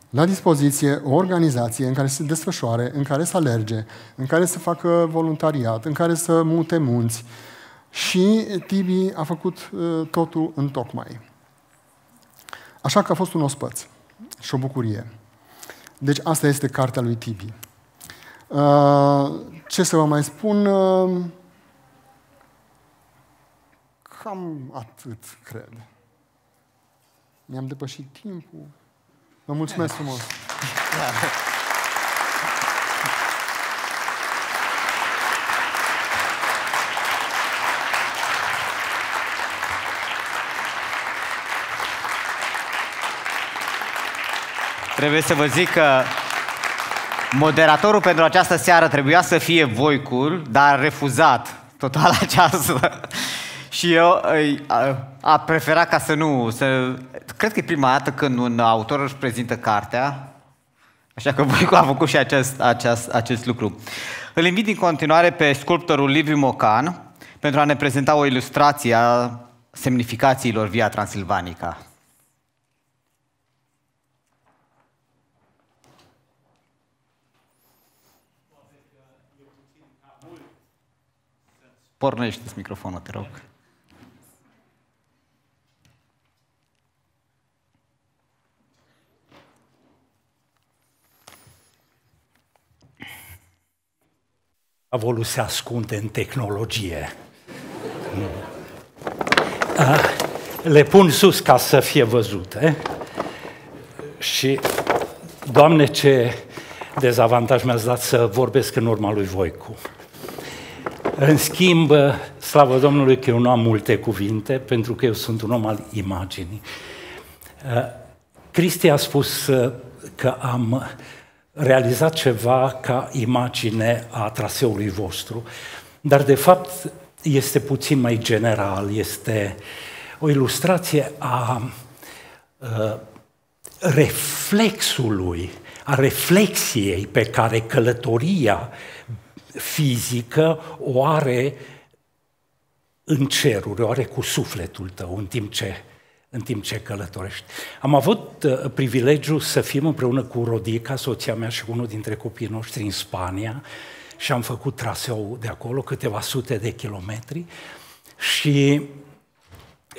la dispoziție o organizație în care se desfășoare, în care să alerge, în care să facă voluntariat, în care să mute munți, uh, și Tibi a făcut uh, totul în tocmai. Așa că a fost un ospăț și o bucurie. Deci asta este cartea lui Tibi. Uh, ce să vă mai spun? Uh, cam atât, cred. Mi-am depășit timpul. Vă mulțumesc frumos!
Trebuie să vă zic că moderatorul pentru această seară trebuia să fie Voicul, dar a refuzat total această. Și eu a preferat ca să nu... Să... Cred că e prima dată când un autor își prezintă cartea, Așa că Voicul a făcut și acest, acest, acest lucru. Îl invit în continuare pe sculptorul Liviu Mocan pentru a ne prezenta o ilustrație a semnificațiilor Via Transilvanica. pornește microfonul, te rog.
Diavolul se ascunde în tehnologie. Le pun sus ca să fie văzute și, Doamne, ce dezavantaj mi-ați dat să vorbesc în urma lui Voicu. În schimb, slavă Domnului că eu nu am multe cuvinte, pentru că eu sunt un om al imaginii. Uh, Cristi a spus uh, că am realizat ceva ca imagine a traseului vostru, dar de fapt este puțin mai general, este o ilustrație a uh, reflexului, a reflexiei pe care călătoria fizică o are în ceruri, o are cu sufletul tău în timp ce, în timp ce călătorești. Am avut uh, privilegiul să fim împreună cu Rodica, soția mea și unul dintre copiii noștri în Spania și am făcut traseu de acolo câteva sute de kilometri și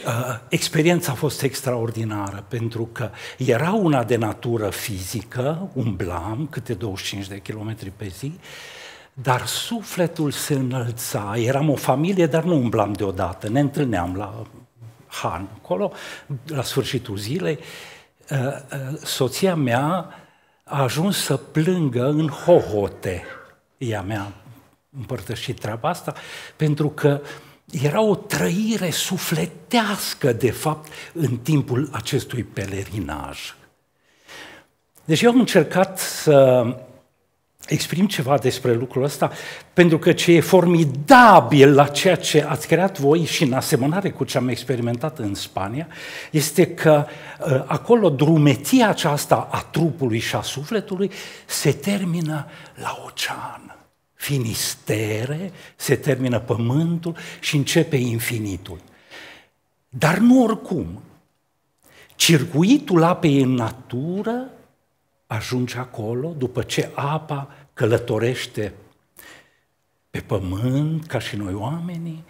Uh, experiența a fost extraordinară pentru că era una de natură fizică, umblam câte 25 de kilometri pe zi, dar sufletul se înălța, eram o familie, dar nu umblam deodată, ne întâlneam la Han, acolo, la sfârșitul zilei, uh, uh, soția mea a ajuns să plângă în hohote, ea mea împărtășit treaba asta, pentru că era o trăire sufletească, de fapt, în timpul acestui pelerinaj. Deci eu am încercat să exprim ceva despre lucrul ăsta, pentru că ce e formidabil la ceea ce ați creat voi și în asemănare cu ce am experimentat în Spania, este că uh, acolo drumetia aceasta a trupului și a sufletului se termină la ocean. Finistere, se termină pământul și începe infinitul. Dar nu oricum. Circuitul apei în natură Ajunge acolo, după ce apa călătorește pe pământ, ca și noi oamenii,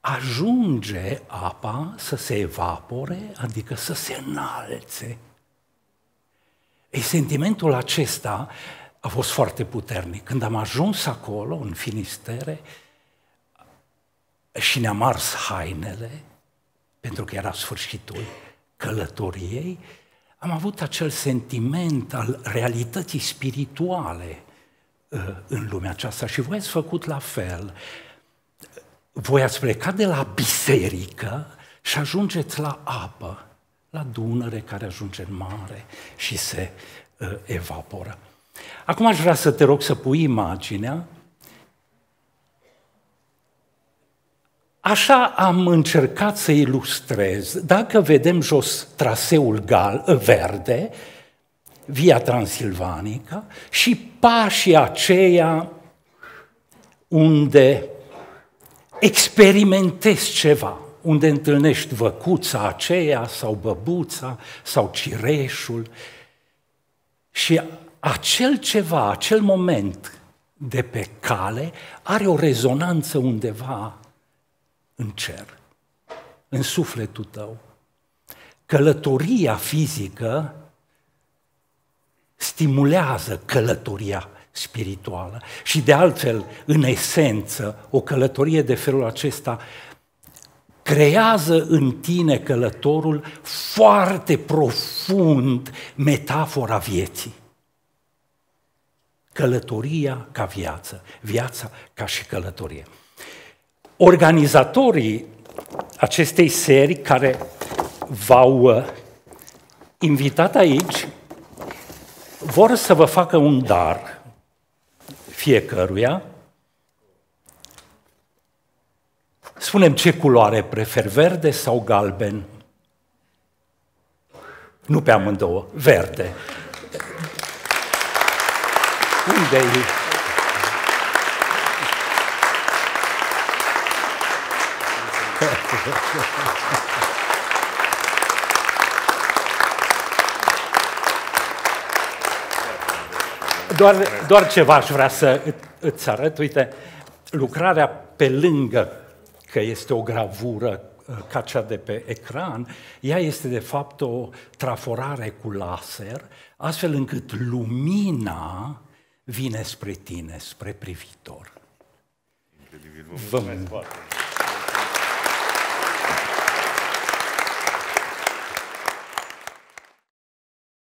ajunge apa să se evapore, adică să se înalțe. Ei, sentimentul acesta a fost foarte puternic. Când am ajuns acolo, în Finistere, și ne-am ars hainele, pentru că era sfârșitul călătoriei, am avut acel sentiment al realității spirituale uh, în lumea aceasta și voi ați făcut la fel. Voi ați plecat de la biserică și ajungeți la apă, la Dunăre care ajunge în mare și se uh, evaporă. Acum aș vrea să te rog să pui imaginea Așa am încercat să ilustrez. Dacă vedem jos traseul gal, verde, Via Transilvanica și pașii aceia unde experimentezi ceva, unde întâlnești văcuța aceea sau băbuța sau cireșul și acel ceva, acel moment de pe cale are o rezonanță undeva în cer, în sufletul tău. Călătoria fizică stimulează călătoria spirituală și de altfel, în esență, o călătorie de felul acesta creează în tine călătorul foarte profund metafora vieții. Călătoria ca viață, viața ca și călătorie organizatorii acestei serii care v-au uh, invitat aici vor să vă facă un dar fiecăruia. Spunem ce culoare prefer, verde sau galben? Nu pe amândouă, verde. Unde e? Doar, doar ceva aș vrea să îți arăt. Uite, lucrarea pe lângă că este o gravură uh, ca cea de pe ecran, ea este de fapt o traforare cu laser, astfel încât lumina vine spre tine, spre privitor. Incredibil, vă mulțumesc